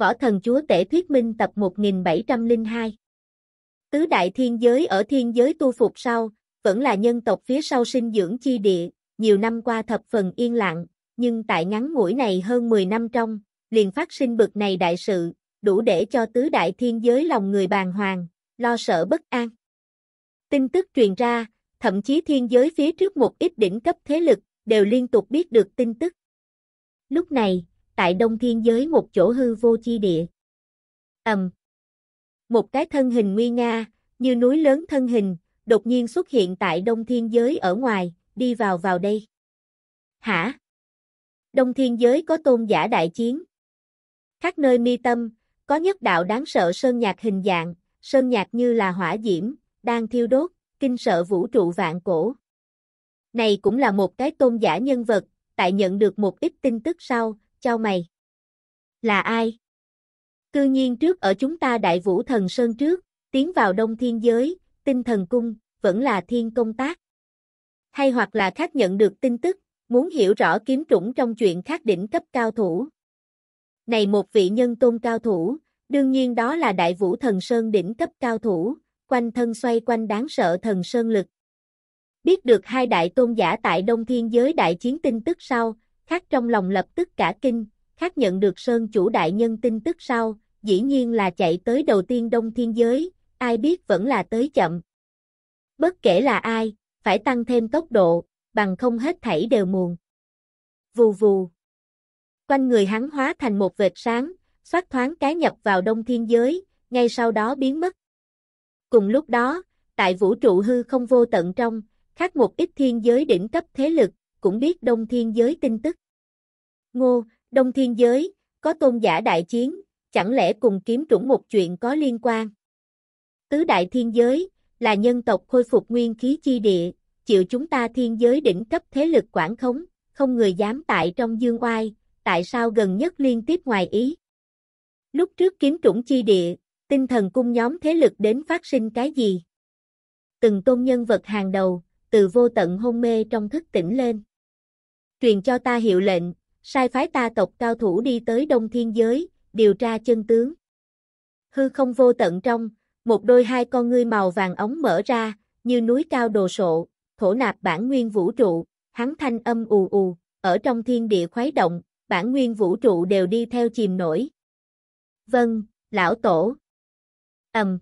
Võ Thần Chúa Tể Thuyết Minh tập 1702 Tứ đại thiên giới ở thiên giới tu phục sau, vẫn là nhân tộc phía sau sinh dưỡng chi địa, nhiều năm qua thập phần yên lặng, nhưng tại ngắn ngủi này hơn 10 năm trong, liền phát sinh bực này đại sự, đủ để cho tứ đại thiên giới lòng người bàn hoàng, lo sợ bất an. Tin tức truyền ra, thậm chí thiên giới phía trước một ít đỉnh cấp thế lực, đều liên tục biết được tin tức. Lúc này, tại đông thiên giới một chỗ hư vô chi địa. Ẩm. một cái thân hình nguy nga, như núi lớn thân hình, đột nhiên xuất hiện tại đông thiên giới ở ngoài, đi vào vào đây. Hả? Đông thiên giới có tôn giả đại chiến. khác nơi mi tâm, có nhất đạo đáng sợ sơn nhạc hình dạng, sơn nhạc như là hỏa diễm, đang thiêu đốt, kinh sợ vũ trụ vạn cổ. Này cũng là một cái tôn giả nhân vật, tại nhận được một ít tin tức sau, chau mày. Là ai? Cư nhiên trước ở chúng ta đại vũ thần sơn trước, tiến vào đông thiên giới, tinh thần cung, vẫn là thiên công tác. Hay hoặc là khác nhận được tin tức, muốn hiểu rõ kiếm trũng trong chuyện khác đỉnh cấp cao thủ. Này một vị nhân tôn cao thủ, đương nhiên đó là đại vũ thần sơn đỉnh cấp cao thủ, quanh thân xoay quanh đáng sợ thần sơn lực. Biết được hai đại tôn giả tại Đông Thiên giới đại chiến tin tức sau, khác trong lòng lập tức cả kinh, khác nhận được Sơn chủ đại nhân tin tức sau, dĩ nhiên là chạy tới đầu tiên đông thiên giới, ai biết vẫn là tới chậm. Bất kể là ai, phải tăng thêm tốc độ, bằng không hết thảy đều muộn. Vù vù. Quanh người hắn hóa thành một vệt sáng, xoát thoáng cái nhập vào đông thiên giới, ngay sau đó biến mất. Cùng lúc đó, tại vũ trụ hư không vô tận trong, khác một ít thiên giới đỉnh cấp thế lực, cũng biết đông thiên giới tin tức. Ngô, đông thiên giới, có tôn giả đại chiến, chẳng lẽ cùng kiếm trũng một chuyện có liên quan? Tứ đại thiên giới, là nhân tộc khôi phục nguyên khí chi địa, chịu chúng ta thiên giới đỉnh cấp thế lực quản khống, không người dám tại trong dương oai, tại sao gần nhất liên tiếp ngoài ý? Lúc trước kiếm trũng chi địa, tinh thần cung nhóm thế lực đến phát sinh cái gì? Từng tôn nhân vật hàng đầu, từ vô tận hôn mê trong thức tỉnh lên truyền cho ta hiệu lệnh, sai phái ta tộc cao thủ đi tới đông thiên giới, điều tra chân tướng. Hư không vô tận trong, một đôi hai con ngươi màu vàng ống mở ra, như núi cao đồ sộ, thổ nạp bản nguyên vũ trụ, hắn thanh âm ù ù, ở trong thiên địa khuấy động, bản nguyên vũ trụ đều đi theo chìm nổi. Vâng, lão tổ. Ầm. Um.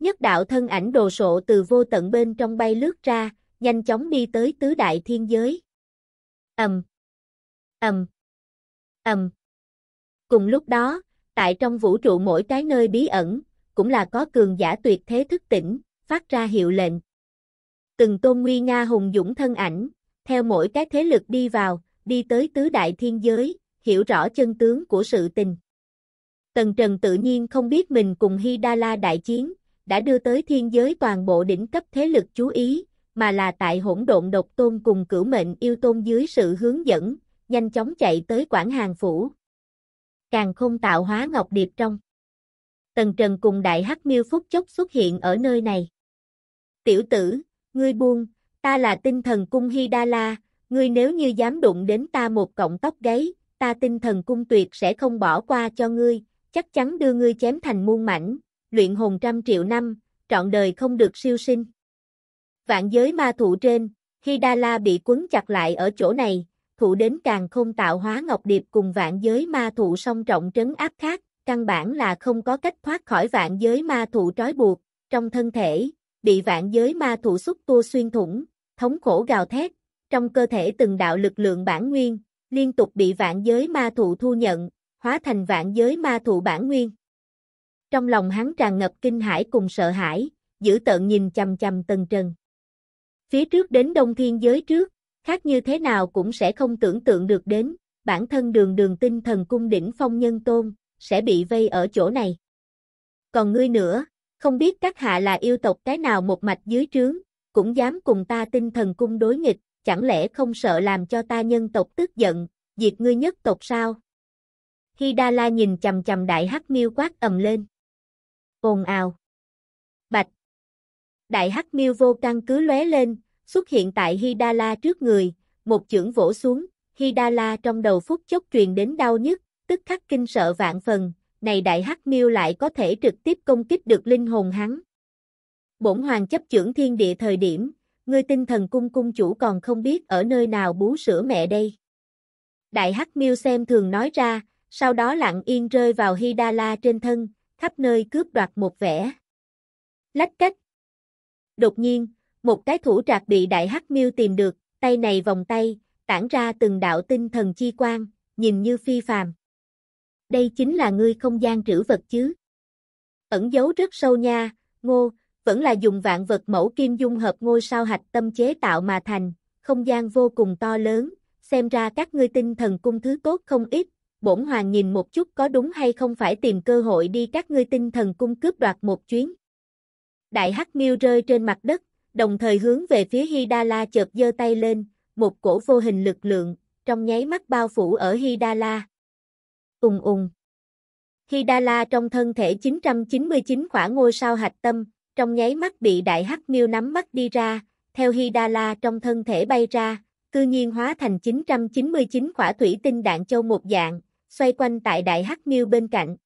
Nhất đạo thân ảnh đồ sộ từ vô tận bên trong bay lướt ra, nhanh chóng đi tới tứ đại thiên giới ầm, ầm, ầm. Cùng lúc đó, tại trong vũ trụ mỗi cái nơi bí ẩn, cũng là có cường giả tuyệt thế thức tỉnh, phát ra hiệu lệnh. Từng tôn nguy nga hùng dũng thân ảnh, theo mỗi cái thế lực đi vào, đi tới tứ đại thiên giới, hiểu rõ chân tướng của sự tình. Tần Trần tự nhiên không biết mình cùng Đa La đại chiến, đã đưa tới thiên giới toàn bộ đỉnh cấp thế lực chú ý, mà là tại hỗn độn độc tôn cùng cửu mệnh yêu tôn dưới sự hướng dẫn, nhanh chóng chạy tới quảng hàng phủ. Càng không tạo hóa ngọc điệp trong. Tần Trần cùng Đại Hắc Miêu phúc chốc xuất hiện ở nơi này. Tiểu tử, ngươi buông, ta là tinh thần cung Hy Đa La, ngươi nếu như dám đụng đến ta một cọng tóc gáy, ta tinh thần cung tuyệt sẽ không bỏ qua cho ngươi, chắc chắn đưa ngươi chém thành muôn mảnh, luyện hồn trăm triệu năm, trọn đời không được siêu sinh. Vạn giới ma thụ trên, khi đa la bị quấn chặt lại ở chỗ này, thụ đến càng không tạo hóa ngọc điệp cùng vạn giới ma thụ song trọng trấn áp khác, căn bản là không có cách thoát khỏi vạn giới ma thụ trói buộc, trong thân thể, bị vạn giới ma thụ xúc tua xuyên thủng, thống khổ gào thét, trong cơ thể từng đạo lực lượng bản nguyên, liên tục bị vạn giới ma thụ thu nhận, hóa thành vạn giới ma thụ bản nguyên. Trong lòng hắn tràn ngập kinh hãi cùng sợ hãi, giữ tợn nhìn chầm chầm tần trần phía trước đến đông thiên giới trước, khác như thế nào cũng sẽ không tưởng tượng được đến, bản thân đường đường tinh thần cung đỉnh phong nhân tôn, sẽ bị vây ở chỗ này. Còn ngươi nữa, không biết các hạ là yêu tộc cái nào một mạch dưới trướng, cũng dám cùng ta tinh thần cung đối nghịch, chẳng lẽ không sợ làm cho ta nhân tộc tức giận, diệt ngươi nhất tộc sao? Hidala nhìn chầm chầm đại hắc miêu quát ầm lên. Ồn ào đại hắc miêu vô căn cứ lóe lên, xuất hiện tại Hidala trước người, một chưởng vỗ xuống, Hidala trong đầu phút chốc truyền đến đau nhức, tức khắc kinh sợ vạn phần, này đại hắc miêu lại có thể trực tiếp công kích được linh hồn hắn. Bổn hoàng chấp chưởng thiên địa thời điểm, ngươi tinh thần cung cung chủ còn không biết ở nơi nào bú sữa mẹ đây. Đại hắc miêu xem thường nói ra, sau đó lặng yên rơi vào Hidala trên thân, khắp nơi cướp đoạt một vẻ. Lách cách, Đột nhiên, một cái thủ trạc bị đại hắc miêu tìm được, tay này vòng tay, tản ra từng đạo tinh thần chi quang, nhìn như phi phàm. Đây chính là ngươi không gian trữ vật chứ. Ẩn giấu rất sâu nha, ngô, vẫn là dùng vạn vật mẫu kim dung hợp ngôi sao hạch tâm chế tạo mà thành, không gian vô cùng to lớn, xem ra các ngươi tinh thần cung thứ tốt không ít, bổn hoàng nhìn một chút có đúng hay không phải tìm cơ hội đi các ngươi tinh thần cung cướp đoạt một chuyến. Đại hắc miêu rơi trên mặt đất, đồng thời hướng về phía Đa La chợt giơ tay lên, một cổ vô hình lực lượng, trong nháy mắt bao phủ ở Đa Hidala. Ùng ùng. La trong thân thể 999 khỏa ngôi sao hạch tâm, trong nháy mắt bị đại hắc miêu nắm mắt đi ra, theo Đa La trong thân thể bay ra, cư nhiên hóa thành 999 khỏa thủy tinh đạn châu một dạng, xoay quanh tại đại hắc miêu bên cạnh.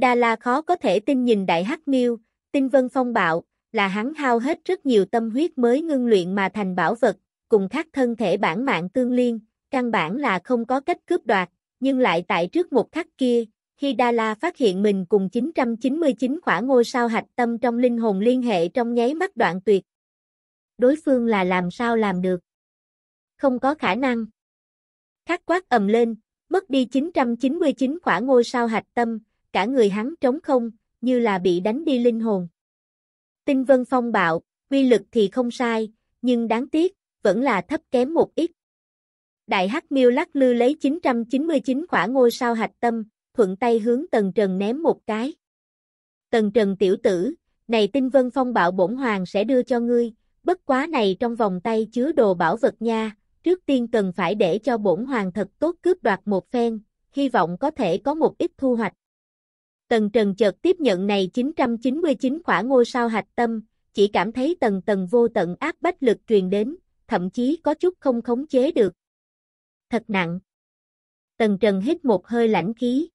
Đa La khó có thể tin nhìn đại hắc miêu, Tinh vân phong bạo, là hắn hao hết rất nhiều tâm huyết mới ngưng luyện mà thành bảo vật, cùng khác thân thể bản mạng tương liên, căn bản là không có cách cướp đoạt, nhưng lại tại trước một khắc kia, khi Đa La phát hiện mình cùng 999 khỏa ngôi sao hạch tâm trong linh hồn liên hệ trong nháy mắt đoạn tuyệt. Đối phương là làm sao làm được? Không có khả năng. Khắc quát ầm lên, mất đi 999 khỏa ngôi sao hạch tâm, cả người hắn trống không, như là bị đánh đi linh hồn. Tinh vân phong bạo, quy lực thì không sai, nhưng đáng tiếc, vẫn là thấp kém một ít. Đại Hắc Miêu lắc lư lấy 999 quả ngôi sao hạch tâm, thuận tay hướng Tần Trần ném một cái. Tần Trần tiểu tử, này tinh vân phong bạo bổn hoàng sẽ đưa cho ngươi, bất quá này trong vòng tay chứa đồ bảo vật nha, trước tiên cần phải để cho bổn hoàng thật tốt cướp đoạt một phen, hy vọng có thể có một ít thu hoạch. Tần Trần chợt tiếp nhận này 999 quả ngôi sao hạch tâm, chỉ cảm thấy tầng tầng vô tận áp bách lực truyền đến, thậm chí có chút không khống chế được. Thật nặng. Tần Trần hít một hơi lãnh khí.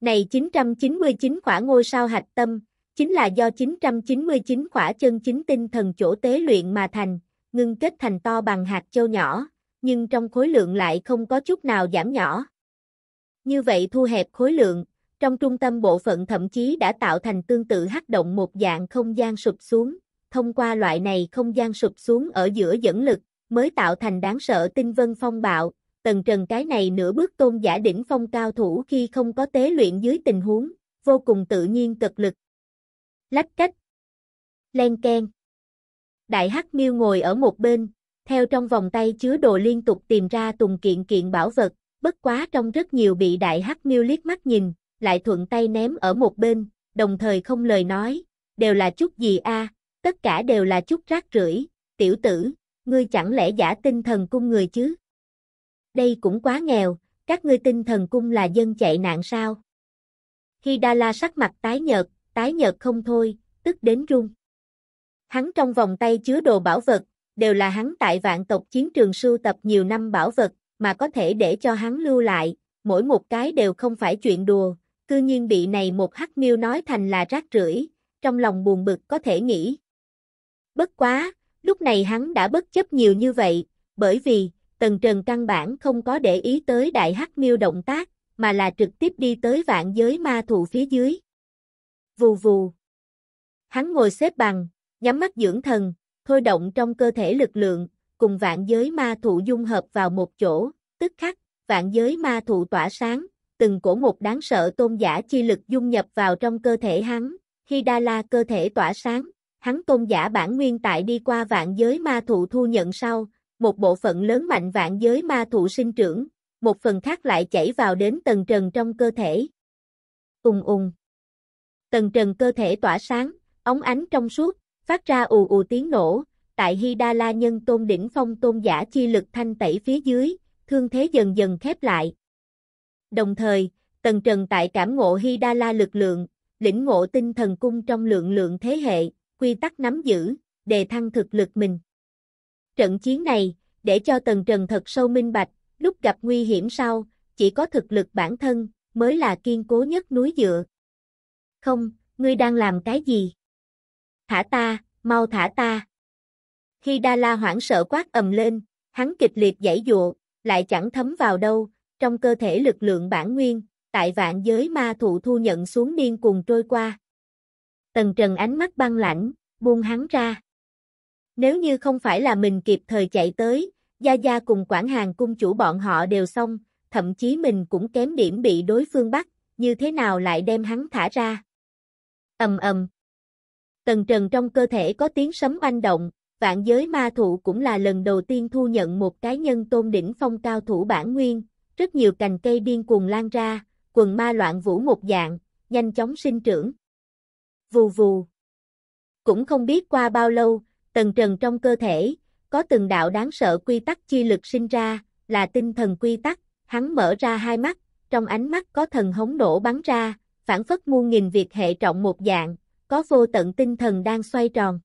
Này 999 quả ngôi sao hạch tâm, chính là do 999 quả chân chính tinh thần chỗ tế luyện mà thành, ngưng kết thành to bằng hạt châu nhỏ, nhưng trong khối lượng lại không có chút nào giảm nhỏ. Như vậy thu hẹp khối lượng, trong trung tâm bộ phận thậm chí đã tạo thành tương tự hắc động một dạng không gian sụp xuống, thông qua loại này không gian sụp xuống ở giữa dẫn lực, mới tạo thành đáng sợ tinh vân phong bạo, tần trần cái này nửa bước tôn giả đỉnh phong cao thủ khi không có tế luyện dưới tình huống, vô cùng tự nhiên cực lực. Lách cách. Len ken. Đại hắc miêu ngồi ở một bên, theo trong vòng tay chứa đồ liên tục tìm ra tùng kiện kiện bảo vật, bất quá trong rất nhiều bị đại hắc miêu liếc mắt nhìn, lại thuận tay ném ở một bên, đồng thời không lời nói, đều là chút gì a, tất cả đều là chút rác rưởi, tiểu tử, ngươi chẳng lẽ giả tinh thần cung người chứ? Đây cũng quá nghèo, các ngươi tinh thần cung là dân chạy nạn sao? khi đa la sắc mặt tái nhợt, tái nhợt không thôi, tức đến run. Hắn trong vòng tay chứa đồ bảo vật, đều là hắn tại vạn tộc chiến trường sưu tập nhiều năm bảo vật, mà có thể để cho hắn lưu lại, mỗi một cái đều không phải chuyện đùa, cư nhiên bị này một hắc miêu nói thành là rác rưởi, trong lòng buồn bực có thể nghĩ. Bất quá, lúc này hắn đã bất chấp nhiều như vậy, bởi vì, Tần Trần căn bản không có để ý tới đại hắc miêu động tác, mà là trực tiếp đi tới vạn giới ma thụ phía dưới. Vù vù. Hắn ngồi xếp bằng, nhắm mắt dưỡng thần, thôi động trong cơ thể lực lượng, cùng vạn giới ma thụ dung hợp vào một chỗ, tức khắc, vạn giới ma thụ tỏa sáng, từng cổ một đáng sợ tôn giả chi lực dung nhập vào trong cơ thể hắn, La cơ thể tỏa sáng, hắn tôn giả bản nguyên tại đi qua vạn giới ma thụ thu nhận sau, một bộ phận lớn mạnh vạn giới ma thụ sinh trưởng, một phần khác lại chảy vào đến tầng trần trong cơ thể. Ùng ùng. Tầng trần cơ thể tỏa sáng, ống ánh trong suốt, phát ra ù ù tiếng nổ, tại La nhân tôn đỉnh phong tôn giả chi lực thanh tẩy phía dưới, thương thế dần dần khép lại. Đồng thời, Tần Trần tại cảm ngộ Hy Đa La lực lượng, lĩnh ngộ tinh thần cung trong lượng lượng thế hệ, quy tắc nắm giữ, đề thăng thực lực mình. Trận chiến này, để cho Tần Trần thật sâu minh bạch, lúc gặp nguy hiểm sau, chỉ có thực lực bản thân, mới là kiên cố nhất núi dựa. Không, ngươi đang làm cái gì? Thả ta, mau thả ta. Khi Đa La hoảng sợ quát ầm lên, hắn kịch liệt giải dụa, lại chẳng thấm vào đâu, trong cơ thể lực lượng bản nguyên, tại vạn giới ma thụ thu nhận xuống điên cùng trôi qua. Tần Trần ánh mắt băng lãnh, buông hắn ra. Nếu như không phải là mình kịp thời chạy tới, Gia Gia cùng quản hàng cung chủ bọn họ đều xong, thậm chí mình cũng kém điểm bị đối phương bắt, như thế nào lại đem hắn thả ra. ầm ầm Tần Trần trong cơ thể có tiếng sấm oanh động, vạn giới ma thụ cũng là lần đầu tiên thu nhận một cái nhân tôn đỉnh phong cao thủ bản nguyên, rất nhiều cành cây điên cuồng lan ra, quần ma loạn vũ một dạng, nhanh chóng sinh trưởng. Vù vù. Cũng không biết qua bao lâu, tầng trần trong cơ thể, có từng đạo đáng sợ quy tắc chi lực sinh ra, là tinh thần quy tắc, hắn mở ra hai mắt, trong ánh mắt có thần hống nổ bắn ra, phản phất muôn nghìn việc hệ trọng một dạng, có vô tận tinh thần đang xoay tròn.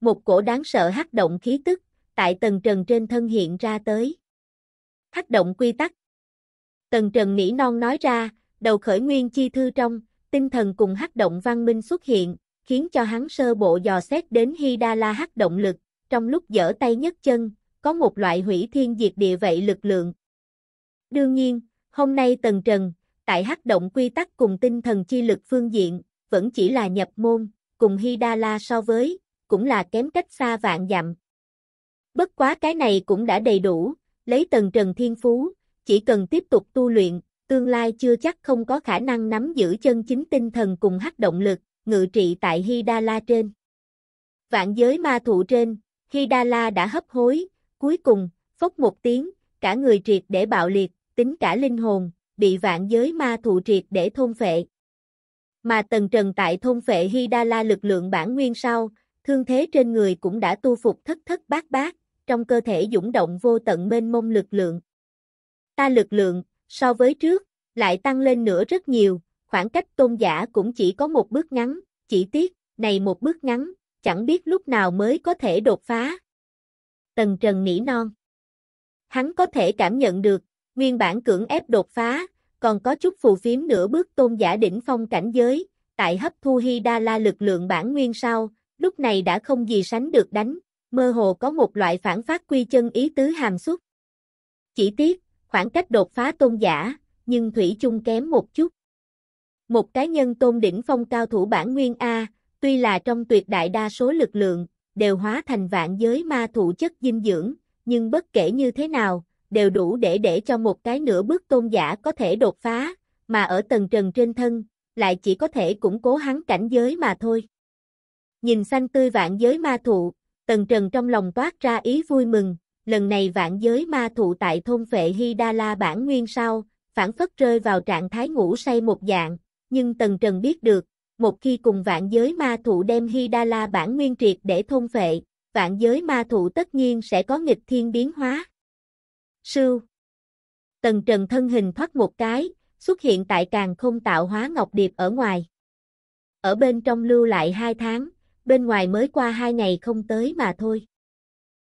Một cổ đáng sợ hắc động khí tức, tại tầng trần trên thân hiện ra tới thách động quy tắc. Tần Trần nỉ non nói ra, đầu khởi nguyên chi thư trong, tinh thần cùng hắc động văn minh xuất hiện, khiến cho hắn sơ bộ dò xét đến Hy Đa La hắc động lực, trong lúc giở tay nhấc chân, có một loại hủy thiên diệt địa vậy lực lượng. Đương nhiên, hôm nay Tần Trần, tại hắc động quy tắc cùng tinh thần chi lực phương diện, vẫn chỉ là nhập môn, cùng Hy Đa La so với, cũng là kém cách xa vạn dặm. Bất quá cái này cũng đã đầy đủ, lấy tần trần thiên phú, chỉ cần tiếp tục tu luyện, tương lai chưa chắc không có khả năng nắm giữ chân chính tinh thần cùng hắc động lực, ngự trị tại Hidala trên. Vạn giới ma thụ trên, Hidala đã hấp hối, cuối cùng, phốc một tiếng, cả người triệt để bạo liệt, tính cả linh hồn, bị vạn giới ma thụ triệt để thôn phệ. Mà tần trần tại thôn phệ Hidala lực lượng bản nguyên sau, thương thế trên người cũng đã tu phục thất thất bát bát, trong cơ thể dũng động vô tận mênh mông lực lượng. Ta lực lượng, so với trước, lại tăng lên nữa rất nhiều, khoảng cách tôn giả cũng chỉ có một bước ngắn, chỉ tiếc, này một bước ngắn, chẳng biết lúc nào mới có thể đột phá. Tần Trần nỉ non. Hắn có thể cảm nhận được, nguyên bản cưỡng ép đột phá, còn có chút phù phiếm nửa bước tôn giả đỉnh phong cảnh giới, tại hấp thu Hy Đa La lực lượng bản nguyên sau, lúc này đã không gì sánh được đánh, mơ hồ có một loại phản phát quy chân ý tứ hàm xúc. Chỉ tiếc, khoảng cách đột phá tôn giả, nhưng Thủy chung kém một chút. Một cái nhân tôn đỉnh phong cao thủ bản nguyên A, tuy là trong tuyệt đại đa số lực lượng, đều hóa thành vạn giới ma thụ chất dinh dưỡng, nhưng bất kể như thế nào, đều đủ để để cho một cái nửa bước tôn giả có thể đột phá, mà ở tầng trần trên thân, lại chỉ có thể củng cố hắn cảnh giới mà thôi. Nhìn xanh tươi vạn giới ma thụ, Tần Trần trong lòng toát ra ý vui mừng, lần này vạn giới ma thụ tại thôn phệ Hy Đa La bản nguyên sau, phản phất rơi vào trạng thái ngủ say một dạng, nhưng Tần Trần biết được, một khi cùng vạn giới ma thụ đem Hy Đa La bản nguyên triệt để thôn phệ, vạn giới ma thụ tất nhiên sẽ có nghịch thiên biến hóa. Sư, Tần Trần thân hình thoát một cái, xuất hiện tại càng không tạo hóa ngọc điệp ở ngoài. Ở bên trong lưu lại hai tháng, bên ngoài mới qua hai ngày không tới mà thôi.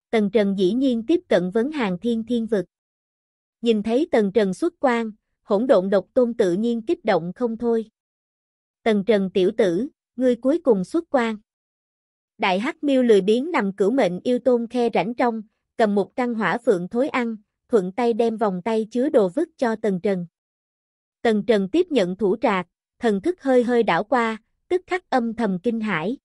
Tần Trần dĩ nhiên tiếp cận vấn hàng thiên thiên vực. Nhìn thấy Tần Trần xuất quan, hỗn độn độc tôn tự nhiên kích động không thôi. Tần Trần tiểu tử, ngươi cuối cùng xuất quan. Đại Hắc Miêu lười biếng nằm cửu mệnh yêu tôn khe rảnh trong, cầm một căn hỏa phượng thối ăn, thuận tay đem vòng tay chứa đồ vứt cho Tần Trần. Tần Trần tiếp nhận thủ trạc, thần thức hơi hơi đảo qua, tức khắc âm thầm kinh hãi.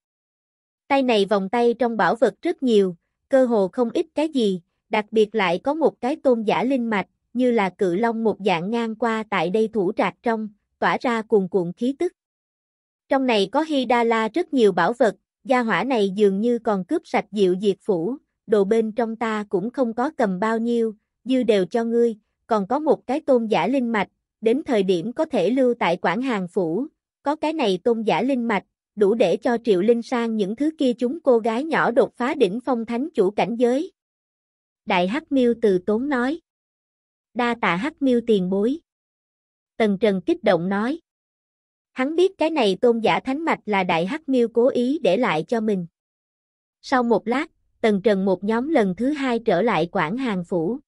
Tay này vòng tay trong bảo vật rất nhiều, cơ hồ không ít cái gì, đặc biệt lại có một cái tôn giả linh mạch, như là cự long một dạng ngang qua tại đây thủ trạc trong, tỏa ra cuồn cuộn khí tức. Trong này có Hidala rất nhiều bảo vật, gia hỏa này dường như còn cướp sạch diệu diệt phủ, đồ bên trong ta cũng không có cầm bao nhiêu, dư đều cho ngươi, còn có một cái tôn giả linh mạch, đến thời điểm có thể lưu tại quảng hàng phủ, có cái này tôn giả linh mạch, đủ để cho Triệu Linh sang những thứ kia chúng cô gái nhỏ đột phá đỉnh phong thánh chủ cảnh giới. Đại Hắc Miêu từ tốn nói. Đa tạ Hắc Miêu tiền bối. Tần Trần kích động nói. Hắn biết cái này tôn giả thánh mạch là Đại Hắc Miêu cố ý để lại cho mình. Sau một lát, Tần Trần một nhóm lần thứ hai trở lại Quảng Hàng Phủ.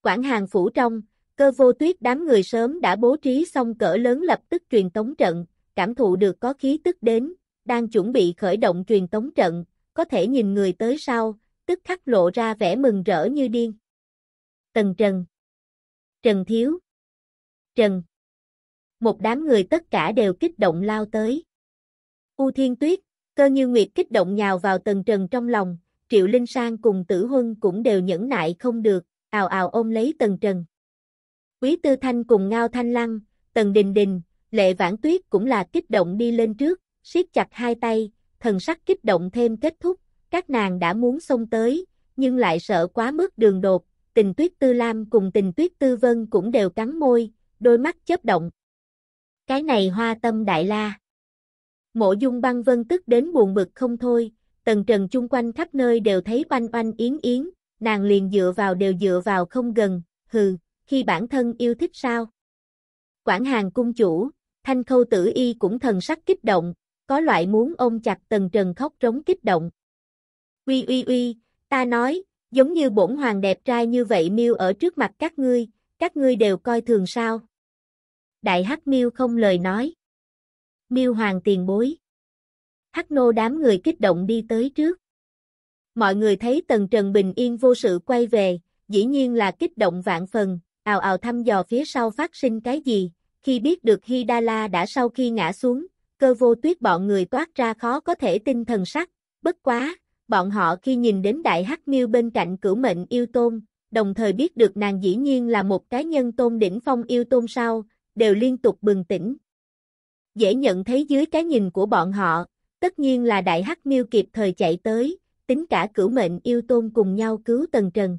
Quảng Hàng Phủ trong, cơ vô tuyết đám người sớm đã bố trí xong cỡ lớn lập tức truyền tống trận, cảm thụ được có khí tức đến, đang chuẩn bị khởi động truyền tống trận, có thể nhìn người tới sau, tức khắc lộ ra vẻ mừng rỡ như điên. Tần Trần Trần Thiếu Trần Một đám người tất cả đều kích động lao tới. U Thiên Tuyết, cơ như nguyệt kích động nhào vào Tần Trần trong lòng, Triệu Linh Sang cùng Tử Huân cũng đều nhẫn nại không được, ào ào ôm lấy Tần Trần. Quý Tư Thanh cùng Ngao Thanh Lăng, Tần Đình Đình, Lệ Vãn Tuyết cũng là kích động đi lên trước, siết chặt hai tay, thần sắc kích động thêm kết thúc, các nàng đã muốn xông tới, nhưng lại sợ quá mức đường đột, tình tuyết tư lam cùng tình tuyết tư vân cũng đều cắn môi, đôi mắt chớp động. Cái này hoa tâm đại la. Mộ dung băng vân tức đến buồn bực không thôi, tần trần chung quanh khắp nơi đều thấy oanh oanh yến yến, nàng liền dựa vào đều dựa vào không gần, hừ, khi bản thân yêu thích sao. Quảng hàng cung chủ, Thanh khâu tử y cũng thần sắc kích động, có loại muốn ôm chặt tần trần khóc rống kích động. Uy uy uy, ta nói, giống như bổn hoàng đẹp trai như vậy miêu ở trước mặt các ngươi, các ngươi đều coi thường sao. Đại hắc miêu không lời nói. Miêu hoàng tiền bối. Hắc nô đám người kích động đi tới trước. Mọi người thấy tần trần bình yên vô sự quay về, dĩ nhiên là kích động vạn phần, ào ào thăm dò phía sau phát sinh cái gì, khi biết được Hidala đã sau khi ngã xuống, cơ vô tuyết bọn người toát ra khó có thể tin thần sắc, bất quá, bọn họ khi nhìn đến đại hắc miêu bên cạnh cửu mệnh yêu tôn, đồng thời biết được nàng dĩ nhiên là một cá nhân tôn đỉnh phong yêu tôn sau, đều liên tục bừng tỉnh. Dễ nhận thấy dưới cái nhìn của bọn họ, tất nhiên là đại hắc miêu kịp thời chạy tới, tính cả cửu mệnh yêu tôn cùng nhau cứu Tần Trần.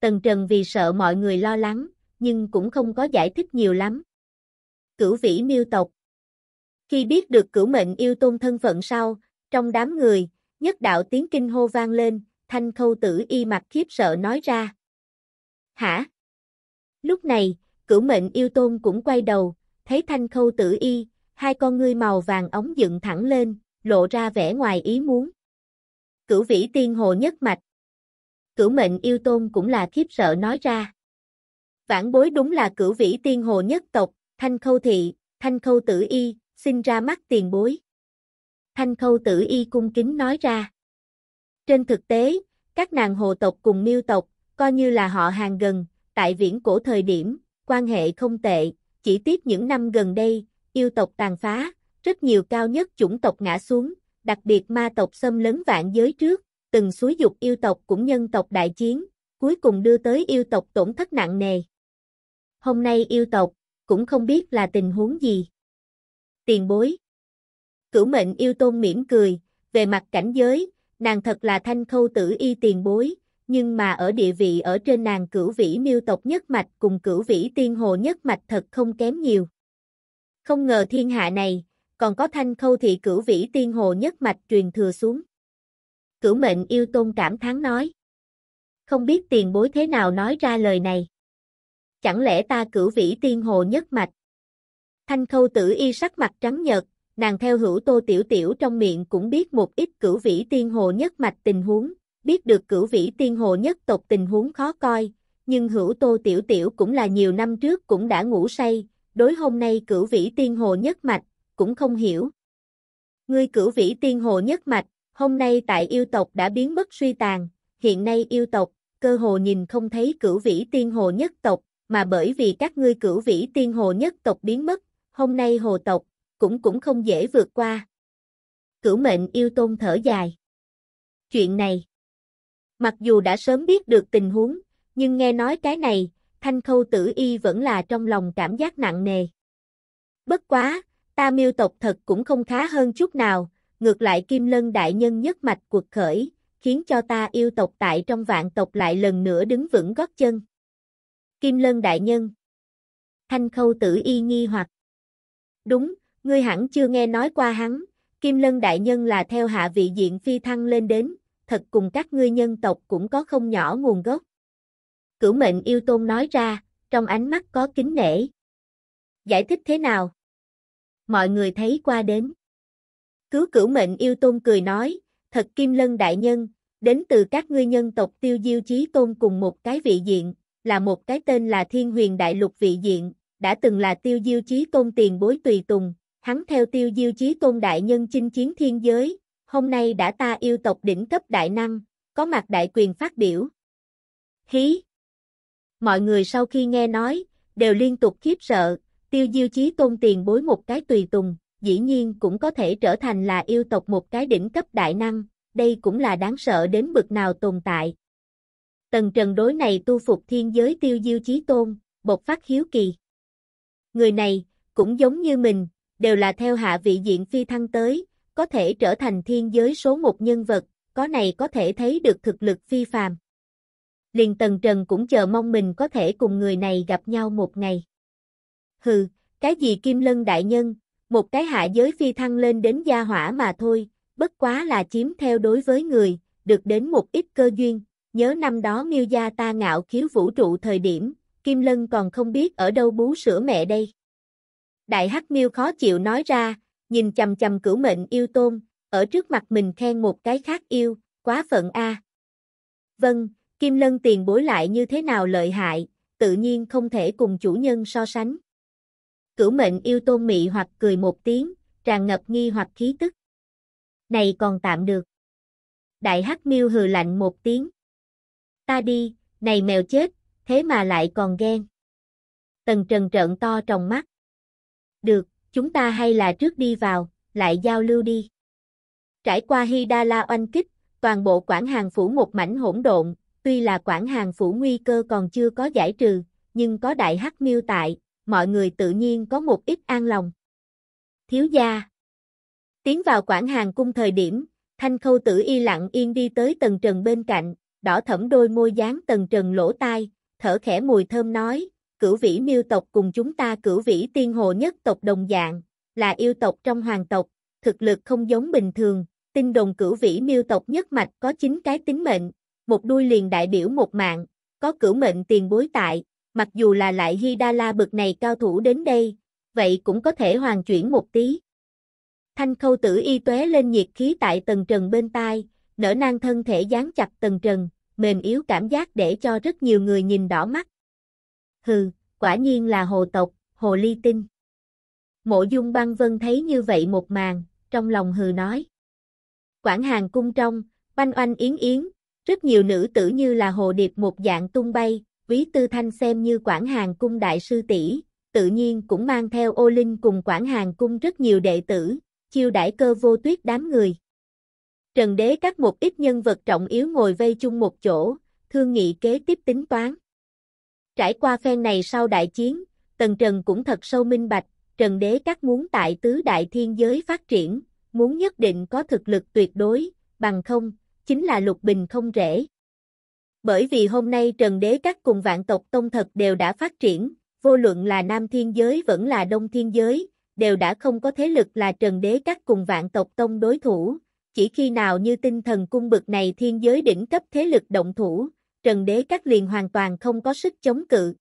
Tần Trần vì sợ mọi người lo lắng, nhưng cũng không có giải thích nhiều lắm, cửu vĩ miêu tộc. Khi biết được cửu mệnh yêu tôn thân phận sau, trong đám người, nhất đạo tiếng kinh hô vang lên, thanh khâu tử y mặt khiếp sợ nói ra. Hả? Lúc này, cửu mệnh yêu tôn cũng quay đầu, thấy thanh khâu tử y, hai con ngươi màu vàng ống dựng thẳng lên, lộ ra vẻ ngoài ý muốn. Cửu vĩ tiên hồ nhất mạch. Cửu mệnh yêu tôn cũng là khiếp sợ nói ra. Vãn bối đúng là cửu vĩ tiên hồ nhất tộc, Thanh Khâu Thị, Thanh Khâu Tử Y, xin ra mắt tiền bối. Thanh Khâu Tử Y cung kính nói ra. Trên thực tế, các nàng hồ tộc cùng miêu tộc, coi như là họ hàng gần, tại viễn cổ thời điểm, quan hệ không tệ, chỉ tiếc những năm gần đây, yêu tộc tàn phá, rất nhiều cao nhất chủng tộc ngã xuống, đặc biệt ma tộc xâm lấn vạn giới trước, từng suối dục yêu tộc cũng nhân tộc đại chiến, cuối cùng đưa tới yêu tộc tổn thất nặng nề. Hôm nay yêu tộc, cũng không biết là tình huống gì. Tiền bối Cửu mệnh yêu tôn mỉm cười, về mặt cảnh giới, nàng thật là thanh khâu tử y tiền bối, nhưng mà ở địa vị ở trên nàng cửu vĩ miêu tộc nhất mạch cùng cửu vĩ tiên hồ nhất mạch thật không kém nhiều. Không ngờ thiên hạ này, còn có thanh khâu thị cửu vĩ tiên hồ nhất mạch truyền thừa xuống. Cửu mệnh yêu tôn cảm thán nói. Không biết tiền bối thế nào nói ra lời này chẳng lẽ ta cửu vĩ tiên hồ nhất mạch. Thanh khâu tử y sắc mặt trắng nhợt, nàng theo hữu tô tiểu tiểu trong miệng cũng biết một ít cửu vĩ tiên hồ nhất mạch tình huống, biết được cửu vĩ tiên hồ nhất tộc tình huống khó coi, nhưng hữu tô tiểu tiểu cũng là nhiều năm trước cũng đã ngủ say, đối hôm nay cửu vĩ tiên hồ nhất mạch, cũng không hiểu. Ngươi cửu vĩ tiên hồ nhất mạch, hôm nay tại yêu tộc đã biến mất suy tàn, hiện nay yêu tộc, cơ hồ nhìn không thấy cửu vĩ tiên hồ nhất tộc, mà bởi vì các ngươi cửu vĩ tiên hồ nhất tộc biến mất, hôm nay hồ tộc, cũng cũng không dễ vượt qua. Cửu mệnh yêu tôn thở dài. Chuyện này, mặc dù đã sớm biết được tình huống, nhưng nghe nói cái này, thanh khâu tử y vẫn là trong lòng cảm giác nặng nề. Bất quá, ta miêu tộc thật cũng không khá hơn chút nào, ngược lại kim lân đại nhân nhất mạch cuộc khởi, khiến cho ta yêu tộc tại trong vạn tộc lại lần nữa đứng vững gót chân. Kim Lân Đại Nhân. Thanh Khâu Tử Y nghi hoặc. Đúng, ngươi hẳn chưa nghe nói qua hắn, Kim Lân Đại Nhân là theo hạ vị diện phi thăng lên đến, thật cùng các ngươi nhân tộc cũng có không nhỏ nguồn gốc. Cửu mệnh yêu tôn nói ra, trong ánh mắt có kính nể. Giải thích thế nào? Mọi người thấy qua đến. Cứu cửu mệnh yêu tôn cười nói, thật Kim Lân Đại Nhân, đến từ các ngươi nhân tộc tiêu diêu chí tôn cùng một cái vị diện, là một cái tên là Thiên Huyền Đại Lục Vị Diện, đã từng là tiêu diêu chí tôn tiền bối tùy tùng, hắn theo tiêu diêu chí tôn đại nhân chinh chiến thiên giới, hôm nay đã ta yêu tộc đỉnh cấp đại năng, có mặt đại quyền phát biểu. Hí! Mọi người sau khi nghe nói, đều liên tục khiếp sợ, tiêu diêu chí tôn tiền bối một cái tùy tùng, dĩ nhiên cũng có thể trở thành là yêu tộc một cái đỉnh cấp đại năng, đây cũng là đáng sợ đến bực nào tồn tại. Tần trần đối này tu phục thiên giới tiêu diêu chí tôn, bộc phát hiếu kỳ. Người này, cũng giống như mình, đều là theo hạ vị diện phi thăng tới, có thể trở thành thiên giới số một nhân vật, có này có thể thấy được thực lực phi phàm. Liền Tần Trần cũng chờ mong mình có thể cùng người này gặp nhau một ngày. Hừ, cái gì Kim Lân Đại Nhân, một cái hạ giới phi thăng lên đến gia hỏa mà thôi, bất quá là chiếm theo đối với người, được đến một ít cơ duyên, nhớ năm đó miêu gia ta ngạo khiếu vũ trụ thời điểm, Kim Lân còn không biết ở đâu bú sữa mẹ đây. Đại Hắc Miêu khó chịu nói ra, nhìn chầm chầm cửu mệnh yêu tôn, ở trước mặt mình khen một cái khác yêu, quá phận a. Vâng, Kim Lân tiền bối lại như thế nào lợi hại, tự nhiên không thể cùng chủ nhân so sánh. Cửu mệnh yêu tôn mị hoặc cười một tiếng, tràn ngập nghi hoặc khí tức. Này còn tạm được. Đại Hắc Miêu hừ lạnh một tiếng. Ta đi, này mèo chết, thế mà lại còn ghen. Tần Trần trợn to trong mắt. Được, chúng ta hay là trước đi vào, lại giao lưu đi. Trải qua Hidala oanh kích, toàn bộ quảng hàng phủ một mảnh hỗn độn, tuy là quảng hàng phủ nguy cơ còn chưa có giải trừ, nhưng có đại hắc miêu tại, mọi người tự nhiên có một ít an lòng. Thiếu gia Tiến vào quảng hàng cung thời điểm, thanh khâu tử y lặng yên đi tới tầng trần bên cạnh, đỏ thẫm đôi môi dáng tầng trần lỗ tai, thở khẽ mùi thơm nói, cửu vĩ miêu tộc cùng chúng ta cửu vĩ tiên hồ nhất tộc đồng dạng, là yêu tộc trong hoàng tộc, thực lực không giống bình thường, tin đồn cửu vĩ miêu tộc nhất mạch có 9 cái tính mệnh, một đuôi liền đại biểu một mạng, có cửu mệnh tiền bối tại, mặc dù là lại Hy Đa La bực này cao thủ đến đây, vậy cũng có thể hoàn chuyển một tí. Thanh khâu tử y tuế lên nhiệt khí tại tầng trần bên tai, nở nang thân thể dán chặt tầng trần, mềm yếu cảm giác để cho rất nhiều người nhìn đỏ mắt. Hừ, quả nhiên là hồ tộc, hồ ly tinh. Mộ dung băng vân thấy như vậy một màn, trong lòng hừ nói. Quảng hàng cung trong, banh oanh yến yến, rất nhiều nữ tử như là hồ điệp một dạng tung bay, quý tư thanh xem như quảng hàng cung đại sư tỷ, tự nhiên cũng mang theo ô linh cùng quảng hàng cung rất nhiều đệ tử, chiêu đãi cơ vô tuyết đám người. Trần Đế cắt một ít nhân vật trọng yếu ngồi vây chung một chỗ, thương nghị kế tiếp tính toán. Trải qua phen này sau đại chiến, Tần Trần cũng thật sâu minh bạch, Trần Đế các muốn tại tứ đại thiên giới phát triển, muốn nhất định có thực lực tuyệt đối, bằng không, chính là lục bình không rễ. Bởi vì hôm nay Trần Đế các cùng vạn tộc tông thật đều đã phát triển, vô luận là nam thiên giới vẫn là đông thiên giới, đều đã không có thế lực là Trần Đế các cùng vạn tộc tông đối thủ, chỉ khi nào như tinh thần cung bực này thiên giới đỉnh cấp thế lực động thủ, Trần Đế Các liền hoàn toàn không có sức chống cự.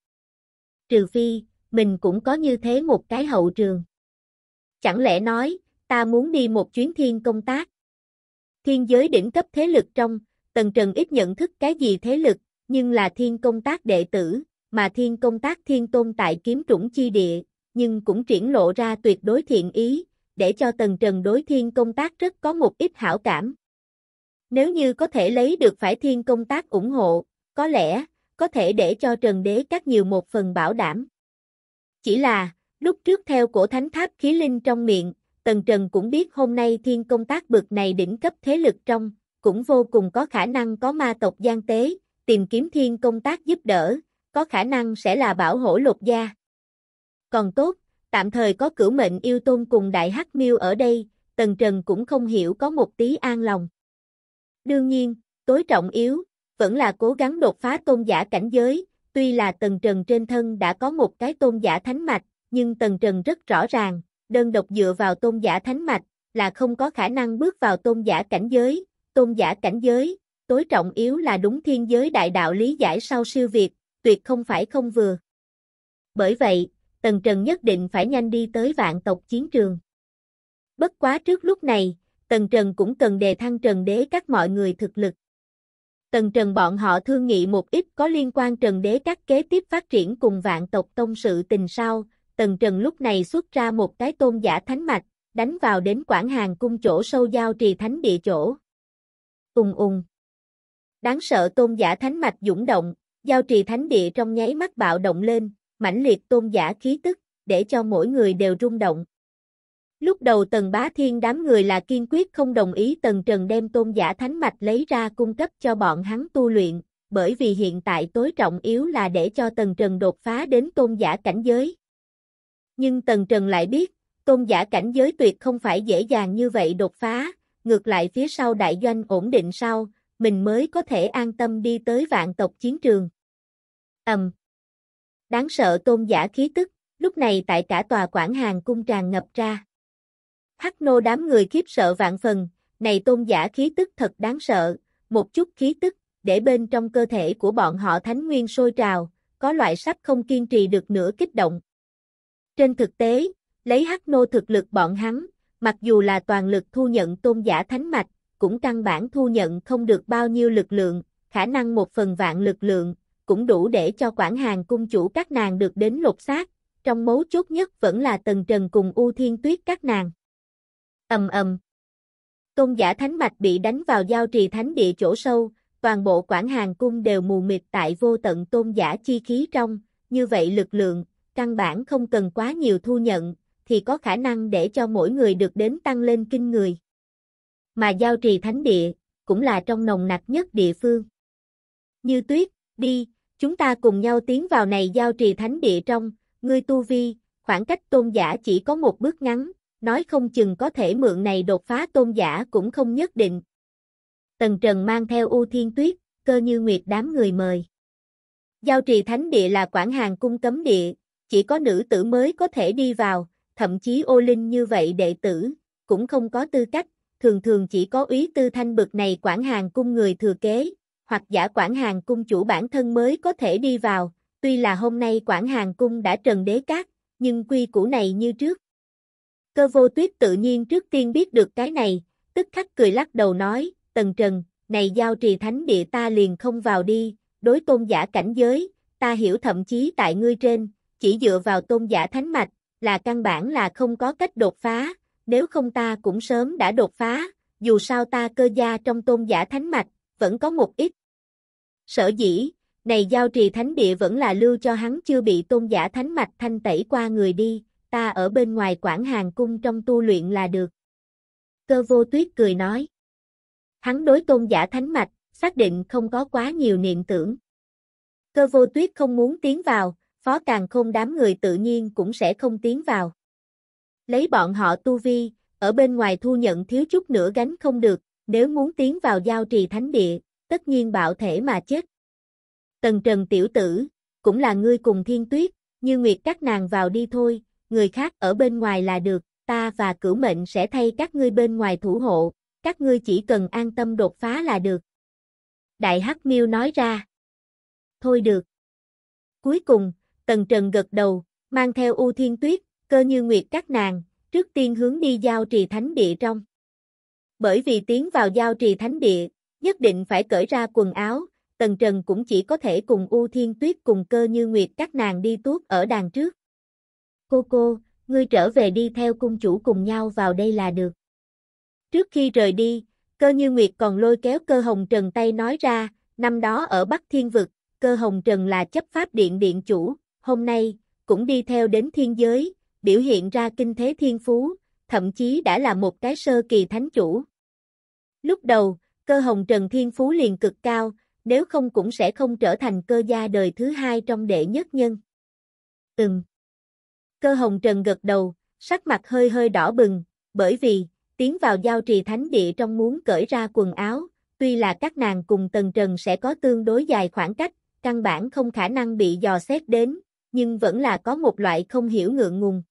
Trừ phi, mình cũng có như thế một cái hậu trường. Chẳng lẽ nói, ta muốn đi một chuyến thiên công tác? Thiên giới đỉnh cấp thế lực trong, Tần Trần ít nhận thức cái gì thế lực, nhưng là thiên công tác đệ tử, mà thiên công tác thiên tôn tại kiếm trũng chi địa, nhưng cũng triển lộ ra tuyệt đối thiện ý, để cho Tần Trần đối thiên công tác rất có một ít hảo cảm. Nếu như có thể lấy được phải thiên công tác ủng hộ, có lẽ, có thể để cho Trần Đế các nhiều một phần bảo đảm. Chỉ là, lúc trước theo cổ thánh tháp khí linh trong miệng, Tần Trần cũng biết hôm nay thiên công tác bực này đỉnh cấp thế lực trong, cũng vô cùng có khả năng có ma tộc gian tế, tìm kiếm thiên công tác giúp đỡ, có khả năng sẽ là bảo hộ Lục gia. Còn tốt, tạm thời có cửu mệnh yêu tôn cùng đại hắc miêu ở đây, Tần Trần cũng không hiểu có một tí an lòng. Đương nhiên, tối trọng yếu, vẫn là cố gắng đột phá tôn giả cảnh giới, tuy là Tần Trần trên thân đã có một cái tôn giả thánh mạch, nhưng Tần Trần rất rõ ràng, đơn độc dựa vào tôn giả thánh mạch, là không có khả năng bước vào tôn giả cảnh giới, tôn giả cảnh giới, tối trọng yếu là đúng thiên giới đại đạo lý giải sau siêu việt, tuyệt không phải không vừa. Bởi vậy, Tần Trần nhất định phải nhanh đi tới vạn tộc chiến trường. Bất quá trước lúc này, Tần Trần cũng cần đề thăng Trần Đế các mọi người thực lực. Tần Trần bọn họ thương nghị một ít có liên quan Trần Đế các kế tiếp phát triển cùng vạn tộc tông sự tình sau, Tần Trần lúc này xuất ra một cái tôn giả thánh mạch, đánh vào đến quảng hàng cung chỗ sâu giao trì thánh địa chỗ. Ung ung. Đáng sợ tôn giả thánh mạch dũng động, giao trì thánh địa trong nháy mắt bạo động lên, mãnh liệt tôn giả khí tức, để cho mỗi người đều rung động. Lúc đầu Tần Bá Thiên đám người là kiên quyết không đồng ý Tần Trần đem tôn giả thánh mạch lấy ra cung cấp cho bọn hắn tu luyện, bởi vì hiện tại tối trọng yếu là để cho Tần Trần đột phá đến tôn giả cảnh giới. Nhưng Tần Trần lại biết, tôn giả cảnh giới tuyệt không phải dễ dàng như vậy đột phá, ngược lại phía sau đại doanh ổn định sau, mình mới có thể an tâm đi tới vạn tộc chiến trường. Ầm. Um, đáng sợ tôn giả khí tức, lúc này tại cả tòa quảng hàng cung tràn ngập ra. Hắc nô đám người khiếp sợ vạn phần, này tôn giả khí tức thật đáng sợ, một chút khí tức, để bên trong cơ thể của bọn họ thánh nguyên sôi trào, có loại sắp không kiên trì được nữa kích động. Trên thực tế, lấy hắc nô thực lực bọn hắn, mặc dù là toàn lực thu nhận tôn giả thánh mạch, cũng căn bản thu nhận không được bao nhiêu lực lượng, khả năng một phần vạn lực lượng, cũng đủ để cho quản hàng cung chủ các nàng được đến lột xác, trong mấu chốt nhất vẫn là Tần Trần cùng U Thiên Tuyết các nàng. Ầm ầm. Tôn giả thánh mạch bị đánh vào giao trì thánh địa chỗ sâu, toàn bộ quản hàng cung đều mù mịt tại vô tận tôn giả chi khí trong, như vậy lực lượng, căn bản không cần quá nhiều thu nhận, thì có khả năng để cho mỗi người được đến tăng lên kinh người. Mà giao trì thánh địa, cũng là trong nồng nặc nhất địa phương. Như tuyết, đi, Chúng ta cùng nhau tiến vào này giao trì thánh địa trong, ngươi tu vi, khoảng cách tôn giả chỉ có một bước ngắn, nói không chừng có thể mượn này đột phá tôn giả cũng không nhất định. Tần Trần mang theo U Thiên Tuyết, cơ như nguyệt đám người mời. Giao trì thánh địa là quản hàng cung cấm địa, chỉ có nữ tử mới có thể đi vào, thậm chí ô linh như vậy đệ tử, cũng không có tư cách, thường thường chỉ có úy tư thanh bực này quản hàng cung người thừa kế, hoặc giả quản hàng cung chủ bản thân mới có thể đi vào, tuy là hôm nay quản hàng cung đã trần đế cát, nhưng quy củ này như trước. Cơ vô tuyết tự nhiên trước tiên biết được cái này, tức khắc cười lắc đầu nói, tần trần, này giao trì thánh địa ta liền không vào đi, đối tôn giả cảnh giới, ta hiểu thậm chí tại ngươi trên, chỉ dựa vào tôn giả thánh mạch, là căn bản là không có cách đột phá, nếu không ta cũng sớm đã đột phá, dù sao ta cơ gia trong tôn giả thánh mạch, vẫn có một ít. Sở dĩ, này giao trì thánh địa vẫn là lưu cho hắn chưa bị tôn giả thánh mạch thanh tẩy qua người đi, ta ở bên ngoài quảng hàng cung trong tu luyện là được. Cơ vô tuyết cười nói. Hắn đối tôn giả thánh mạch, xác định không có quá nhiều niệm tưởng. Cơ vô tuyết không muốn tiến vào, phó càng không đám người tự nhiên cũng sẽ không tiến vào. Lấy bọn họ tu vi, ở bên ngoài thu nhận thiếu chút nữa gánh không được, nếu muốn tiến vào giao trì thánh địa, tất nhiên bạo thể mà chết. Tần Trần tiểu tử, cũng là ngươi cùng thiên tuyết, như nguyệt các nàng vào đi thôi, người khác ở bên ngoài là được, ta và cửu mệnh sẽ thay các ngươi bên ngoài thủ hộ, các ngươi chỉ cần an tâm đột phá là được. Đại Hắc Miêu nói ra. Thôi được. Cuối cùng, Tần Trần gật đầu, mang theo U Thiên Tuyết, cơ như nguyệt các nàng, trước tiên hướng đi giao trì thánh địa trong bởi vì tiến vào giao trì thánh địa, nhất định phải cởi ra quần áo, Tần Trần cũng chỉ có thể cùng U Thiên Tuyết cùng cơ như Nguyệt các nàng đi tuốt ở đàn trước. Cô cô, ngươi trở về đi theo cung chủ cùng nhau vào đây là được. Trước khi rời đi, cơ như Nguyệt còn lôi kéo cơ hồng trần tay nói ra, năm đó ở Bắc Thiên Vực, cơ hồng trần là chấp pháp điện điện chủ, hôm nay, cũng đi theo đến thiên giới, biểu hiện ra kinh thế thiên phú, thậm chí đã là một cái sơ kỳ thánh chủ. Lúc đầu, cơ hồng Trần Thiên Phú liền cực cao, nếu không cũng sẽ không trở thành cơ gia đời thứ hai trong đệ nhất nhân. Ừm. Cơ hồng Trần gật đầu, sắc mặt hơi hơi đỏ bừng, bởi vì, tiến vào giao trì thánh địa trong muốn cởi ra quần áo, tuy là các nàng cùng Tần Trần sẽ có tương đối dài khoảng cách, căn bản không khả năng bị dò xét đến, nhưng vẫn là có một loại không hiểu ngượng ngùng.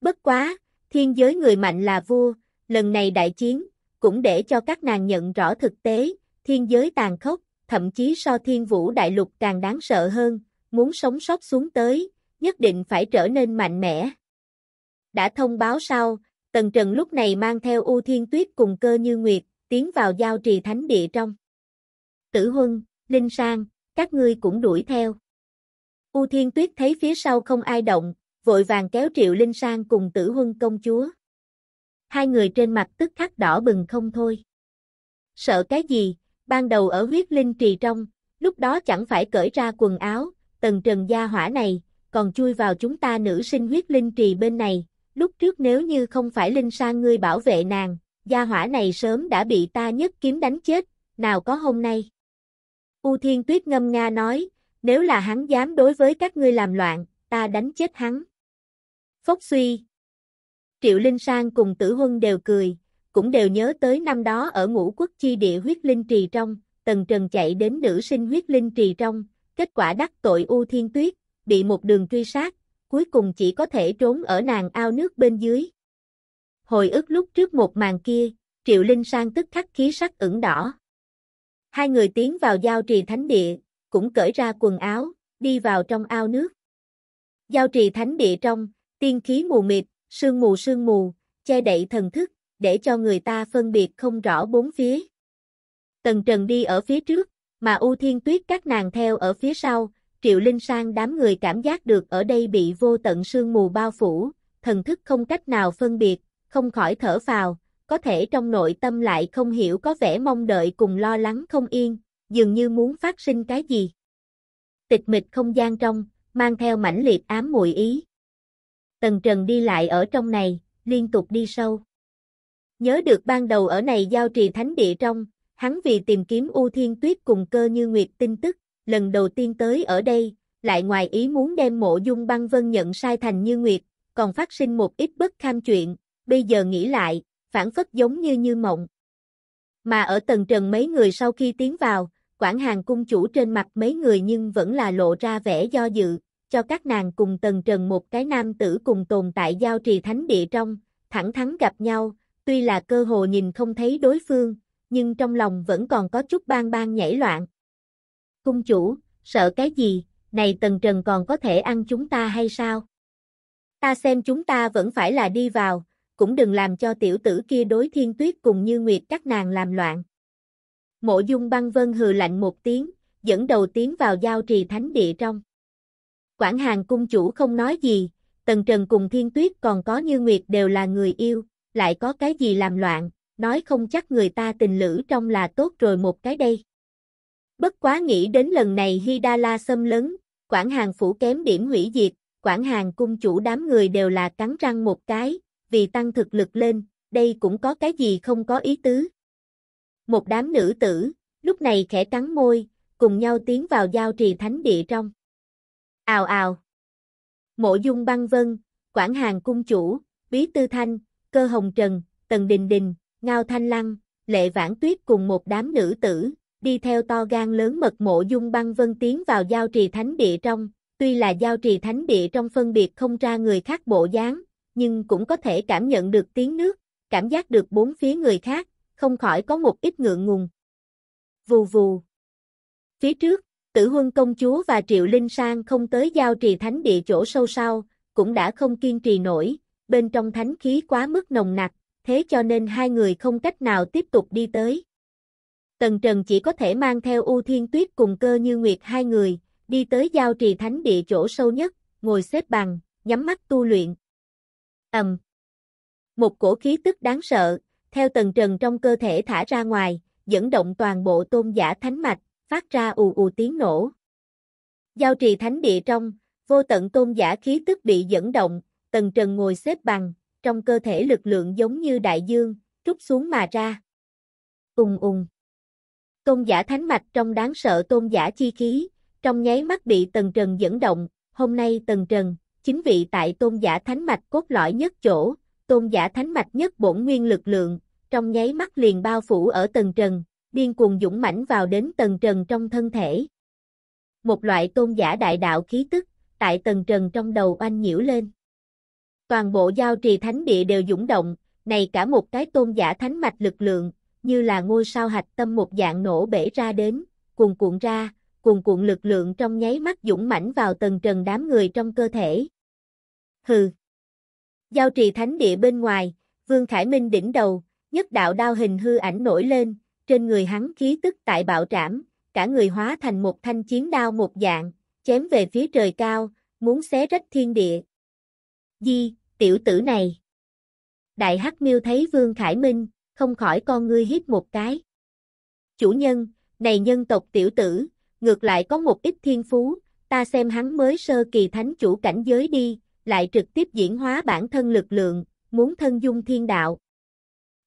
Bất quá, Thiên giới người mạnh là vua, lần này đại chiến, cũng để cho các nàng nhận rõ thực tế, thiên giới tàn khốc, thậm chí so thiên vũ đại lục càng đáng sợ hơn, muốn sống sót xuống tới, nhất định phải trở nên mạnh mẽ. Đã thông báo sau, Tần Trần lúc này mang theo U Thiên Tuyết cùng cơ như Nguyệt, tiến vào giao trì thánh địa trong. Tử Huân, Linh Sang, các ngươi cũng đuổi theo. U Thiên Tuyết thấy phía sau không ai động, vội vàng kéo Triệu Linh sang cùng tử huân công chúa. Hai người trên mặt tức khắc đỏ bừng không thôi. Sợ cái gì, ban đầu ở huyết linh trì trong, lúc đó chẳng phải cởi ra quần áo, tần trần gia hỏa này, còn chui vào chúng ta nữ sinh huyết linh trì bên này, lúc trước nếu như không phải Linh sang ngươi bảo vệ nàng, gia hỏa này sớm đã bị ta nhất kiếm đánh chết, nào có hôm nay. U Thiên Tuyết ngâm nga nói, nếu là hắn dám đối với các ngươi làm loạn, ta đánh chết hắn. Phốc suy. Triệu Linh Sang cùng Tử Huân đều cười, cũng đều nhớ tới năm đó ở ngũ quốc chi địa huyết linh trì trong, Tần Trần chạy đến nữ sinh huyết linh trì trong, kết quả đắc tội U Thiên Tuyết, bị một đường truy sát, cuối cùng chỉ có thể trốn ở nàng ao nước bên dưới. Hồi ức lúc trước một màn kia, Triệu Linh Sang tức khắc khí sắc ửng đỏ. Hai người tiến vào giao trì thánh địa, cũng cởi ra quần áo, đi vào trong ao nước. Giao trì thánh địa trong, tiên khí mù mịt, sương mù sương mù, che đậy thần thức, để cho người ta phân biệt không rõ bốn phía. Tần Trần đi ở phía trước, mà U Thiên Tuyết các nàng theo ở phía sau, Triệu Linh Sang đám người cảm giác được ở đây bị vô tận sương mù bao phủ, thần thức không cách nào phân biệt, không khỏi thở phào, có thể trong nội tâm lại không hiểu có vẻ mong đợi cùng lo lắng không yên, dường như muốn phát sinh cái gì. Tịch mịch không gian trong, mang theo mãnh liệt ám mùi ý. Tần Trần đi lại ở trong này, liên tục đi sâu. Nhớ được ban đầu ở này giao trì thánh địa trong, hắn vì tìm kiếm U Thiên Tuyết cùng cơ như nguyệt tin tức, lần đầu tiên tới ở đây, lại ngoài ý muốn đem mộ dung băng vân nhận sai thành như nguyệt, còn phát sinh một ít bất kham chuyện, bây giờ nghĩ lại, phản phất giống như như mộng. Mà ở tầng trần mấy người sau khi tiến vào, Quản Hàng cung chủ trên mặt mấy người nhưng vẫn là lộ ra vẻ do dự, cho các nàng cùng Tần Trần một cái nam tử cùng tồn tại giao trì thánh địa trong, thẳng thắn gặp nhau, tuy là cơ hồ nhìn không thấy đối phương, nhưng trong lòng vẫn còn có chút ban ban nhảy loạn. Cung chủ, sợ cái gì, này Tần Trần còn có thể ăn chúng ta hay sao? Ta xem chúng ta vẫn phải là đi vào, cũng đừng làm cho tiểu tử kia đối thiên tuyết cùng như nguyệt các nàng làm loạn. Mộ dung băng vân hừ lạnh một tiếng, dẫn đầu tiến vào giao trì thánh địa trong. Quản hàng cung chủ không nói gì, Tần Trần cùng Thiên Tuyết còn có Như Nguyệt đều là người yêu, lại có cái gì làm loạn, nói không chắc người ta tình lữ trong là tốt rồi một cái đây. Bất quá nghĩ đến lần này Hidala xâm lấn, Quản hàng phủ kém điểm hủy diệt, Quản hàng cung chủ đám người đều là cắn răng một cái, vì tăng thực lực lên, đây cũng có cái gì không có ý tứ một đám nữ tử, lúc này khẽ cắn môi, cùng nhau tiến vào giao trì thánh địa trong. Ào ào. Mộ dung băng vân, Quản Hàng Cung Chủ, Bí Tư Thanh, Cơ Hồng Trần, Tần Đình Đình, Ngao Thanh Lăng, Lệ Vãn Tuyết cùng một đám nữ tử, đi theo to gan lớn mật mộ dung băng vân tiến vào giao trì thánh địa trong, tuy là giao trì thánh địa trong phân biệt không ra người khác bộ dáng, nhưng cũng có thể cảm nhận được tiếng nước, cảm giác được bốn phía người khác, không khỏi có một ít ngượng ngùng. Vù vù. Phía trước, tử huân công chúa và triệu linh sang không tới giao trì thánh địa chỗ sâu sau, cũng đã không kiên trì nổi, bên trong thánh khí quá mức nồng nặc, thế cho nên hai người không cách nào tiếp tục đi tới. Tần Trần chỉ có thể mang theo U Thiên Tuyết cùng cơ như Nguyệt hai người, đi tới giao trì thánh địa chỗ sâu nhất, ngồi xếp bằng, nhắm mắt tu luyện. ầm, Một cổ khí tức đáng sợ, theo tầng trần trong cơ thể thả ra ngoài, dẫn động toàn bộ tôn giả thánh mạch, phát ra ù ù tiếng nổ. Giao trì thánh địa trong, vô tận tôn giả khí tức bị dẫn động, tầng trần ngồi xếp bằng, trong cơ thể lực lượng giống như đại dương, trút xuống mà ra. Ùng ùng. Tôn giả thánh mạch trong đáng sợ tôn giả chi khí, trong nháy mắt bị tầng trần dẫn động, hôm nay tầng trần, chính vị tại tôn giả thánh mạch cốt lõi nhất chỗ, tôn giả thánh mạch nhất bổn nguyên lực lượng, trong nháy mắt liền bao phủ ở tầng trần, điên cuồng dũng mãnh vào đến tầng trần trong thân thể. Một loại tôn giả đại đạo khí tức, tại tầng trần trong đầu oanh nhiễu lên. Toàn bộ giao trì thánh địa đều dũng động, này cả một cái tôn giả thánh mạch lực lượng, như là ngôi sao hạch tâm một dạng nổ bể ra đến, cuồn cuộn ra, cuồn cuộn lực lượng trong nháy mắt dũng mãnh vào tầng trần đám người trong cơ thể. Hừ. Giao trì thánh địa bên ngoài, Vương Khải Minh đỉnh đầu, nhất đạo đao hình hư ảnh nổi lên, trên người hắn khí tức tại bạo trảm, cả người hóa thành một thanh chiến đao một dạng, chém về phía trời cao, muốn xé rách thiên địa. Di, tiểu tử này. Đại Hắc Miêu thấy Vương Khải Minh, không khỏi con ngươi hít một cái. Chủ nhân, này nhân tộc tiểu tử, ngược lại có một ít thiên phú, ta xem hắn mới sơ kỳ thánh chủ cảnh giới đi, lại trực tiếp diễn hóa bản thân lực lượng, muốn thân dung thiên đạo.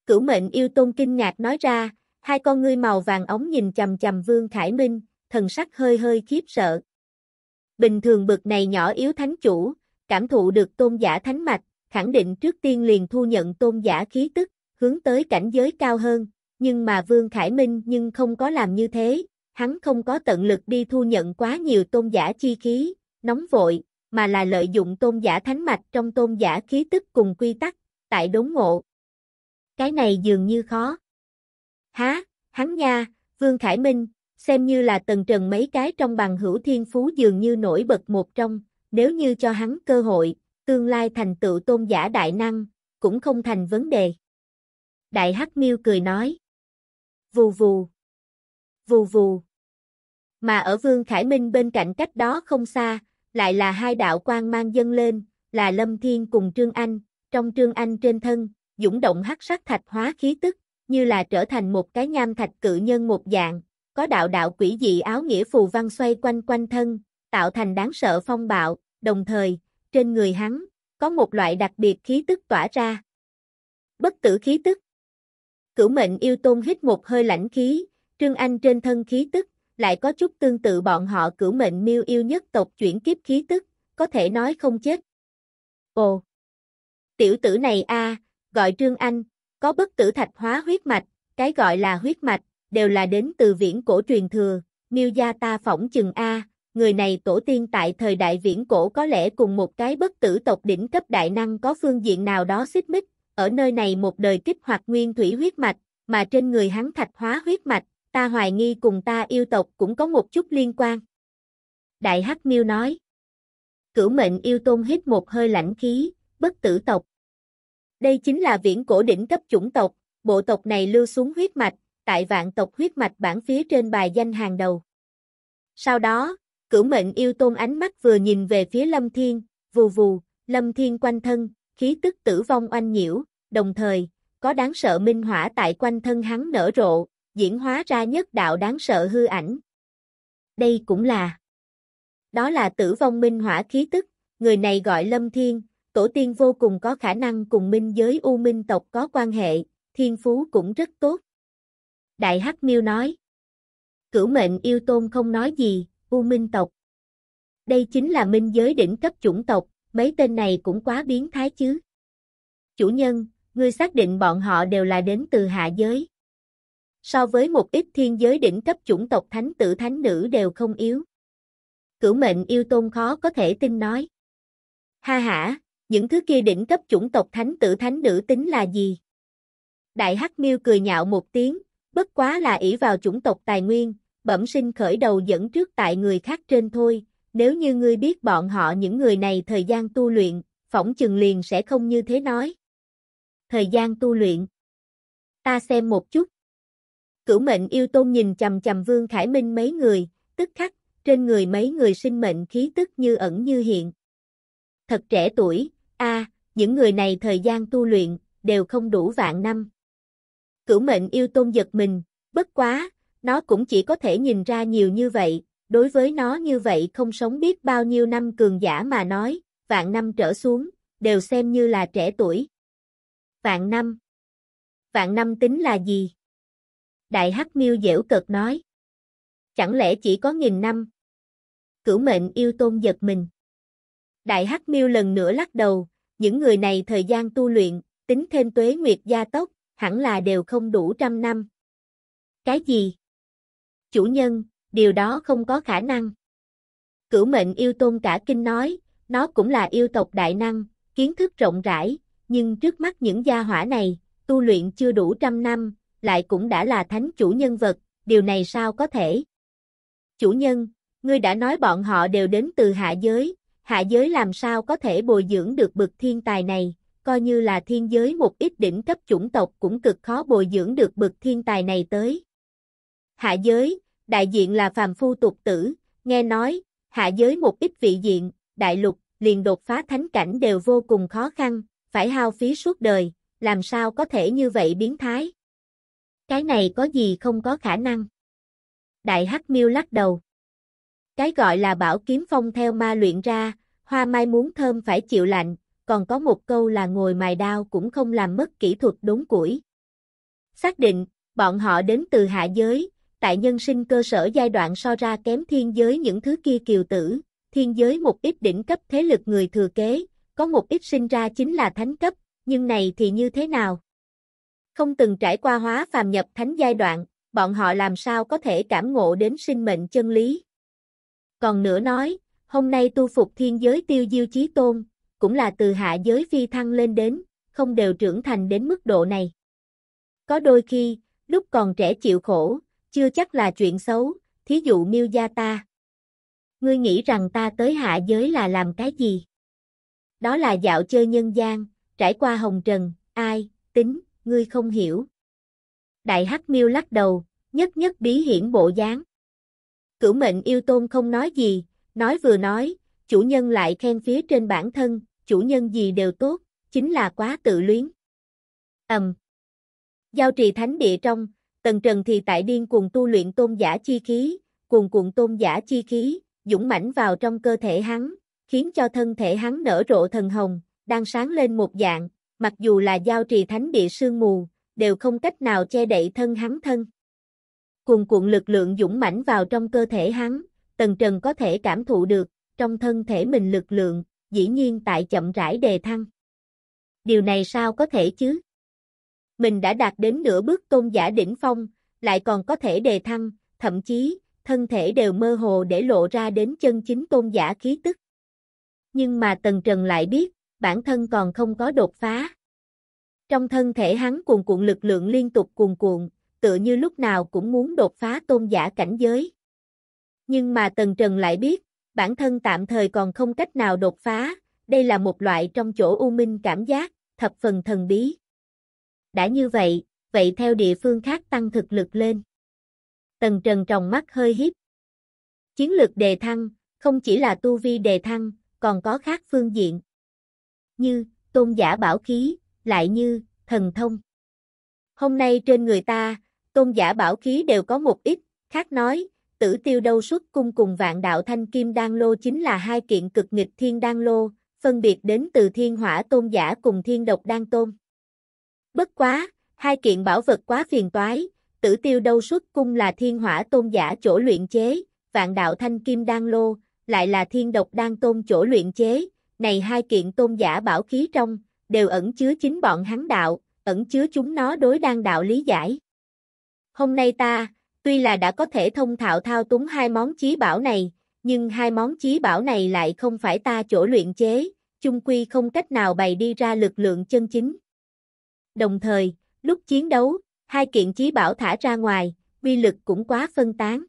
Cửu mệnh yêu tôn kinh ngạc nói ra, hai con ngươi màu vàng ống nhìn chầm chầm Vương Khải Minh, thần sắc hơi hơi khiếp sợ. Bình thường bực này nhỏ yếu thánh chủ, cảm thụ được tôn giả thánh mạch, khẳng định trước tiên liền thu nhận tôn giả khí tức, hướng tới cảnh giới cao hơn, nhưng mà Vương Khải Minh nhưng không có làm như thế, hắn không có tận lực đi thu nhận quá nhiều tôn giả chi khí, nóng vội, mà là lợi dụng tôn giả thánh mạch trong tôn giả khí tức cùng quy tắc, tại đốn ngộ, cái này dường như khó. Há, hắn nha, Vương Khải Minh, xem như là tần trần mấy cái trong bằng hữu thiên phú dường như nổi bật một trong, nếu như cho hắn cơ hội, tương lai thành tựu tôn giả đại năng, cũng không thành vấn đề. Đại Hắc Miêu cười nói. Vù vù. Vù vù. Mà ở Vương Khải Minh bên cạnh cách đó không xa, lại là hai đạo quan mang dâng lên, là Lâm Thiên cùng Trương Anh, trong Trương Anh trên thân, dũng động hắc sắc thạch hóa khí tức, như là trở thành một cái nham thạch cự nhân một dạng, có đạo đạo quỷ dị áo nghĩa phù văn xoay quanh quanh thân, tạo thành đáng sợ phong bạo, đồng thời, trên người hắn, có một loại đặc biệt khí tức tỏa ra. Bất tử khí tức Cửu mệnh yêu tôn hít một hơi lãnh khí, Trương Anh trên thân khí tức, lại có chút tương tự bọn họ cửu mệnh miêu yêu nhất tộc chuyển kiếp khí tức, có thể nói không chết. Ồ! Tiểu tử này a gọi Trương Anh, có bất tử thạch hóa huyết mạch, cái gọi là huyết mạch, đều là đến từ viễn cổ truyền thừa, miêu gia ta phỏng chừng A, người này tổ tiên tại thời đại viễn cổ có lẽ cùng một cái bất tử tộc đỉnh cấp đại năng có phương diện nào đó xích mích, ở nơi này một đời kích hoạt nguyên thủy huyết mạch, mà trên người hắn thạch hóa huyết mạch, ta hoài nghi cùng ta yêu tộc cũng có một chút liên quan. Đại Hắc Miêu nói. Cửu mệnh yêu tôn hít một hơi lạnh khí, bất tử tộc, đây chính là viễn cổ đỉnh cấp chủng tộc, bộ tộc này lưu xuống huyết mạch, tại vạn tộc huyết mạch bản phía trên bài danh hàng đầu. Sau đó, cửu mệnh yêu tôn ánh mắt vừa nhìn về phía Lâm Thiên, vù vù, Lâm Thiên quanh thân, khí tức tử vong oanh nhiễu, đồng thời, có đáng sợ minh hỏa tại quanh thân hắn nở rộ, diễn hóa ra nhất đạo đáng sợ hư ảnh. Đây cũng là Đó là tử vong minh hỏa khí tức, người này gọi Lâm Thiên, tổ tiên vô cùng có khả năng cùng minh giới U Minh tộc có quan hệ, thiên phú cũng rất tốt. Đại Hắc Miêu nói. Cửu mệnh yêu tôn không nói gì, U Minh tộc. Đây chính là minh giới đỉnh cấp chủng tộc, mấy tên này cũng quá biến thái chứ. Chủ nhân, ngươi xác định bọn họ đều là đến từ hạ giới. So với một ít thiên giới đỉnh cấp chủng tộc thánh tử thánh nữ đều không yếu. Cửu mệnh yêu tôn khó có thể tin nói. Ha ha những thứ kia đỉnh cấp chủng tộc thánh tử thánh nữ tính là gì? Đại Hắc Miêu cười nhạo một tiếng, bất quá là ỷ vào chủng tộc tài nguyên, bẩm sinh khởi đầu dẫn trước tại người khác trên thôi, nếu như ngươi biết bọn họ những người này thời gian tu luyện, phỏng chừng liền sẽ không như thế nói. Thời gian tu luyện. Ta xem một chút. Cửu mệnh yêu tôn nhìn chầm chầm Vương Khải Minh mấy người, tức khắc, trên người mấy người sinh mệnh khí tức như ẩn như hiện thật trẻ tuổi, a, những người này thời gian tu luyện, đều không đủ vạn năm. Cửu mệnh yêu tôn giật mình, bất quá, nó cũng chỉ có thể nhìn ra nhiều như vậy, đối với nó như vậy không sống biết bao nhiêu năm cường giả mà nói, vạn năm trở xuống, đều xem như là trẻ tuổi. Vạn năm Vạn năm tính là gì? Đại Hắc Miêu dễu cợt nói. Chẳng lẽ chỉ có nghìn năm? Cửu mệnh yêu tôn giật mình. Đại Hắc Miêu lần nữa lắc đầu, những người này thời gian tu luyện, tính thêm tuế nguyệt gia tốc, hẳn là đều không đủ trăm năm. Cái gì? Chủ nhân, điều đó không có khả năng. Cửu mệnh yêu tôn cả kinh nói, nó cũng là yêu tộc đại năng, kiến thức rộng rãi, nhưng trước mắt những gia hỏa này, tu luyện chưa đủ trăm năm, lại cũng đã là thánh chủ nhân vật, điều này sao có thể? Chủ nhân, ngươi đã nói bọn họ đều đến từ hạ giới, hạ giới làm sao có thể bồi dưỡng được bậc thiên tài này, coi như là thiên giới một ít đỉnh cấp chủng tộc cũng cực khó bồi dưỡng được bậc thiên tài này tới. Hạ giới, đại diện là phàm phu tục tử, nghe nói, hạ giới một ít vị diện, đại lục, liền đột phá thánh cảnh đều vô cùng khó khăn, phải hao phí suốt đời, làm sao có thể như vậy biến thái. Cái này có gì không có khả năng. Đại Hắc Miêu lắc đầu. Cái gọi là bảo kiếm phong theo ma luyện ra, hoa mai muốn thơm phải chịu lạnh, còn có một câu là ngồi mài đao cũng không làm mất kỹ thuật đốn củi. Xác định, bọn họ đến từ hạ giới, tại nhân sinh cơ sở giai đoạn so ra kém thiên giới những thứ kia kiều tử, thiên giới một ít đỉnh cấp thế lực người thừa kế, có một ít sinh ra chính là thánh cấp, nhưng này thì như thế nào? Không từng trải qua hóa phàm nhập thánh giai đoạn, bọn họ làm sao có thể cảm ngộ đến sinh mệnh chân lý? Còn nữa nói, hôm nay tu phục thiên giới tiêu diêu chí tôn, cũng là từ hạ giới phi thăng lên đến, không đều trưởng thành đến mức độ này. Có đôi khi, lúc còn trẻ chịu khổ, chưa chắc là chuyện xấu, thí dụ miêu gia ta. Ngươi nghĩ rằng ta tới hạ giới là làm cái gì? Đó là dạo chơi nhân gian, trải qua hồng trần, ai, tính, ngươi không hiểu. Đại Hắc Miêu lắc đầu, nhất nhất bí hiển bộ dáng. Cửu mệnh yêu tôn không nói gì, nói vừa nói, chủ nhân lại khen phía trên bản thân, chủ nhân gì đều tốt, chính là quá tự luyến. Ầm. Giao trì thánh địa trong, tần trần thì tại điên cuồng tu luyện tôn giả chi khí, cuồng cuồng tôn giả chi khí, dũng mãnh vào trong cơ thể hắn, khiến cho thân thể hắn nở rộ thần hồng, đang sáng lên một dạng, mặc dù là giao trì thánh địa sương mù, đều không cách nào che đậy thân hắn thân cuồn cuộn lực lượng dũng mãnh vào trong cơ thể hắn, Tần Trần có thể cảm thụ được, trong thân thể mình lực lượng, dĩ nhiên tại chậm rãi đề thăng. Điều này sao có thể chứ? Mình đã đạt đến nửa bước tôn giả đỉnh phong, lại còn có thể đề thăng, thậm chí, thân thể đều mơ hồ để lộ ra đến chân chính tôn giả khí tức. Nhưng mà Tần Trần lại biết, bản thân còn không có đột phá. Trong thân thể hắn cuồn cuộn lực lượng liên tục cuồn cuộn, tựa như lúc nào cũng muốn đột phá tôn giả cảnh giới. Nhưng mà Tần Trần lại biết, bản thân tạm thời còn không cách nào đột phá, đây là một loại trong chỗ u minh cảm giác, thập phần thần bí. Đã như vậy, vậy theo địa phương khác tăng thực lực lên. Tần Trần trong mắt hơi híp. Chiến lược đề thăng, không chỉ là tu vi đề thăng, còn có khác phương diện. Như, tôn giả bảo khí, lại như, thần thông. Hôm nay trên người ta, tôn giả bảo khí đều có một ít, khác nói, tử tiêu đâu xuất cung cùng vạn đạo thanh kim đan lô chính là hai kiện cực nghịch thiên đan lô, phân biệt đến từ thiên hỏa tôn giả cùng thiên độc đan tôn. Bất quá, hai kiện bảo vật quá phiền toái, tử tiêu đâu xuất cung là thiên hỏa tôn giả chỗ luyện chế, vạn đạo thanh kim đan lô, lại là thiên độc đan tôn chỗ luyện chế, này hai kiện tôn giả bảo khí trong, đều ẩn chứa chính bọn hắn đạo, ẩn chứa chúng nó đối đan đạo lý giải. Hôm nay ta, tuy là đã có thể thông thạo thao túng hai món chí bảo này, nhưng hai món chí bảo này lại không phải ta chỗ luyện chế, chung quy không cách nào bày đi ra lực lượng chân chính. Đồng thời, lúc chiến đấu, hai kiện chí bảo thả ra ngoài, uy lực cũng quá phân tán.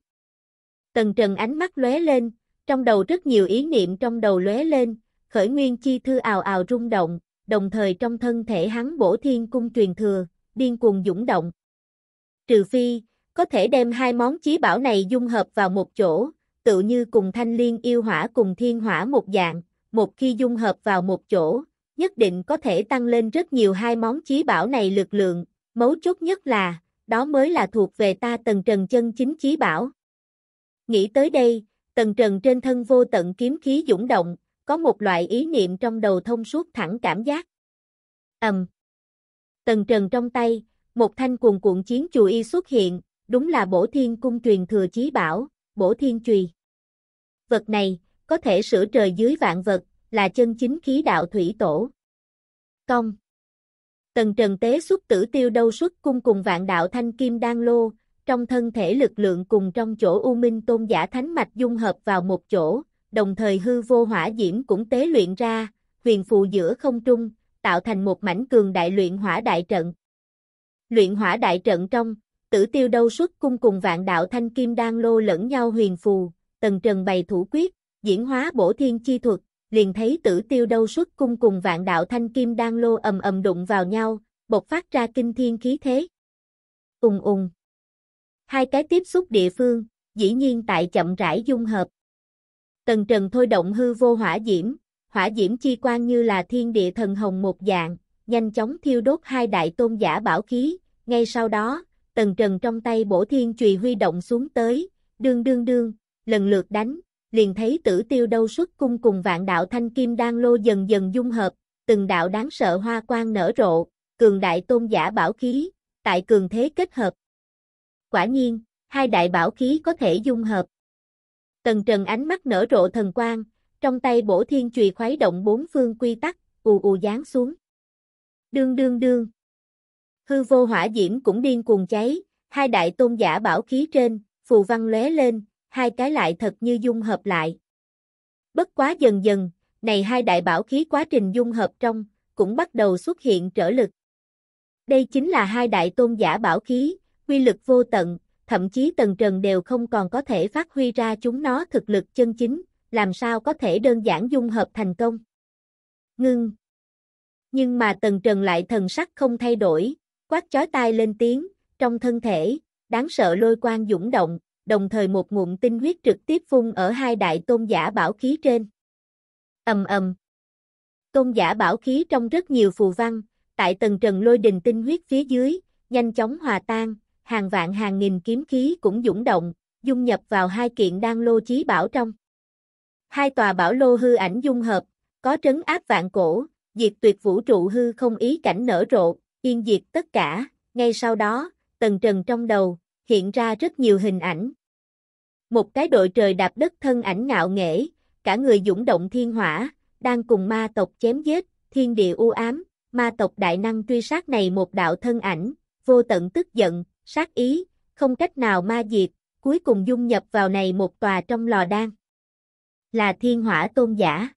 Tần Trần ánh mắt lóe lên, trong đầu rất nhiều ý niệm trong đầu lóe lên, khởi nguyên chi thư ào ào rung động, đồng thời trong thân thể hắn bổ thiên cung truyền thừa, điên cuồng dũng động. Trừ phi, có thể đem hai món chí bảo này dung hợp vào một chỗ, tự như cùng thanh liên yêu hỏa cùng thiên hỏa một dạng, một khi dung hợp vào một chỗ, nhất định có thể tăng lên rất nhiều hai món chí bảo này lực lượng, mấu chốt nhất là, đó mới là thuộc về ta tần trần chân chính chí bảo. Nghĩ tới đây, tần trần trên thân vô tận kiếm khí dũng động, có một loại ý niệm trong đầu thông suốt thẳng cảm giác. ầm, tần trần trong tay, một thanh cuồn cuộn chiến chùa y xuất hiện, đúng là bổ thiên cung truyền thừa chí bảo, bổ thiên chùy. Vật này, có thể sửa trời dưới vạn vật, là chân chính khí đạo thủy tổ. Công Tần trần tế xuất tử tiêu đâu xuất cung cùng vạn đạo thanh kim đan lô, trong thân thể lực lượng cùng trong chỗ u minh tôn giả thánh mạch dung hợp vào một chỗ, đồng thời hư vô hỏa diễm cũng tế luyện ra, huyền phù giữa không trung, tạo thành một mảnh cường đại luyện hỏa đại trận luyện hỏa đại trận trong, tử tiêu đâu xuất cung cùng vạn đạo thanh kim đang lô lẫn nhau huyền phù, tần trần bày thủ quyết, diễn hóa bổ thiên chi thuật, liền thấy tử tiêu đâu xuất cung cùng vạn đạo thanh kim đang lô ầm ầm đụng vào nhau, bộc phát ra kinh thiên khí thế. ung ung Hai cái tiếp xúc địa phương, dĩ nhiên tại chậm rãi dung hợp. Tần trần thôi động hư vô hỏa diễm, hỏa diễm chi quan như là thiên địa thần hồng một dạng, nhanh chóng thiêu đốt hai đại tôn giả bảo khí, ngay sau đó, tần trần trong tay bổ thiên chùy huy động xuống tới, đương đương đương, lần lượt đánh, liền thấy tử tiêu đâu xuất cung cùng vạn đạo thanh kim đang lô dần dần dung hợp, từng đạo đáng sợ hoa quang nở rộ, cường đại tôn giả bảo khí, tại cường thế kết hợp. Quả nhiên, hai đại bảo khí có thể dung hợp. Tần Trần ánh mắt nở rộ thần quang, trong tay bổ thiên chùy khuấy động bốn phương quy tắc, ù ù giáng xuống. Đương đương đương, Hư vô hỏa diễm cũng điên cuồng cháy, hai đại tôn giả bảo khí trên, phù văn lóe lên, hai cái lại thật như dung hợp lại. Bất quá dần dần, này hai đại bảo khí quá trình dung hợp trong, cũng bắt đầu xuất hiện trở lực. Đây chính là hai đại tôn giả bảo khí, quy lực vô tận, thậm chí tầng trần đều không còn có thể phát huy ra chúng nó thực lực chân chính, làm sao có thể đơn giản dung hợp thành công. Ngưng. Nhưng mà tầng trần lại thần sắc không thay đổi, quát chói tai lên tiếng, trong thân thể, đáng sợ lôi quang dũng động, đồng thời một ngụm tinh huyết trực tiếp phun ở hai đại tôn giả bảo khí trên. Ầm ầm. Tôn giả bảo khí trong rất nhiều phù văn, tại tầng trần lôi đình tinh huyết phía dưới, nhanh chóng hòa tan, hàng vạn hàng nghìn kiếm khí cũng dũng động, dung nhập vào hai kiện đan lô chí bảo trong. Hai tòa bảo lô hư ảnh dung hợp, có trấn áp vạn cổ, diệt tuyệt vũ trụ hư không ý cảnh nở rộ, yên diệt tất cả, ngay sau đó, tầng trần trong đầu, hiện ra rất nhiều hình ảnh. Một cái đội trời đạp đất thân ảnh ngạo nghễ, cả người dũng động thiên hỏa, đang cùng ma tộc chém giết, thiên địa u ám, ma tộc đại năng truy sát này một đạo thân ảnh, vô tận tức giận, sát ý, không cách nào ma diệt, cuối cùng dung nhập vào này một tòa trong lò đan. Là thiên hỏa tôn giả.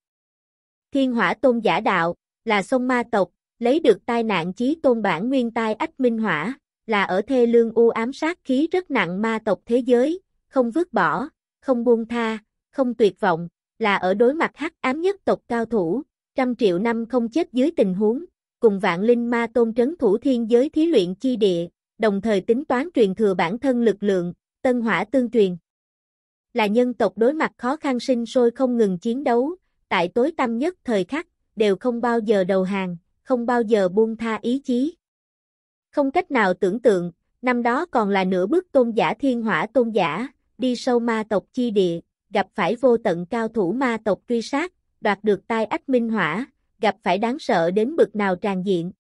Thiên hỏa tôn giả đạo, là sông ma tộc, lấy được tai nạn chí tôn bản nguyên tai ách minh hỏa, là ở thê lương u ám sát khí rất nặng ma tộc thế giới, không vứt bỏ, không buông tha, không tuyệt vọng, là ở đối mặt hắc ám nhất tộc cao thủ, trăm triệu năm không chết dưới tình huống, cùng vạn linh ma tôn trấn thủ thiên giới thí luyện chi địa, đồng thời tính toán truyền thừa bản thân lực lượng, tân hỏa tương truyền. Là nhân tộc đối mặt khó khăn sinh sôi không ngừng chiến đấu, tại tối tâm nhất thời khắc, đều không bao giờ đầu hàng, không bao giờ buông tha ý chí. Không cách nào tưởng tượng, năm đó còn là nửa bước tôn giả thiên hỏa tôn giả, đi sâu ma tộc chi địa, gặp phải vô tận cao thủ ma tộc truy sát, đoạt được tai ách minh hỏa, gặp phải đáng sợ đến bực nào tràn diện.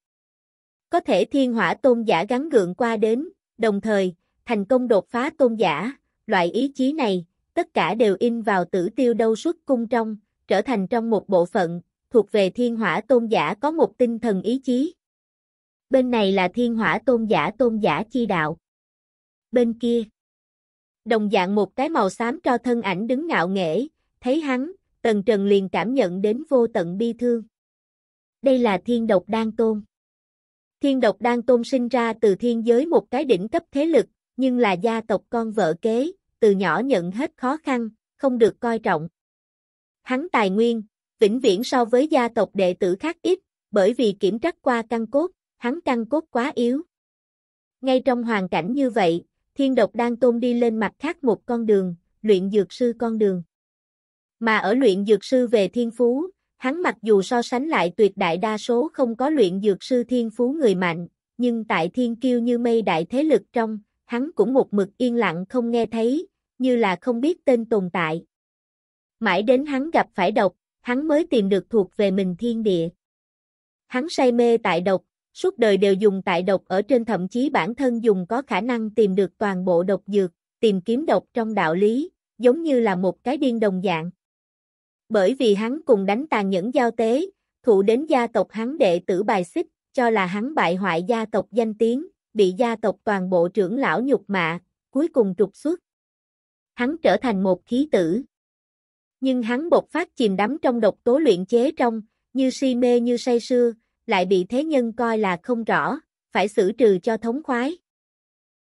Có thể thiên hỏa tôn giả gắn gượng qua đến, đồng thời, thành công đột phá tôn giả, loại ý chí này, tất cả đều in vào tử tiêu đâu suốt cung trong, trở thành trong một bộ phận, thuộc về thiên hỏa tôn giả có một tinh thần ý chí. Bên này là thiên hỏa tôn giả tôn giả chi đạo. Bên kia, đồng dạng một cái màu xám cho thân ảnh đứng ngạo nghễ, thấy hắn, Tần Trần liền cảm nhận đến vô tận bi thương. Đây là thiên độc đan tôn. Thiên độc đan tôn sinh ra từ thiên giới một cái đỉnh cấp thế lực, nhưng là gia tộc con vợ kế, từ nhỏ nhận hết khó khăn, không được coi trọng. Hắn tài nguyên, vĩnh viễn so với gia tộc đệ tử khác ít, bởi vì kiểm trắc qua căn cốt, hắn căn cốt quá yếu. Ngay trong hoàn cảnh như vậy, thiên độc đang tôn đi lên mặt khác một con đường, luyện dược sư con đường. Mà ở luyện dược sư về thiên phú, hắn mặc dù so sánh lại tuyệt đại đa số không có luyện dược sư thiên phú người mạnh, nhưng tại thiên kiêu như mây đại thế lực trong, hắn cũng một mực yên lặng không nghe thấy, như là không biết tên tồn tại. Mãi đến hắn gặp phải độc, hắn mới tìm được thuộc về mình thiên địa. Hắn say mê tại độc, suốt đời đều dùng tại độc ở trên thậm chí bản thân dùng có khả năng tìm được toàn bộ độc dược, tìm kiếm độc trong đạo lý, giống như là một cái điên đồng dạng. Bởi vì hắn cùng đánh tàn nhẫn giao tế, thụ đến gia tộc hắn đệ tử bài xích, cho là hắn bại hoại gia tộc danh tiếng, bị gia tộc toàn bộ trưởng lão nhục mạ, cuối cùng trục xuất. Hắn trở thành một khí tử. Nhưng hắn bộc phát chìm đắm trong độc tố luyện chế trong, như si mê như say sưa, lại bị thế nhân coi là không rõ, phải xử trừ cho thống khoái.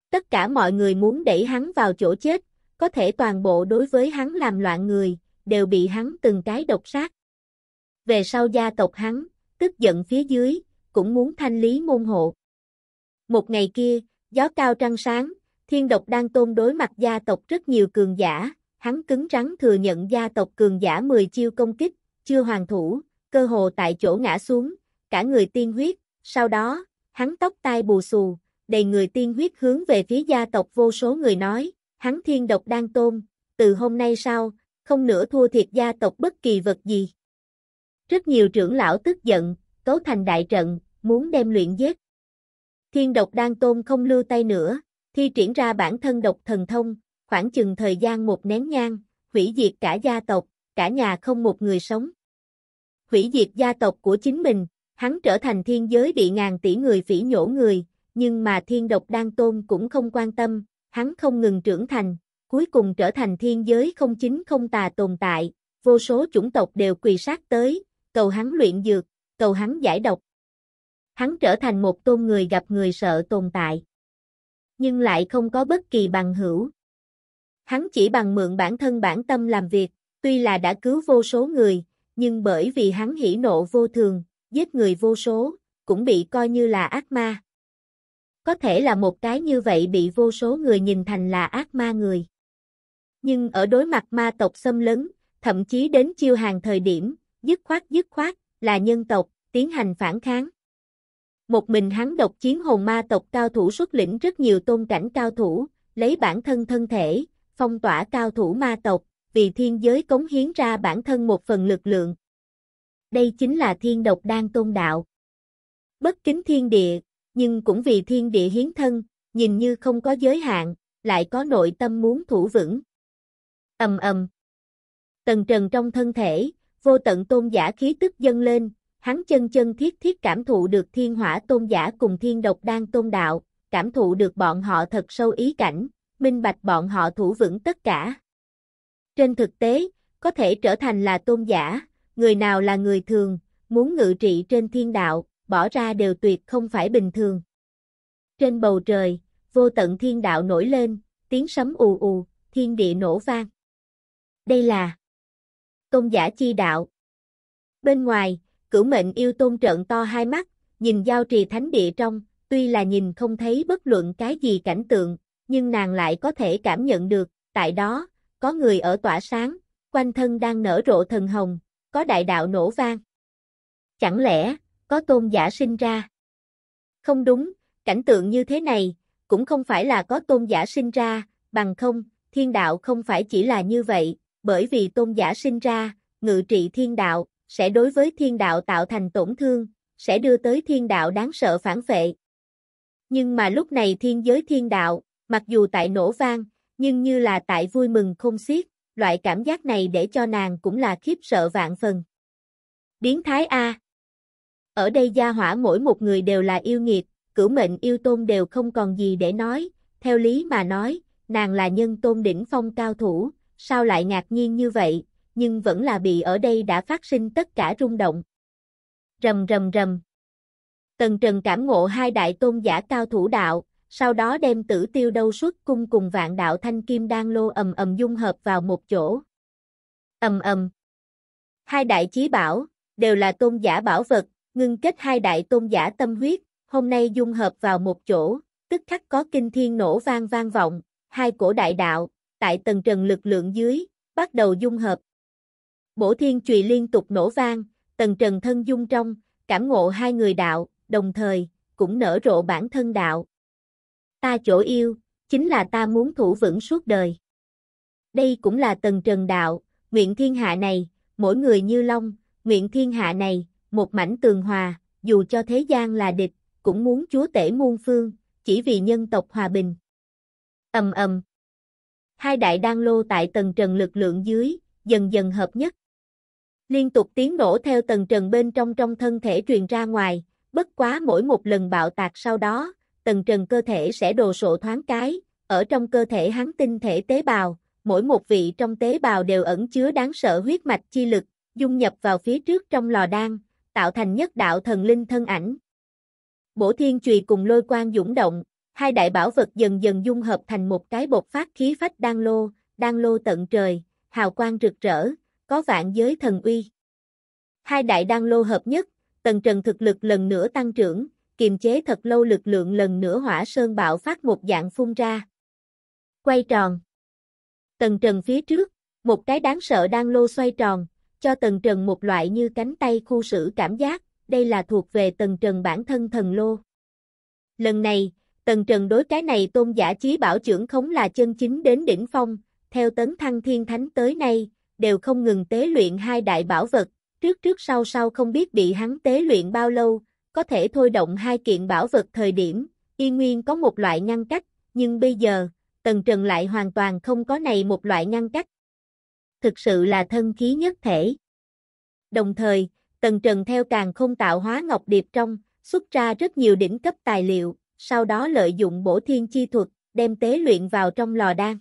Tất cả mọi người muốn đẩy hắn vào chỗ chết, có thể toàn bộ đối với hắn làm loạn người, đều bị hắn từng cái độc sát. Về sau gia tộc hắn, tức giận phía dưới, cũng muốn thanh lý môn hộ. Một ngày kia, gió cao trăng sáng, thiên độc đang tôn đối mặt gia tộc rất nhiều cường giả, hắn cứng rắn thừa nhận gia tộc cường giả 10 chiêu công kích, chưa hoàn thủ, cơ hồ tại chỗ ngã xuống, cả người tiên huyết, sau đó, hắn tóc tai bù xù, đầy người tiên huyết hướng về phía gia tộc vô số người nói, hắn thiên độc đang tôn, từ hôm nay sau, không nữa thua thiệt gia tộc bất kỳ vật gì. Rất nhiều trưởng lão tức giận, cấu thành đại trận, muốn đem luyện giết. Thiên độc đang tôn không lưu tay nữa, thi triển ra bản thân độc thần thông, khoảng chừng thời gian một nén nhang, hủy diệt cả gia tộc, cả nhà không một người sống. Hủy diệt gia tộc của chính mình, hắn trở thành thiên giới bị ngàn tỷ người phỉ nhổ người, nhưng mà thiên độc đang tôn cũng không quan tâm, hắn không ngừng trưởng thành, cuối cùng trở thành thiên giới không chính không tà tồn tại, vô số chủng tộc đều quỳ sát tới, cầu hắn luyện dược, cầu hắn giải độc. Hắn trở thành một tôn người gặp người sợ tồn tại. Nhưng lại không có bất kỳ bằng hữu, Hắn chỉ bằng mượn bản thân bản tâm làm việc, tuy là đã cứu vô số người, nhưng bởi vì hắn hỉ nộ vô thường, giết người vô số, cũng bị coi như là ác ma. Có thể là một cái như vậy bị vô số người nhìn thành là ác ma người. Nhưng ở đối mặt ma tộc xâm lấn, thậm chí đến chiêu hàng thời điểm, dứt khoát dứt khoát, là nhân tộc, tiến hành phản kháng. Một mình hắn độc chiến hồn ma tộc cao thủ xuất lĩnh rất nhiều tôn cảnh cao thủ, lấy bản thân thân thể, phong tỏa cao thủ ma tộc, vì thiên giới cống hiến ra bản thân một phần lực lượng. Đây chính là thiên độc đang tôn đạo. Bất kính thiên địa, nhưng cũng vì thiên địa hiến thân, nhìn như không có giới hạn, lại có nội tâm muốn thủ vững. Ầm ầm. Tần Trần trong thân thể, vô tận tôn giả khí tức dâng lên, hắn chân chân thiết thiết cảm thụ được thiên hỏa tôn giả cùng thiên độc đang tôn đạo, cảm thụ được bọn họ thật sâu ý cảnh minh bạch bọn họ thủ vững tất cả. Trên thực tế, có thể trở thành là tôn giả, người nào là người thường, muốn ngự trị trên thiên đạo, bỏ ra đều tuyệt không phải bình thường. Trên bầu trời, vô tận thiên đạo nổi lên, tiếng sấm ù ù, thiên địa nổ vang. Đây là tôn giả chi đạo. Bên ngoài, cửu mệnh yêu tôn trợn to hai mắt, nhìn giao trì thánh địa trong, tuy là nhìn không thấy bất luận cái gì cảnh tượng, nhưng nàng lại có thể cảm nhận được, tại đó, có người ở tỏa sáng, quanh thân đang nở rộ thần hồng, có đại đạo nổ vang. Chẳng lẽ, có tôn giả sinh ra? Không đúng, cảnh tượng như thế này, cũng không phải là có tôn giả sinh ra, bằng không, thiên đạo không phải chỉ là như vậy, bởi vì tôn giả sinh ra, ngự trị thiên đạo, sẽ đối với thiên đạo tạo thành tổn thương, sẽ đưa tới thiên đạo đáng sợ phản vệ Nhưng mà lúc này thiên giới thiên đạo, Mặc dù tại nổ vang, nhưng như là tại vui mừng không xiết, loại cảm giác này để cho nàng cũng là khiếp sợ vạn phần. biến Thái A Ở đây gia hỏa mỗi một người đều là yêu nghiệt, cửu mệnh yêu tôn đều không còn gì để nói, theo lý mà nói, nàng là nhân tôn đỉnh phong cao thủ, sao lại ngạc nhiên như vậy, nhưng vẫn là bị ở đây đã phát sinh tất cả rung động. Rầm rầm rầm. Tần Trần cảm ngộ hai đại tôn giả cao thủ đạo, sau đó đem tử tiêu đâu xuất cung cùng vạn đạo thanh kim đang lô ầm ầm dung hợp vào một chỗ. Ầm ầm. Hai đại chí bảo, đều là tôn giả bảo vật, ngưng kết hai đại tôn giả tâm huyết, hôm nay dung hợp vào một chỗ, tức khắc có kinh thiên nổ vang vang vọng, hai cổ đại đạo, tại tầng trần lực lượng dưới, bắt đầu dung hợp. Bổ thiên trùy liên tục nổ vang, tầng trần thân dung trong, cảm ngộ hai người đạo, đồng thời, cũng nở rộ bản thân đạo ta chỗ yêu, chính là ta muốn thủ vững suốt đời. Đây cũng là tầng trần đạo, nguyện thiên hạ này, mỗi người như long, nguyện thiên hạ này, một mảnh tường hòa, dù cho thế gian là địch, cũng muốn chúa tể muôn phương, chỉ vì nhân tộc hòa bình. Ầm ầm. Hai đại đan lô tại tầng trần lực lượng dưới, dần dần hợp nhất. Liên tục tiếng nổ theo tầng trần bên trong trong thân thể truyền ra ngoài, bất quá mỗi một lần bạo tạc sau đó, tầng trần cơ thể sẽ đồ sộ thoáng cái, ở trong cơ thể hắn tinh thể tế bào, mỗi một vị trong tế bào đều ẩn chứa đáng sợ huyết mạch chi lực, dung nhập vào phía trước trong lò đan, tạo thành nhất đạo thần linh thân ảnh. Bổ thiên chùy cùng lôi quang dũng động, hai đại bảo vật dần dần dung hợp thành một cái bột phát khí phách đan lô, đan lô tận trời, hào quang rực rỡ, có vạn giới thần uy. Hai đại đan lô hợp nhất, tần trần thực lực lần nữa tăng trưởng, kiềm chế thật lâu lực lượng lần nữa hỏa sơn bạo phát một dạng phun ra. Quay tròn. Tầng trần phía trước, một cái đáng sợ đang lô xoay tròn, cho tầng trần một loại như cánh tay khu sử cảm giác, đây là thuộc về tầng trần bản thân thần lô. Lần này, tầng trần đối cái này tôn giả chí bảo trưởng khống là chân chính đến đỉnh phong, theo tấn thăng thiên thánh tới nay, đều không ngừng tế luyện hai đại bảo vật, trước trước sau sau không biết bị hắn tế luyện bao lâu, có thể thôi động hai kiện bảo vật thời điểm, y nguyên có một loại ngăn cách, nhưng bây giờ, Tần Trần lại hoàn toàn không có này một loại ngăn cách. Thực sự là thân khí nhất thể. Đồng thời, Tần Trần theo càng không tạo hóa ngọc điệp trong, xuất ra rất nhiều đỉnh cấp tài liệu, sau đó lợi dụng bổ thiên chi thuật, đem tế luyện vào trong lò đan.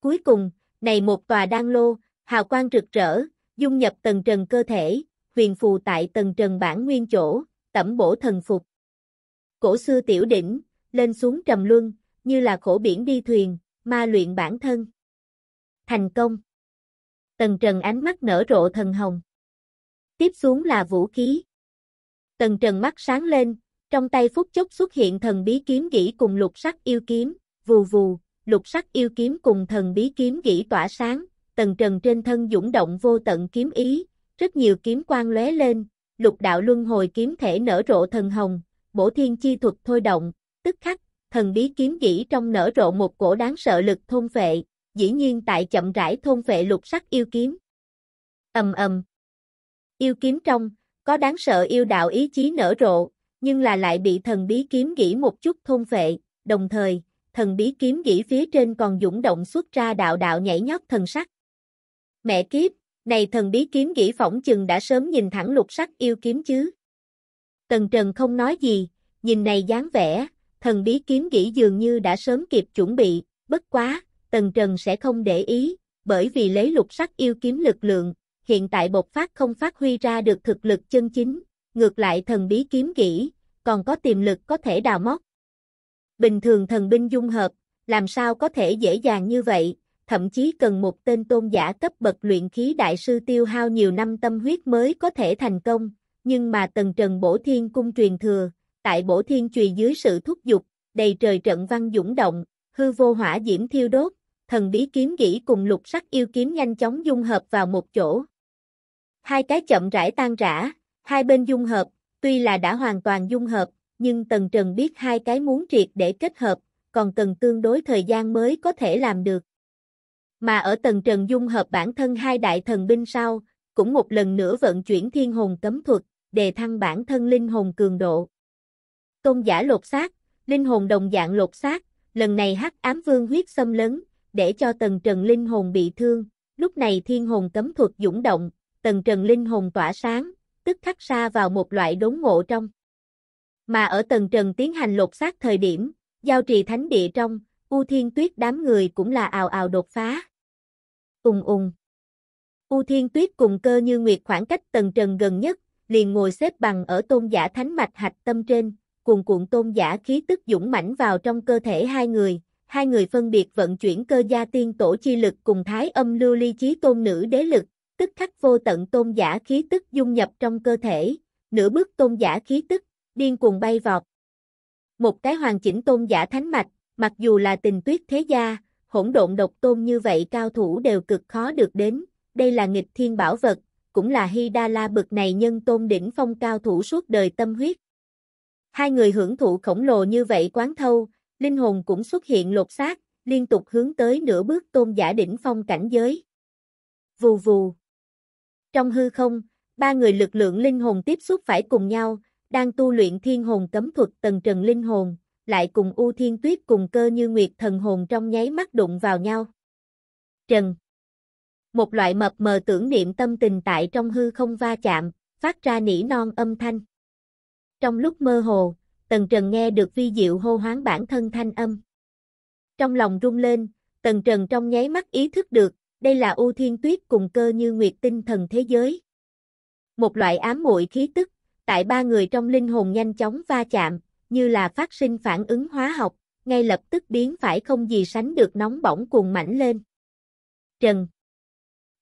Cuối cùng, này một tòa đan lô, hào quang rực rỡ, dung nhập Tần Trần cơ thể, huyền phù tại Tần Trần bản nguyên chỗ, tẩm bổ thần phục. Cổ xưa tiểu đỉnh, lên xuống trầm luân, như là khổ biển đi thuyền, ma luyện bản thân. Thành công. Tần Trần ánh mắt nở rộ thần hồng. Tiếp xuống là vũ khí. Tần Trần mắt sáng lên, trong tay phút chốc xuất hiện thần bí kiếm gỉ cùng lục sắc yêu kiếm, vù vù, lục sắc yêu kiếm cùng thần bí kiếm gỉ tỏa sáng, Tần Trần trên thân dũng động vô tận kiếm ý, rất nhiều kiếm quang lóe lên, lục đạo luân hồi kiếm thể nở rộ thần hồng, bổ thiên chi thuật thôi động, tức khắc, thần bí kiếm gỉ trong nở rộ một cổ đáng sợ lực thôn phệ, dĩ nhiên tại chậm rãi thôn phệ lục sắc yêu kiếm. Ầm ầm. Yêu kiếm trong, có đáng sợ yêu đạo ý chí nở rộ, nhưng là lại bị thần bí kiếm gỉ một chút thôn phệ, đồng thời, thần bí kiếm gỉ phía trên còn dũng động xuất ra đạo đạo nhảy nhót thần sắc. Mẹ kiếp, này thần bí kiếm gỉ phỏng chừng đã sớm nhìn thẳng lục sắc yêu kiếm chứ. Tần Trần không nói gì, nhìn này dáng vẻ, thần bí kiếm gỉ dường như đã sớm kịp chuẩn bị, bất quá, Tần Trần sẽ không để ý, bởi vì lấy lục sắc yêu kiếm lực lượng, hiện tại bộc phát không phát huy ra được thực lực chân chính, ngược lại thần bí kiếm kỹ, còn có tiềm lực có thể đào móc. Bình thường thần binh dung hợp, làm sao có thể dễ dàng như vậy, thậm chí cần một tên tôn giả cấp bậc luyện khí đại sư tiêu hao nhiều năm tâm huyết mới có thể thành công, nhưng mà tần trần bổ thiên cung truyền thừa, tại bổ thiên trùy dưới sự thúc giục, đầy trời trận văn dũng động, hư vô hỏa diễm thiêu đốt, thần bí kiếm gỉ cùng lục sắc yêu kiếm nhanh chóng dung hợp vào một chỗ. Hai cái chậm rãi tan rã, hai bên dung hợp, tuy là đã hoàn toàn dung hợp, nhưng Tần Trần biết hai cái muốn triệt để kết hợp, còn cần tương đối thời gian mới có thể làm được. Mà ở tầng trần dung hợp bản thân hai đại thần binh sau, cũng một lần nữa vận chuyển thiên hồn cấm thuật, đề thăng bản thân linh hồn cường độ. Tôn giả lột xác, linh hồn đồng dạng lột xác, lần này hắc ám vương huyết xâm lấn, để cho tầng trần linh hồn bị thương, lúc này thiên hồn cấm thuật dũng động, tầng trần linh hồn tỏa sáng, tức khắc xa vào một loại đốn ngộ trong. Mà ở tầng trần tiến hành lột xác thời điểm, giao trì thánh địa trong, U Thiên Tuyết đám người cũng là ào ào đột phá. Ùng ùng. U Thiên Tuyết cùng cơ như nguyệt khoảng cách tầng trần gần nhất, liền ngồi xếp bằng ở tôn giả thánh mạch hạch tâm trên, cuồn cuộn tôn giả khí tức dũng mãnh vào trong cơ thể hai người, hai người phân biệt vận chuyển cơ gia tiên tổ chi lực cùng thái âm lưu ly chí tôn nữ đế lực, tức khắc vô tận tôn giả khí tức dung nhập trong cơ thể, nửa bước tôn giả khí tức, điên cuồng bay vọt. Một cái hoàn chỉnh tôn giả thánh mạch, Mặc dù là tình tuyết thế gia, hỗn độn độc tôn như vậy cao thủ đều cực khó được đến, đây là nghịch thiên bảo vật, cũng là Hy Đa La bực này nhân tôn đỉnh phong cao thủ suốt đời tâm huyết. Hai người hưởng thụ khổng lồ như vậy quán thâu, linh hồn cũng xuất hiện lột xác, liên tục hướng tới nửa bước tôn giả đỉnh phong cảnh giới. Vù vù. Trong hư không, ba người lực lượng linh hồn tiếp xúc phải cùng nhau, đang tu luyện thiên hồn cấm thuật tầng trần linh hồn, lại cùng U Thiên Tuyết cùng cơ như nguyệt thần hồn trong nháy mắt đụng vào nhau. Trần Một loại mập mờ tưởng niệm tâm tình tại trong hư không va chạm, phát ra nỉ non âm thanh. Trong lúc mơ hồ, Tần Trần nghe được vi diệu hô hoáng bản thân thanh âm. Trong lòng rung lên, Tần Trần trong nháy mắt ý thức được, đây là U Thiên Tuyết cùng cơ như nguyệt tinh thần thế giới. Một loại ám muội khí tức, tại ba người trong linh hồn nhanh chóng va chạm, như là phát sinh phản ứng hóa học, ngay lập tức biến phải không gì sánh được nóng bỏng cuồng mãnh lên. Trần.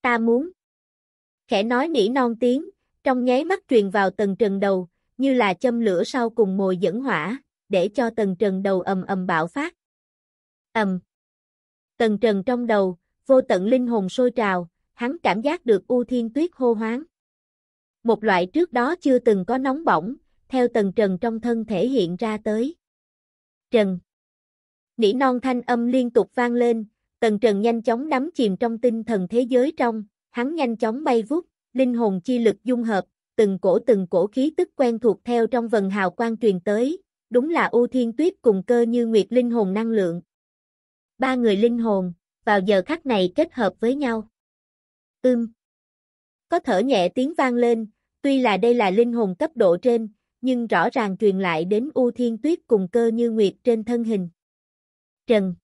Ta muốn. Khẽ nói nỉ non tiếng, trong nháy mắt truyền vào tầng trần đầu, như là châm lửa sau cùng mồi dẫn hỏa, để cho tầng trần đầu ầm ầm bạo phát. Ầm. Tầng trần trong đầu, vô tận linh hồn sôi trào, hắn cảm giác được U Thiên Tuyết hô hoáng. Một loại trước đó chưa từng có nóng bỏng, theo tầng trần trong thân thể hiện ra tới. Trần Nỉ non thanh âm liên tục vang lên, tầng trần nhanh chóng đắm chìm trong tinh thần thế giới trong, hắn nhanh chóng bay vút, linh hồn chi lực dung hợp, từng cổ từng cổ khí tức quen thuộc theo trong vần hào quang truyền tới, đúng là ưu Thiên Tuyết cùng cơ như nguyệt linh hồn năng lượng. Ba người linh hồn, vào giờ khắc này kết hợp với nhau. Ưm. Có thở nhẹ tiếng vang lên, tuy là đây là linh hồn cấp độ trên, nhưng rõ ràng truyền lại đến U Thiên Tuyết cùng cơ như nguyệt trên thân hình. Trần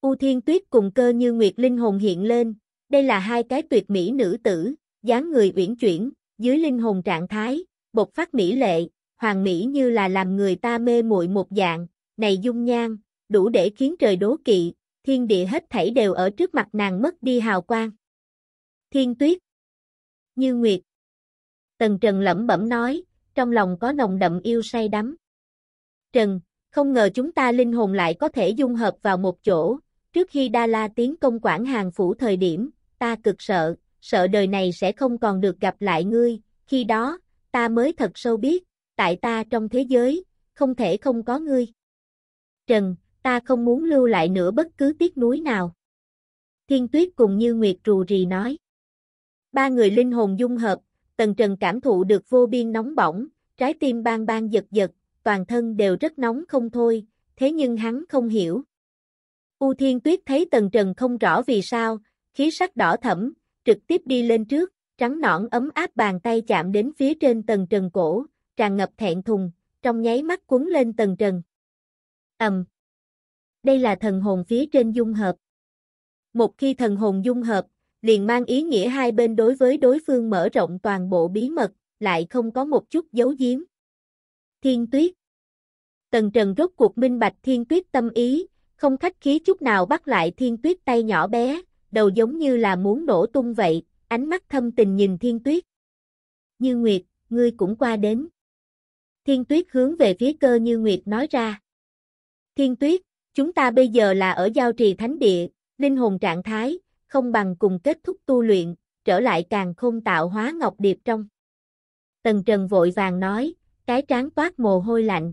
U Thiên Tuyết cùng cơ như nguyệt linh hồn hiện lên, đây là hai cái tuyệt mỹ nữ tử, dáng người uyển chuyển, dưới linh hồn trạng thái, bộc phát mỹ lệ, hoàng mỹ như là làm người ta mê muội một dạng, này dung nhan, đủ để khiến trời đố kỵ, thiên địa hết thảy đều ở trước mặt nàng mất đi hào quang. Thiên Tuyết Như Nguyệt Tần Trần lẩm bẩm nói, trong lòng có nồng đậm yêu say đắm. Trần, không ngờ chúng ta linh hồn lại có thể dung hợp vào một chỗ, trước khi Đa La tiến công quản hàng phủ thời điểm, ta cực sợ, sợ đời này sẽ không còn được gặp lại ngươi, khi đó, ta mới thật sâu biết, tại ta trong thế giới, không thể không có ngươi. Trần, ta không muốn lưu lại nữa bất cứ tiếc núi nào. Thiên tuyết cùng như Nguyệt rù rì nói. Ba người linh hồn dung hợp, Tần Trần cảm thụ được vô biên nóng bỏng, trái tim bang bang giật giật, toàn thân đều rất nóng không thôi, thế nhưng hắn không hiểu. U Thiên Tuyết thấy Tần Trần không rõ vì sao, khí sắc đỏ thẫm, trực tiếp đi lên trước, trắng nõn ấm áp bàn tay chạm đến phía trên Tần Trần cổ, tràn ngập thẹn thùng, trong nháy mắt cuốn lên Tần Trần. Ầm. Đây là thần hồn phía trên dung hợp. Một khi thần hồn dung hợp, liền mang ý nghĩa hai bên đối với đối phương mở rộng toàn bộ bí mật, lại không có một chút giấu giếm. Thiên tuyết Tần Trần rốt cuộc minh bạch thiên tuyết tâm ý, không khách khí chút nào bắt lại thiên tuyết tay nhỏ bé, đầu giống như là muốn nổ tung vậy, ánh mắt thâm tình nhìn thiên tuyết. Như Nguyệt, ngươi cũng qua đến. Thiên tuyết hướng về phía cơ như Nguyệt nói ra. Thiên tuyết, chúng ta bây giờ là ở giao trì thánh địa, linh hồn trạng thái, không bằng cùng kết thúc tu luyện, trở lại càng không tạo hóa ngọc điệp trong. Tần Trần vội vàng nói, cái trán toát mồ hôi lạnh.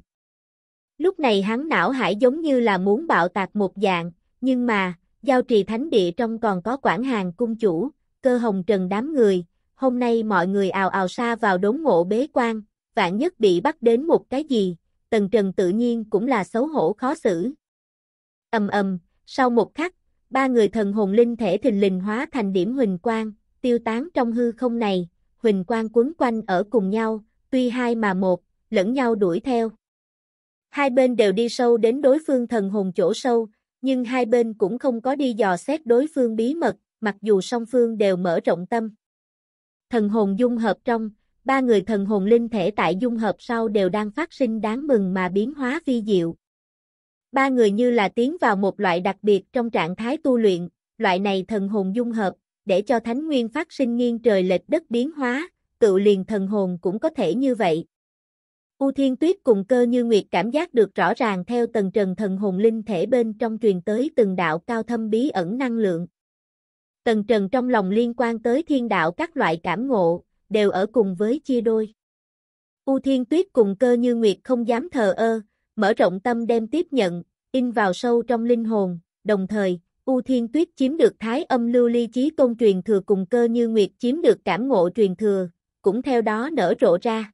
Lúc này hắn não hải giống như là muốn bạo tạc một dạng, nhưng mà, giao trì thánh địa trong còn có quản hàng cung chủ, cơ hồng trần đám người, hôm nay mọi người ào ào xa vào đốn ngộ bế quan, vạn nhất bị bắt đến một cái gì, tần trần tự nhiên cũng là xấu hổ khó xử. Ầm ầm, sau một khắc, ba người thần hồn linh thể thình lình hóa thành điểm huỳnh quang, tiêu tán trong hư không này, huỳnh quang quấn quanh ở cùng nhau, tuy hai mà một, lẫn nhau đuổi theo. Hai bên đều đi sâu đến đối phương thần hồn chỗ sâu, nhưng hai bên cũng không có đi dò xét đối phương bí mật, mặc dù song phương đều mở rộng tâm. Thần hồn dung hợp trong, ba người thần hồn linh thể tại dung hợp sau đều đang phát sinh đáng mừng mà biến hóa vi diệu, ba người như là tiến vào một loại đặc biệt trong trạng thái tu luyện, loại này thần hồn dung hợp, để cho thánh nguyên phát sinh nghiêng trời lệch đất biến hóa, cựu liền thần hồn cũng có thể như vậy. U Thiên Tuyết cùng cơ như nguyệt cảm giác được rõ ràng theo tầng trần thần hồn linh thể bên trong truyền tới từng đạo cao thâm bí ẩn năng lượng. Tầng trần trong lòng liên quan tới thiên đạo các loại cảm ngộ, đều ở cùng với chia đôi. U Thiên Tuyết cùng cơ như nguyệt không dám thờ ơ, mở rộng tâm đem tiếp nhận, in vào sâu trong linh hồn, đồng thời, U Thiên Tuyết chiếm được thái âm lưu ly chí tôn truyền thừa cùng cơ như nguyệt chiếm được cảm ngộ truyền thừa, cũng theo đó nở rộ ra.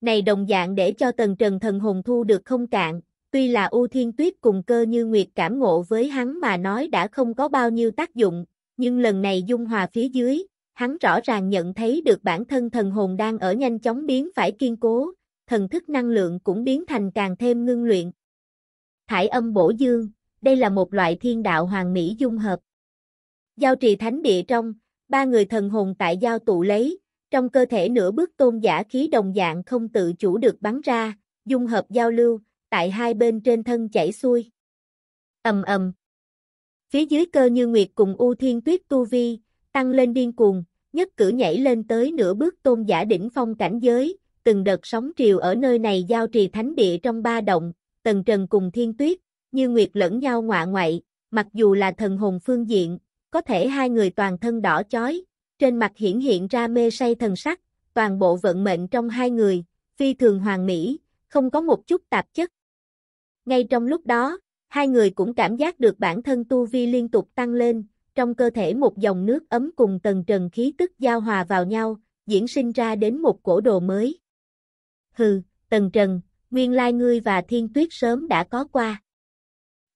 Này đồng dạng để cho tần trần thần hồn thu được không cạn, tuy là U Thiên Tuyết cùng cơ như nguyệt cảm ngộ với hắn mà nói đã không có bao nhiêu tác dụng, nhưng lần này dung hòa phía dưới, hắn rõ ràng nhận thấy được bản thân thần hồn đang ở nhanh chóng biến phải kiên cố, thần thức năng lượng cũng biến thành càng thêm ngưng luyện. Thải âm bổ dương, đây là một loại thiên đạo hoàng mỹ dung hợp. Giao trì thánh địa trong, ba người thần hồn tại giao tụ lấy, trong cơ thể nửa bước tôn giả khí đồng dạng không tự chủ được bắn ra, dung hợp giao lưu, tại hai bên trên thân chảy xuôi. Ầm ầm. Phía dưới cơ như nguyệt cùng U Thiên Tuyết tu vi, tăng lên điên cuồng, nhất cử nhảy lên tới nửa bước tôn giả đỉnh phong cảnh giới, từng đợt sóng triều ở nơi này giao trì thánh địa trong ba động, tần trần cùng thiên tuyết, như nguyệt lẫn nhau ngoạ ngoại, mặc dù là thần hồn phương diện, có thể hai người toàn thân đỏ chói, trên mặt hiển hiện ra mê say thần sắc, toàn bộ vận mệnh trong hai người, phi thường hoàng mỹ, không có một chút tạp chất. Ngay trong lúc đó, hai người cũng cảm giác được bản thân tu vi liên tục tăng lên, trong cơ thể một dòng nước ấm cùng tầng trần khí tức giao hòa vào nhau, diễn sinh ra đến một cổ đồ mới hừ, tần trần, nguyên lai ngươi và thiên tuyết sớm đã có qua.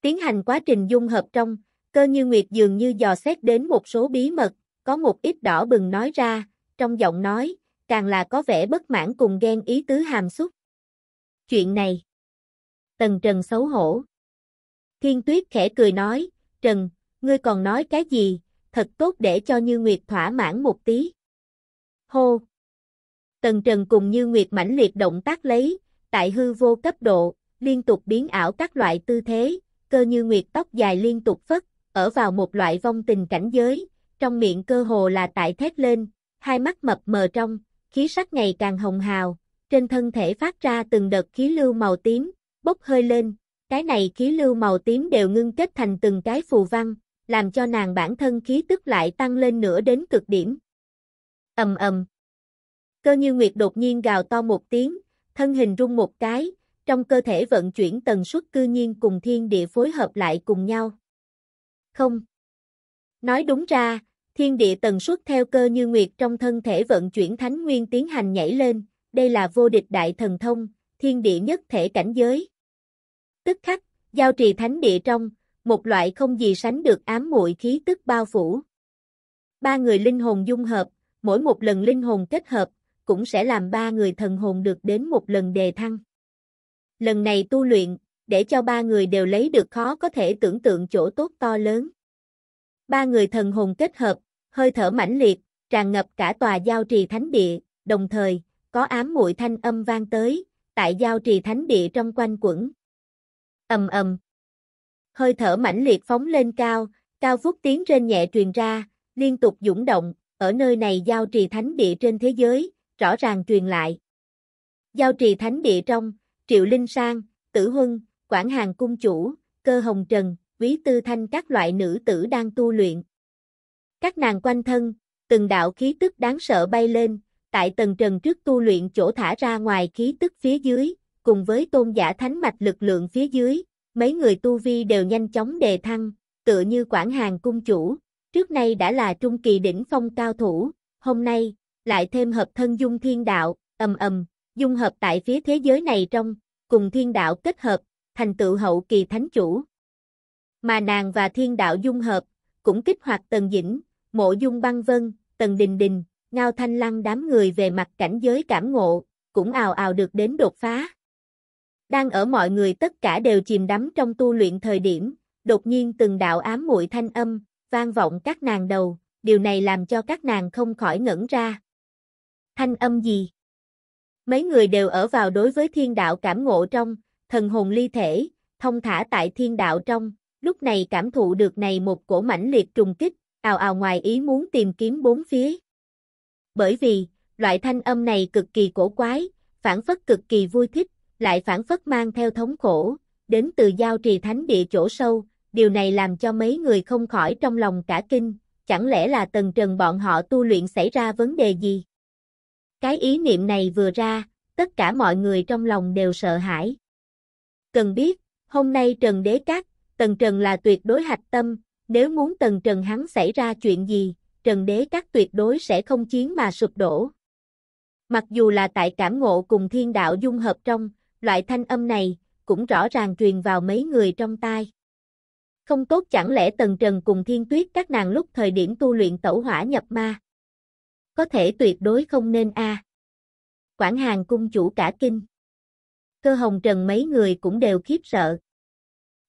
Tiến hành quá trình dung hợp trong, cơ như nguyệt dường như dò xét đến một số bí mật, có một ít đỏ bừng nói ra, trong giọng nói, càng là có vẻ bất mãn cùng ghen ý tứ hàm xúc. Chuyện này. Tần Trần xấu hổ. Thiên Tuyết khẽ cười nói, Trần, ngươi còn nói cái gì, thật tốt để cho Như Nguyệt thỏa mãn một tí. Hô! Tần Trần cùng như nguyệt mãnh liệt động tác lấy, tại hư vô cấp độ, liên tục biến ảo các loại tư thế, cơ như nguyệt tóc dài liên tục phất, ở vào một loại vong tình cảnh giới, trong miệng cơ hồ là tại thét lên, hai mắt mập mờ trong, khí sắc ngày càng hồng hào, trên thân thể phát ra từng đợt khí lưu màu tím, bốc hơi lên, cái này khí lưu màu tím đều ngưng kết thành từng cái phù văn, làm cho nàng bản thân khí tức lại tăng lên nữa đến cực điểm. Ầm ầm, Cơ như nguyệt đột nhiên gào to một tiếng, thân hình rung một cái, trong cơ thể vận chuyển tần suất cư nhiên cùng thiên địa phối hợp lại cùng nhau. Không. Nói đúng ra, thiên địa tần suất theo cơ như nguyệt trong thân thể vận chuyển thánh nguyên tiến hành nhảy lên, đây là vô địch đại thần thông, thiên địa nhất thể cảnh giới. Tức khắc, giao trì thánh địa trong, một loại không gì sánh được ám muội khí tức bao phủ. Ba người linh hồn dung hợp, mỗi một lần linh hồn kết hợp, cũng sẽ làm ba người thần hồn được đến một lần đề thăng. Lần này tu luyện, để cho ba người đều lấy được khó có thể tưởng tượng chỗ tốt to lớn. Ba người thần hồn kết hợp, hơi thở mãnh liệt, tràn ngập cả tòa giao trì thánh địa, đồng thời, có ám muội thanh âm vang tới, tại giao trì thánh địa trong quanh quẩn. Ầm ầm. Hơi thở mãnh liệt phóng lên cao, cao phút tiếng trên nhẹ truyền ra, liên tục dũng động, ở nơi này giao trì thánh địa trên thế giới, rõ ràng truyền lại. Giao trì thánh địa trong, Triệu Linh Sang, Tử Huân, Quảng Hàng Cung Chủ, Cơ Hồng Trần, Quý Tư Thanh các loại nữ tử đang tu luyện. Các nàng quanh thân, từng đạo khí tức đáng sợ bay lên, tại tầng trần trước tu luyện chỗ thả ra ngoài khí tức phía dưới, cùng với tôn giả thánh mạch lực lượng phía dưới, mấy người tu vi đều nhanh chóng đề thăng, tựa như Quảng Hàng Cung Chủ, trước nay đã là trung kỳ đỉnh phong cao thủ, hôm nay, lại thêm hợp thân dung thiên đạo, ầm ầm, dung hợp tại phía thế giới này trong, cùng thiên đạo kết hợp, thành tựu hậu kỳ thánh chủ. Mà nàng và thiên đạo dung hợp, cũng kích hoạt Tần Dĩnh, Mộ Dung Băng Vân, Tần Đình Đình, Ngao Thanh Lăng đám người về mặt cảnh giới cảm ngộ, cũng ào ào được đến đột phá. Đang ở mọi người tất cả đều chìm đắm trong tu luyện thời điểm, đột nhiên từng đạo ám muội thanh âm, vang vọng các nàng đầu, điều này làm cho các nàng không khỏi ngẩn ra. Thanh âm gì? Mấy người đều ở vào đối với thiên đạo cảm ngộ trong, thần hồn ly thể, thông thả tại thiên đạo trong, lúc này cảm thụ được này một cổ mãnh liệt trùng kích, ào ào ngoài ý muốn tìm kiếm bốn phía. Bởi vì, loại thanh âm này cực kỳ cổ quái, phản phất cực kỳ vui thích, lại phản phất mang theo thống khổ, đến từ giao trì thánh địa chỗ sâu, điều này làm cho mấy người không khỏi trong lòng cả kinh, chẳng lẽ là tần trần bọn họ tu luyện xảy ra vấn đề gì? Cái ý niệm này vừa ra, tất cả mọi người trong lòng đều sợ hãi. Cần biết, hôm nay Trần Đế Cát, Tần Trần là tuyệt đối hạch tâm, nếu muốn Tần Trần hắn xảy ra chuyện gì, Trần Đế Cát tuyệt đối sẽ không chiến mà sụp đổ. Mặc dù là tại cảm ngộ cùng thiên đạo dung hợp trong, loại thanh âm này cũng rõ ràng truyền vào mấy người trong tai. Không tốt chẳng lẽ Tần Trần cùng Thiên Tuyết các nàng lúc thời điểm tu luyện tẩu hỏa nhập ma. Có thể tuyệt đối không nên a. quản Hàng cung chủ cả kinh. Cơ Hồng Trần mấy người cũng đều khiếp sợ.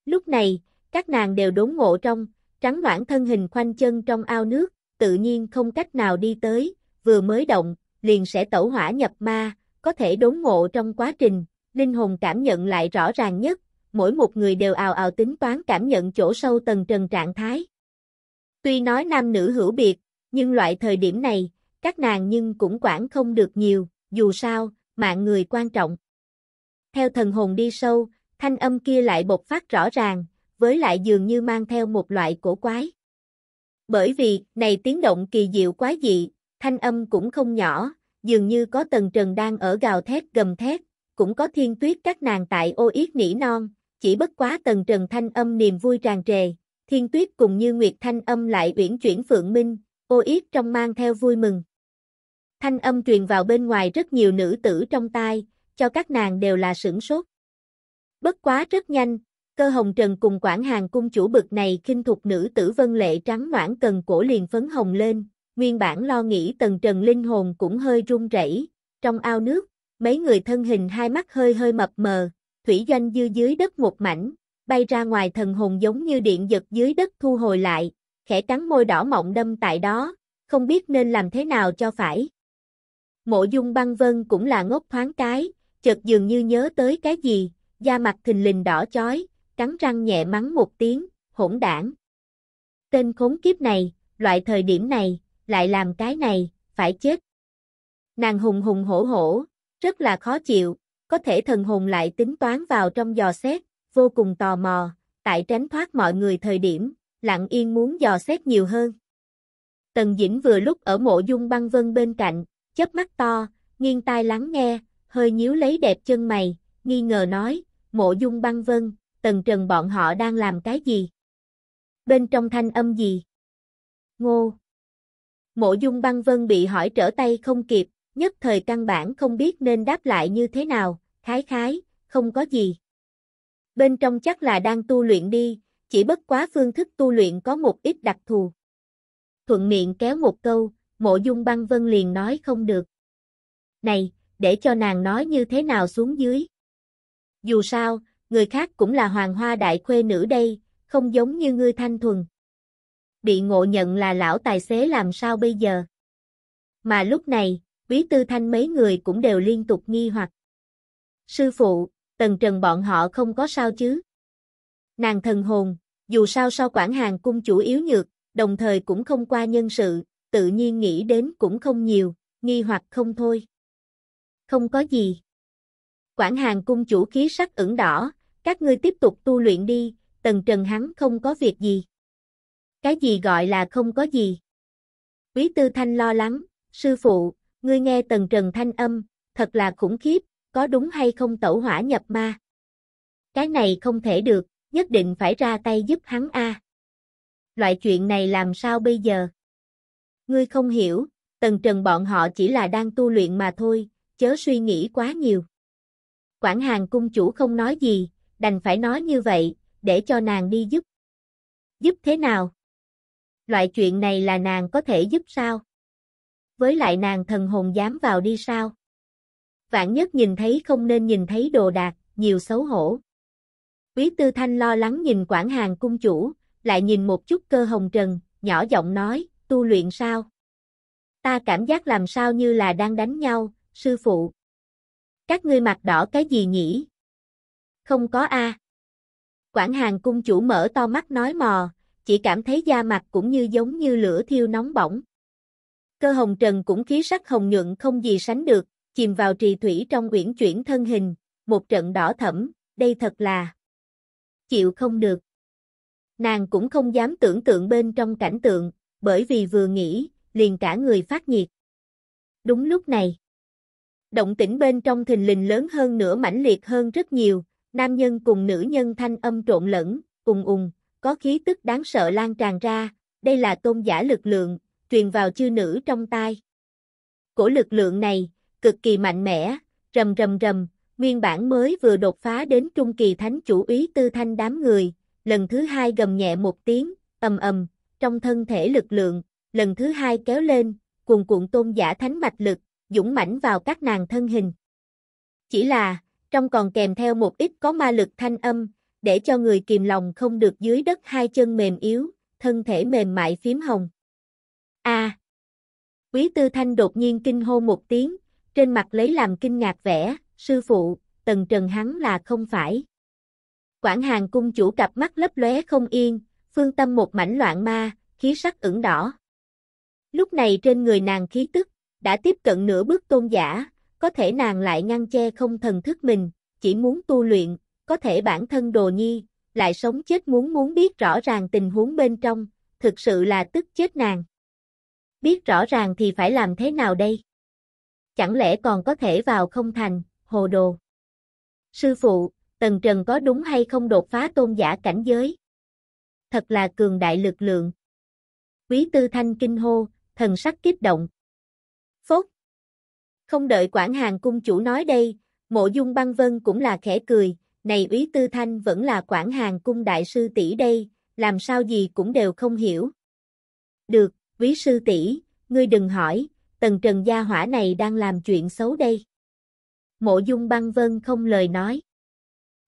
Lúc này, các nàng đều đốn ngộ trong, trắng loãng thân hình khoanh chân trong ao nước, tự nhiên không cách nào đi tới, vừa mới động, liền sẽ tẩu hỏa nhập ma, có thể đốn ngộ trong quá trình, linh hồn cảm nhận lại rõ ràng nhất, mỗi một người đều ào ào tính toán cảm nhận chỗ sâu tầng trần trạng thái. Tuy nói nam nữ hữu biệt, nhưng loại thời điểm này, các nàng nhưng cũng quản không được nhiều, dù sao, mạng người quan trọng. Theo thần hồn đi sâu, thanh âm kia lại bộc phát rõ ràng, với lại dường như mang theo một loại cổ quái. Bởi vì, này tiếng động kỳ diệu quá dị, thanh âm cũng không nhỏ, dường như có tầng trần đang ở gào thét gầm thét, cũng có thiên tuyết các nàng tại ô yết nỉ non, chỉ bất quá tầng trần thanh âm niềm vui tràn trề, thiên tuyết cùng như nguyệt thanh âm lại uyển chuyển phượng minh, ô yết trong mang theo vui mừng. Thanh âm truyền vào bên ngoài rất nhiều nữ tử trong tai, cho các nàng đều là sửng sốt. Bất quá rất nhanh, cơ hồng trần cùng quảng hàng cung chủ bực này kinh thục nữ tử vân lệ trắng noãn cần cổ liền phấn hồng lên, nguyên bản lo nghĩ tần trần linh hồn cũng hơi run rẩy trong ao nước, mấy người thân hình hai mắt hơi hơi mập mờ, thủy doanh dư dưới đất một mảnh, bay ra ngoài thần hồn giống như điện giật dưới đất thu hồi lại, khẽ cắn môi đỏ mọng đâm tại đó, không biết nên làm thế nào cho phải. Mộ dung băng vân cũng là ngốc thoáng cái, chợt dường như nhớ tới cái gì, da mặt thình lình đỏ chói, cắn răng nhẹ mắng một tiếng, hỗn đảng. Tên khốn kiếp này, loại thời điểm này, lại làm cái này, phải chết. Nàng hùng hùng hổ hổ, rất là khó chịu, có thể thần hồn lại tính toán vào trong dò xét, vô cùng tò mò, tại tránh thoát mọi người thời điểm, lặng yên muốn dò xét nhiều hơn. Tần Dĩnh vừa lúc ở mộ dung băng vân bên cạnh, chớp mắt to, nghiêng tai lắng nghe, hơi nhíu lấy đẹp chân mày, nghi ngờ nói, mộ dung băng vân, tần trần bọn họ đang làm cái gì? Bên trong thanh âm gì? Ngô! Mộ dung băng vân bị hỏi trở tay không kịp, nhất thời căn bản không biết nên đáp lại như thế nào, khái khái, không có gì. Bên trong chắc là đang tu luyện đi, chỉ bất quá phương thức tu luyện có một ít đặc thù. Thuận miệng kéo một câu, mộ dung băng vân liền nói không được. Này, để cho nàng nói như thế nào xuống dưới. Dù sao, người khác cũng là hoàng hoa đại khuê nữ đây, không giống như ngươi thanh thuần. Bị ngộ nhận là lão tài xế làm sao bây giờ? Mà lúc này, bí tư thanh mấy người cũng đều liên tục nghi hoặc. Sư phụ, tần trần bọn họ không có sao chứ? Nàng thần hồn, dù sao sau quản hàng cung chủ yếu nhược, đồng thời cũng không qua nhân sự, tự nhiên nghĩ đến cũng không nhiều, nghi hoặc không thôi. Không có gì. Quản hàng cung chủ khí sắc ửng đỏ, các ngươi tiếp tục tu luyện đi, tần trần hắn không có việc gì. Cái gì gọi là không có gì? Quý tư thanh lo lắng, sư phụ, ngươi nghe tần trần thanh âm, thật là khủng khiếp, có đúng hay không tẩu hỏa nhập ma? Cái này không thể được nhất định phải ra tay giúp hắn a. Loại chuyện này làm sao bây giờ? Ngươi không hiểu, tần trần bọn họ chỉ là đang tu luyện mà thôi, chớ suy nghĩ quá nhiều. quản hàng cung chủ không nói gì, đành phải nói như vậy, để cho nàng đi giúp. Giúp thế nào? Loại chuyện này là nàng có thể giúp sao? Với lại nàng thần hồn dám vào đi sao? Vạn nhất nhìn thấy không nên nhìn thấy đồ đạc, nhiều xấu hổ. Quý Tư Thanh lo lắng nhìn quản hàng cung chủ, lại nhìn một chút cơ hồng trần, nhỏ giọng nói, tu luyện sao? Ta cảm giác làm sao như là đang đánh nhau, sư phụ. Các ngươi mặt đỏ cái gì nhỉ? Không có a. Quản hàng cung chủ mở to mắt nói mò, chỉ cảm thấy da mặt cũng như giống như lửa thiêu nóng bỏng. Cơ hồng trần cũng khí sắc hồng nhuận không gì sánh được, chìm vào trì thủy trong quyển chuyển thân hình, một trận đỏ thẫm, đây thật là chịu không được. Nàng cũng không dám tưởng tượng bên trong cảnh tượng, bởi vì vừa nghĩ, liền cả người phát nhiệt. Đúng lúc này, động tĩnh bên trong thình lình lớn hơn nữa mãnh liệt hơn rất nhiều, nam nhân cùng nữ nhân thanh âm trộn lẫn, ùng ùng, có khí tức đáng sợ lan tràn ra, đây là tôn giả lực lượng, truyền vào chư nữ trong tai. Cổ lực lượng này, cực kỳ mạnh mẽ, rầm rầm rầm, nguyên bản mới vừa đột phá đến trung kỳ thánh chủ ý tư thanh đám người, lần thứ hai gầm nhẹ một tiếng, ầm ầm, trong thân thể lực lượng, lần thứ hai kéo lên, cuồn cuộn tôn giả thánh mạch lực, dũng mãnh vào các nàng thân hình. Chỉ là, trong còn kèm theo một ít có ma lực thanh âm, để cho người kìm lòng không được dưới đất hai chân mềm yếu, thân thể mềm mại phím hồng. A. Quý Tư Thanh đột nhiên kinh hô một tiếng, trên mặt lấy làm kinh ngạc vẻ, sư phụ, tần trần hắn là không phải. Quảng hàng cung chủ cặp mắt lấp lóe không yên, phương tâm một mảnh loạn ma, khí sắc ửng đỏ. Lúc này trên người nàng khí tức, đã tiếp cận nửa bước tôn giả, có thể nàng lại ngăn che không thần thức mình, chỉ muốn tu luyện, có thể bản thân đồ nhi, lại sống chết muốn muốn biết rõ ràng tình huống bên trong, thực sự là tức chết nàng. Biết rõ ràng thì phải làm thế nào đây? Chẳng lẽ còn có thể vào không thành, hồ đồ. Sư phụ, Tần Trần có đúng hay không đột phá tôn giả cảnh giới? Thật là cường đại lực lượng. Quý Tư Thanh kinh hô, thần sắc kích động. Phốt! Không đợi quản Hàng cung chủ nói đây, mộ dung băng vân cũng là khẽ cười, này quý Tư Thanh vẫn là quản Hàng cung đại sư tỷ đây, làm sao gì cũng đều không hiểu. Được, Quý sư tỷ, ngươi đừng hỏi, Tần Trần gia hỏa này đang làm chuyện xấu đây. Mộ dung băng vân không lời nói.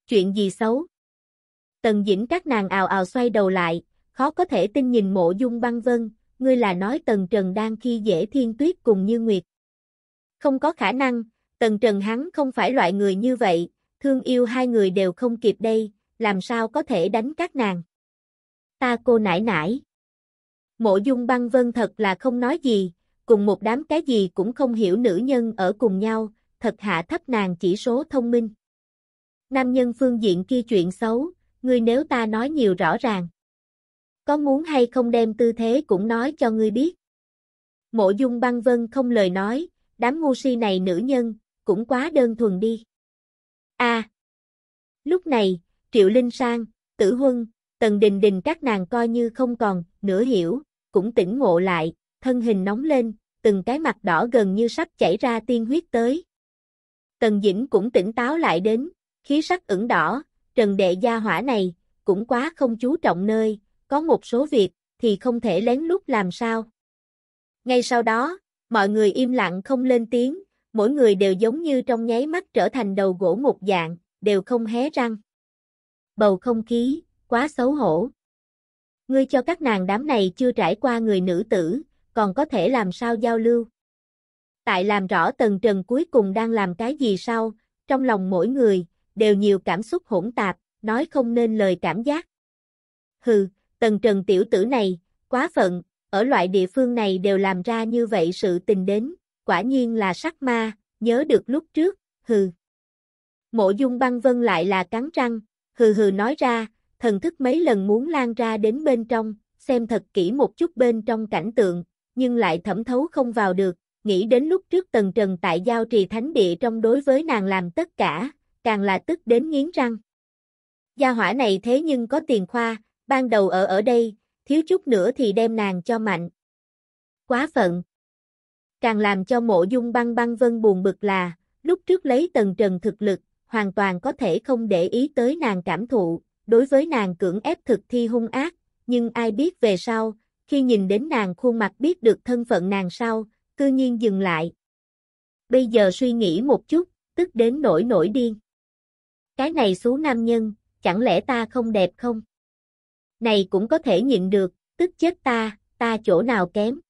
Chuyện gì xấu? Tần dĩnh các nàng ào ào xoay đầu lại, khó có thể tin nhìn mộ dung băng vân, ngươi là nói tần trần đang khi dễ thiên tuyết cùng như nguyệt. Không có khả năng, tần trần hắn không phải loại người như vậy, thương yêu hai người đều không kịp đây, làm sao có thể đánh các nàng. Ta cô nãi nãi. Mộ dung băng vân thật là không nói gì, cùng một đám cái gì cũng không hiểu nữ nhân ở cùng nhau, thật hạ thấp nàng chỉ số thông minh. Nam nhân phương diện kia chuyện xấu, ngươi nếu ta nói nhiều rõ ràng. Có muốn hay không đem tư thế cũng nói cho ngươi biết. Mộ dung băng vân không lời nói, đám ngu si này nữ nhân, cũng quá đơn thuần đi. a à! Lúc này, Triệu Linh Sang, Tử Huân, Tần Đình Đình các nàng coi như không còn, nửa hiểu, cũng tỉnh ngộ lại, thân hình nóng lên, từng cái mặt đỏ gần như sắp chảy ra tiên huyết tới. Tần Dĩnh cũng tỉnh táo lại đến, khí sắc ửng đỏ, trần đệ gia hỏa này, cũng quá không chú trọng nơi, có một số việc, thì không thể lén lút làm sao. Ngay sau đó, mọi người im lặng không lên tiếng, mỗi người đều giống như trong nháy mắt trở thành đầu gỗ một dạng, đều không hé răng. Bầu không khí, quá xấu hổ. Ngươi cho các nàng đám này chưa trải qua người nữ tử, còn có thể làm sao giao lưu tại làm rõ Tần Trần cuối cùng đang làm cái gì sau, trong lòng mỗi người, đều nhiều cảm xúc hỗn tạp, nói không nên lời cảm giác. Hừ, Tần Trần tiểu tử này, quá phận, ở loại địa phương này đều làm ra như vậy sự tình đến, quả nhiên là sắc ma, nhớ được lúc trước, hừ. Mộ dung băng vân lại là cắn răng, hừ hừ nói ra, thần thức mấy lần muốn lan ra đến bên trong, xem thật kỹ một chút bên trong cảnh tượng, nhưng lại thẩm thấu không vào được, nghĩ đến lúc trước Tần Trần tại giao trì thánh địa trong đối với nàng làm tất cả, càng là tức đến nghiến răng. Gia hỏa này thế nhưng có tiền khoa, ban đầu ở ở đây, thiếu chút nữa thì đem nàng cho mạnh. Quá phận. Càng làm cho mộ dung băng băng vân buồn bực là, lúc trước lấy Tần Trần thực lực, hoàn toàn có thể không để ý tới nàng cảm thụ, đối với nàng cưỡng ép thực thi hung ác, nhưng ai biết về sau, khi nhìn đến nàng khuôn mặt biết được thân phận nàng sau, cư nhiên dừng lại. Bây giờ suy nghĩ một chút, tức đến nổi nổi điên. Cái này số nam nhân, chẳng lẽ ta không đẹp không? Này cũng có thể nhịn được, tức chết ta, ta chỗ nào kém?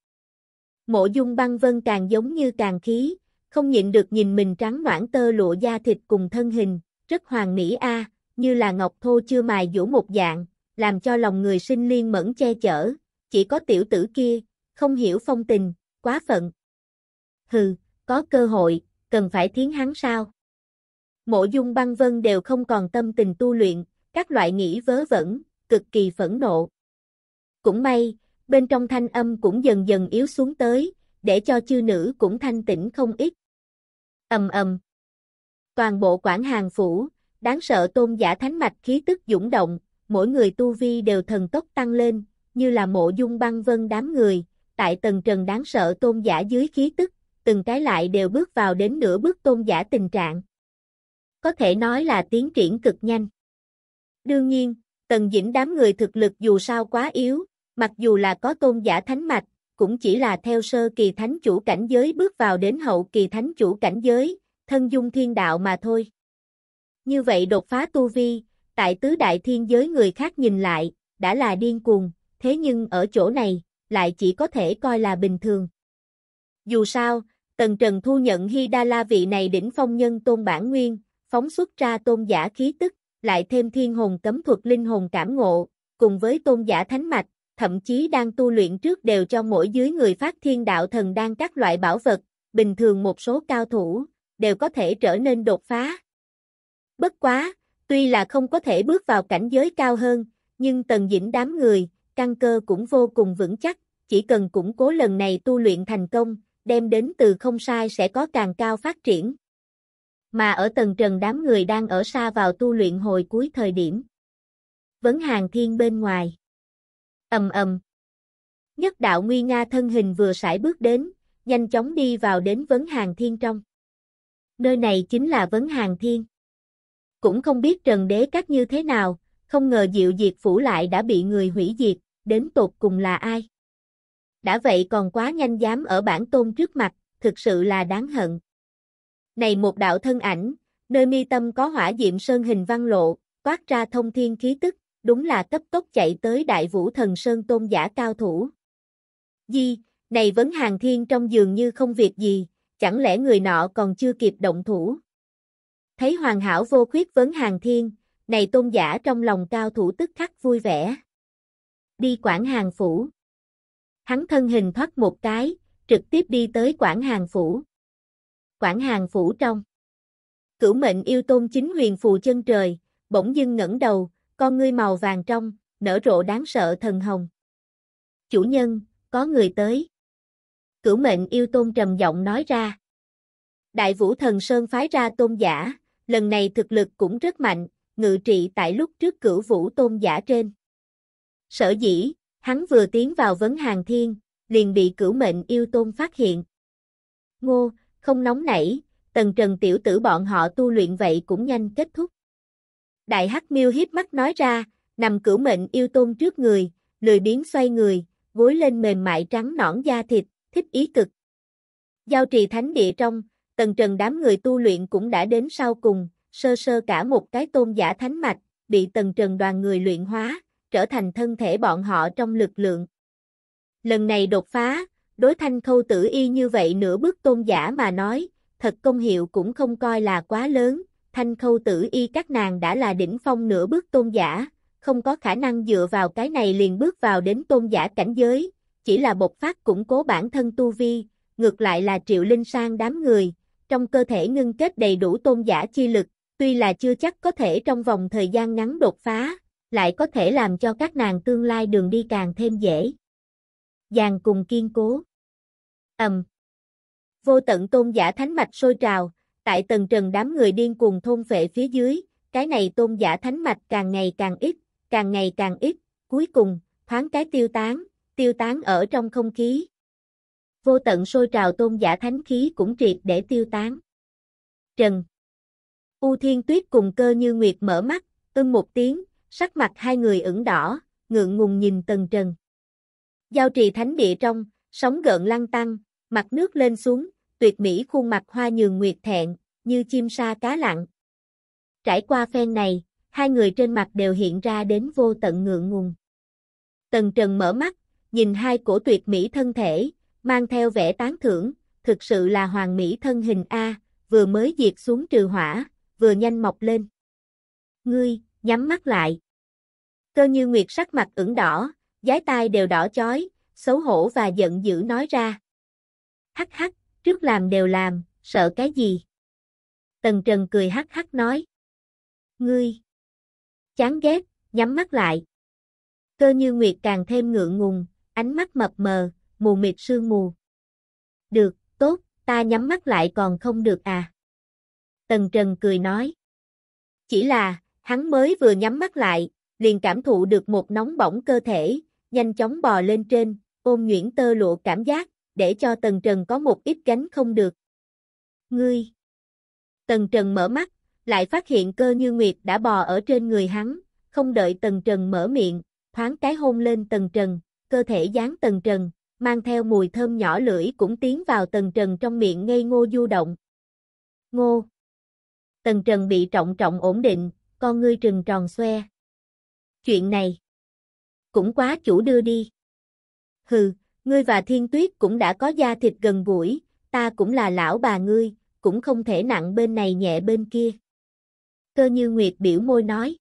Mộ dung băng vân càng giống như càng khí, không nhịn được nhìn mình trắng noãn tơ lụa da thịt cùng thân hình, rất hoàng mỹ a, như là ngọc thô chưa mài vũ một dạng, làm cho lòng người sinh liên mẫn che chở, chỉ có tiểu tử kia, không hiểu phong tình, quá phận hừ, có cơ hội, cần phải thiến hắn sao? Mộ dung băng vân đều không còn tâm tình tu luyện, các loại nghĩ vớ vẩn, cực kỳ phẫn nộ. Cũng may, bên trong thanh âm cũng dần dần yếu xuống tới, để cho chư nữ cũng thanh tĩnh không ít. Ầm ầm. Toàn bộ quản hàng phủ, đáng sợ tôn giả thánh mạch khí tức dũng động, mỗi người tu vi đều thần tốc tăng lên, như là mộ dung băng vân đám người, tại tầng trần đáng sợ tôn giả dưới khí tức, từng cái lại đều bước vào đến nửa bước tôn giả tình trạng. Có thể nói là tiến triển cực nhanh. Đương nhiên, Tần Dĩnh đám người thực lực dù sao quá yếu, mặc dù là có tôn giả thánh mạch, cũng chỉ là theo sơ kỳ thánh chủ cảnh giới bước vào đến hậu kỳ thánh chủ cảnh giới, thân dung thiên đạo mà thôi. Như vậy đột phá tu vi, tại tứ đại thiên giới người khác nhìn lại, đã là điên cuồng, thế nhưng ở chỗ này, lại chỉ có thể coi là bình thường. Dù sao, Tần Trần thu nhận Hy Đa La vị này đỉnh phong nhân tôn bản nguyên, phóng xuất ra tôn giả khí tức, lại thêm thiên hồn cấm thuật linh hồn cảm ngộ, cùng với tôn giả thánh mạch, thậm chí đang tu luyện trước đều cho mỗi dưới người phát thiên đạo thần đang các loại bảo vật, bình thường một số cao thủ, đều có thể trở nên đột phá. Bất quá, tuy là không có thể bước vào cảnh giới cao hơn, nhưng tần dĩnh đám người, căn cơ cũng vô cùng vững chắc, chỉ cần củng cố lần này tu luyện thành công, đem đến từ không sai sẽ có càng cao phát triển. Mà ở tầng trần đám người đang ở xa vào tu luyện hồi cuối thời điểm. Vấn hàng thiên bên ngoài. ầm ầm. Nhất đạo Nguy Nga thân hình vừa sải bước đến, nhanh chóng đi vào đến vấn hàng thiên trong. Nơi này chính là vấn hàng thiên. Cũng không biết trần đế cách như thế nào, không ngờ diệu diệt phủ lại đã bị người hủy diệt, đến tột cùng là ai đã vậy còn quá nhanh dám ở bản tôn trước mặt, thực sự là đáng hận. Này một đạo thân ảnh, nơi mi tâm có hỏa diệm sơn hình văn lộ, toát ra thông thiên khí tức, đúng là cấp tốc chạy tới đại vũ thần sơn tôn giả cao thủ. Di, này vấn hàng thiên trong giường như không việc gì, chẳng lẽ người nọ còn chưa kịp động thủ. Thấy hoàn hảo vô khuyết vấn hàng thiên, này tôn giả trong lòng cao thủ tức khắc vui vẻ. Đi quảng hàng phủ hắn thân hình thoát một cái, trực tiếp đi tới Quảng Hàng Phủ. Quảng Hàng Phủ trong Cửu mệnh yêu tôn chính huyền phù chân trời, bỗng dưng ngẩng đầu, con ngươi màu vàng trong, nở rộ đáng sợ thần hồng. Chủ nhân, có người tới. Cửu mệnh yêu tôn trầm giọng nói ra. Đại vũ thần Sơn phái ra tôn giả, lần này thực lực cũng rất mạnh, ngự trị tại lúc trước cửu vũ tôn giả trên. Sở dĩ, Hắn vừa tiến vào vấn hàng thiên, liền bị cửu mệnh yêu tôn phát hiện. Ngô, không nóng nảy, tần trần tiểu tử bọn họ tu luyện vậy cũng nhanh kết thúc. Đại Hắc Miêu hiếp mắt nói ra, nằm cửu mệnh yêu tôn trước người, lười biến xoay người, gối lên mềm mại trắng nõn da thịt, thích ý cực. Giao trì thánh địa trong, tần trần đám người tu luyện cũng đã đến sau cùng, sơ sơ cả một cái tôn giả thánh mạch, bị tần trần đoàn người luyện hóa, trở thành thân thể bọn họ trong lực lượng. Lần này đột phá, đối thanh khâu tử y như vậy nửa bước tôn giả mà nói, thật công hiệu cũng không coi là quá lớn, thanh khâu tử y các nàng đã là đỉnh phong nửa bước tôn giả, không có khả năng dựa vào cái này liền bước vào đến tôn giả cảnh giới, chỉ là bộc phát củng cố bản thân tu vi, ngược lại là triệu linh sang đám người, trong cơ thể ngưng kết đầy đủ tôn giả chi lực, tuy là chưa chắc có thể trong vòng thời gian ngắn đột phá, lại có thể làm cho các nàng tương lai đường đi càng thêm dễ. Giàn cùng kiên cố. Ầm. Vô tận tôn giả thánh mạch sôi trào, tại tầng trần đám người điên cuồng thôn phệ phía dưới, cái này tôn giả thánh mạch càng ngày càng ít, càng ngày càng ít, cuối cùng, thoáng cái tiêu tán, tiêu tán ở trong không khí. Vô tận sôi trào tôn giả thánh khí cũng triệt để tiêu tán. Trần U Thiên Tuyết cùng cơ như nguyệt mở mắt, ưng một tiếng, sắc mặt hai người ửng đỏ, ngượng ngùng nhìn Tần Trần. Giao trì thánh địa trong, sóng gợn lăn tăng, mặt nước lên xuống, tuyệt mỹ khuôn mặt hoa nhường nguyệt thẹn, như chim sa cá lặng. Trải qua phen này, hai người trên mặt đều hiện ra đến vô tận ngượng ngùng. Tần Trần mở mắt, nhìn hai cổ tuyệt mỹ thân thể, mang theo vẻ tán thưởng, thực sự là hoàng mỹ thân hình A, vừa mới diệt xuống trừ hỏa, vừa nhanh mọc lên. Ngươi, nhắm mắt lại. Cơ như nguyệt sắc mặt ửng đỏ, giái tai đều đỏ chói, xấu hổ và giận dữ nói ra. Hắc hắc, trước làm đều làm, sợ cái gì? Tần Trần cười hắc hắc nói. Ngươi! Chán ghét, nhắm mắt lại. Cơ như nguyệt càng thêm ngượng ngùng, ánh mắt mập mờ, mù mịt sương mù. Được, tốt, ta nhắm mắt lại còn không được à? Tần Trần cười nói. Chỉ là, Hắn mới vừa nhắm mắt lại, liền cảm thụ được một nóng bỏng cơ thể, nhanh chóng bò lên trên, ôm nhuyễn Tơ lụa cảm giác, để cho Tần Trần có một ít gánh không được. Ngươi! Tần Trần mở mắt, lại phát hiện cơ như Nguyệt đã bò ở trên người hắn, không đợi Tần Trần mở miệng, thoáng cái hôn lên Tần Trần, cơ thể dán Tần Trần, mang theo mùi thơm nhỏ lưỡi cũng tiến vào Tần Trần trong miệng ngây ngô du động. Ngô! Tần Trần bị trọng trọng ổn định, con ngươi trừng tròn xoe. Chuyện này, cũng quá chủ đưa đi. Hừ, ngươi và thiên tuyết cũng đã có da thịt gần gũi, ta cũng là lão bà ngươi, cũng không thể nặng bên này nhẹ bên kia. Cơ như Nguyệt biểu môi nói.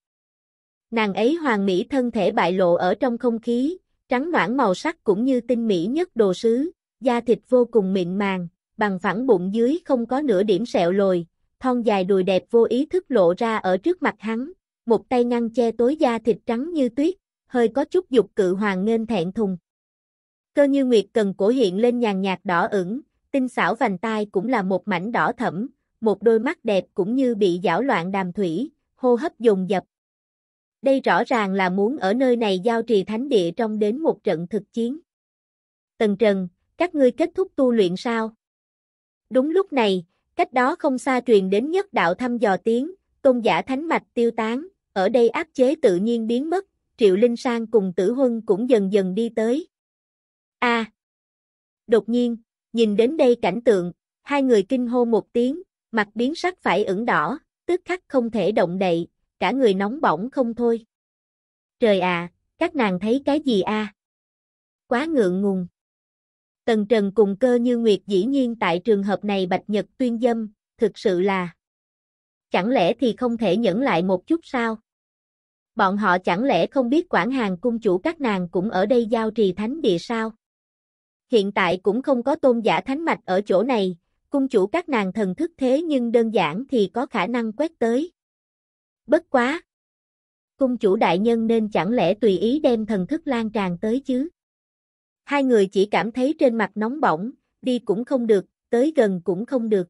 Nàng ấy hoàng mỹ thân thể bại lộ ở trong không khí, trắng noãn màu sắc cũng như tinh mỹ nhất đồ sứ, da thịt vô cùng mịn màng, bằng phẳng bụng dưới không có nửa điểm sẹo lồi, thon dài đùi đẹp vô ý thức lộ ra ở trước mặt hắn, một tay ngăn che tối da thịt trắng như tuyết, hơi có chút dục cự hoàng nên thẹn thùng. Cơ như nguyệt cần cổ hiện lên nhàn nhạt đỏ ửng, tinh xảo vành tai cũng là một mảnh đỏ thẫm, một đôi mắt đẹp cũng như bị giảo loạn đàm thủy, hô hấp dồn dập. Đây rõ ràng là muốn ở nơi này giao trì thánh địa trong đến một trận thực chiến. Tần Trần, các ngươi kết thúc tu luyện sao? Đúng lúc này, Cách đó không xa truyền đến nhất đạo thăm dò tiếng, công giả thánh mạch tiêu tán, ở đây áp chế tự nhiên biến mất, Triệu Linh Sang cùng Tử Huân cũng dần dần đi tới. A. đột nhiên, nhìn đến đây cảnh tượng, hai người kinh hô một tiếng, mặt biến sắc phải ửng đỏ, tức khắc không thể động đậy, cả người nóng bỏng không thôi. Trời à, các nàng thấy cái gì a? Quá ngượng ngùng. Tần Trần cùng cơ như Nguyệt dĩ nhiên tại trường hợp này Bạch Nhật tuyên dâm, thực sự là. Chẳng lẽ thì không thể nhẫn lại một chút sao? Bọn họ chẳng lẽ không biết quản hàng cung chủ các nàng cũng ở đây giao trì thánh địa sao? Hiện tại cũng không có tôn giả thánh mạch ở chỗ này, cung chủ các nàng thần thức thế nhưng đơn giản thì có khả năng quét tới. Bất quá! Cung chủ đại nhân nên chẳng lẽ tùy ý đem thần thức lan tràn tới chứ? Hai người chỉ cảm thấy trên mặt nóng bỏng, đi cũng không được, tới gần cũng không được.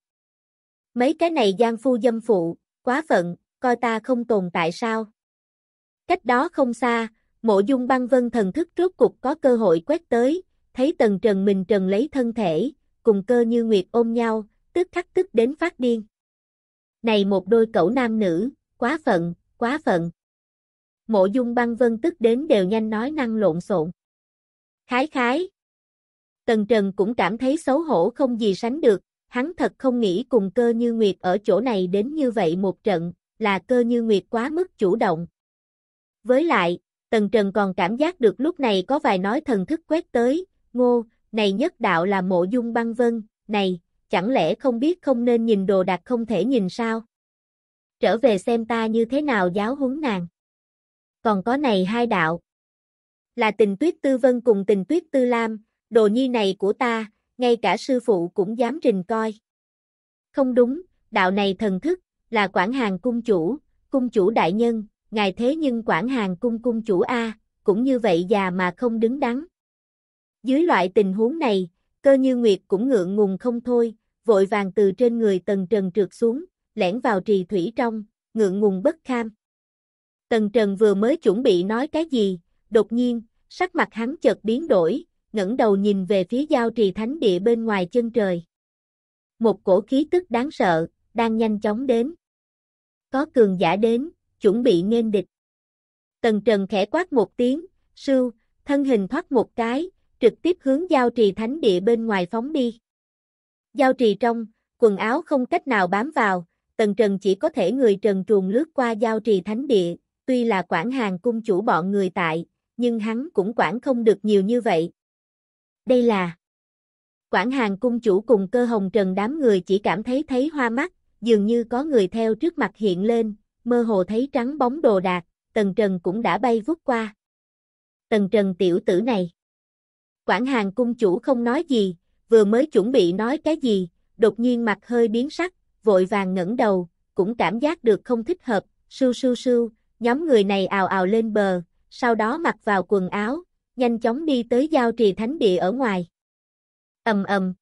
Mấy cái này gian phu dâm phụ, quá phận, coi ta không tồn tại sao. Cách đó không xa, mộ dung băng vân thần thức rốt cục có cơ hội quét tới, thấy tần trần mình trần lấy thân thể, cùng cơ như nguyệt ôm nhau, tức khắc tức đến phát điên. Này một đôi cẩu nam nữ, quá phận, quá phận. Mộ dung băng vân tức đến đều nhanh nói năng lộn xộn. Khái khái. Tần Trần cũng cảm thấy xấu hổ không gì sánh được, hắn thật không nghĩ cùng cơ như Nguyệt ở chỗ này đến như vậy một trận, là cơ như Nguyệt quá mức chủ động. Với lại, Tần Trần còn cảm giác được lúc này có vài nói thần thức quét tới, ngô, này nhất đạo là mộ dung băng vân, này, chẳng lẽ không biết không nên nhìn đồ đạc không thể nhìn sao? Trở về xem ta như thế nào giáo huấn nàng. Còn có này hai đạo, là tình tuyết tư vân cùng tình tuyết tư lam, đồ nhi này của ta, ngay cả sư phụ cũng dám rình coi. Không đúng, đạo này thần thức, là quản hàng cung chủ, cung chủ đại nhân, ngài thế nhưng quản hàng cung cung chủ A, cũng như vậy già mà không đứng đắn. Dưới loại tình huống này, cơ như Nguyệt cũng ngượng ngùng không thôi, vội vàng từ trên người tần trần trượt xuống, lẻn vào trì thủy trong, ngượng ngùng bất kham. Tần trần vừa mới chuẩn bị nói cái gì, đột nhiên, sắc mặt hắn chợt biến đổi, ngẩng đầu nhìn về phía giao trì thánh địa bên ngoài chân trời. Một cổ khí tức đáng sợ, đang nhanh chóng đến. Có cường giả đến, chuẩn bị nghênh địch. Tần Trần khẽ quát một tiếng, sưu, thân hình thoát một cái, trực tiếp hướng giao trì thánh địa bên ngoài phóng đi. Giao trì trong, quần áo không cách nào bám vào, Tần Trần chỉ có thể người trần truồng lướt qua giao trì thánh địa, tuy là quản hàng cung chủ bọn người tại, nhưng hắn cũng quản không được nhiều như vậy. Đây là quản hàng cung chủ cùng cơ hồng trần đám người chỉ cảm thấy thấy hoa mắt, dường như có người theo trước mặt hiện lên, mơ hồ thấy trắng bóng đồ đạc, tần trần cũng đã bay vút qua. Tần trần tiểu tử này. quản hàng cung chủ không nói gì, vừa mới chuẩn bị nói cái gì, đột nhiên mặt hơi biến sắc, vội vàng ngẩng đầu, cũng cảm giác được không thích hợp, sưu sưu sưu, nhóm người này ào ào lên bờ, sau đó mặc vào quần áo, nhanh chóng đi tới giao trì thánh địa ở ngoài. Ầm ầm.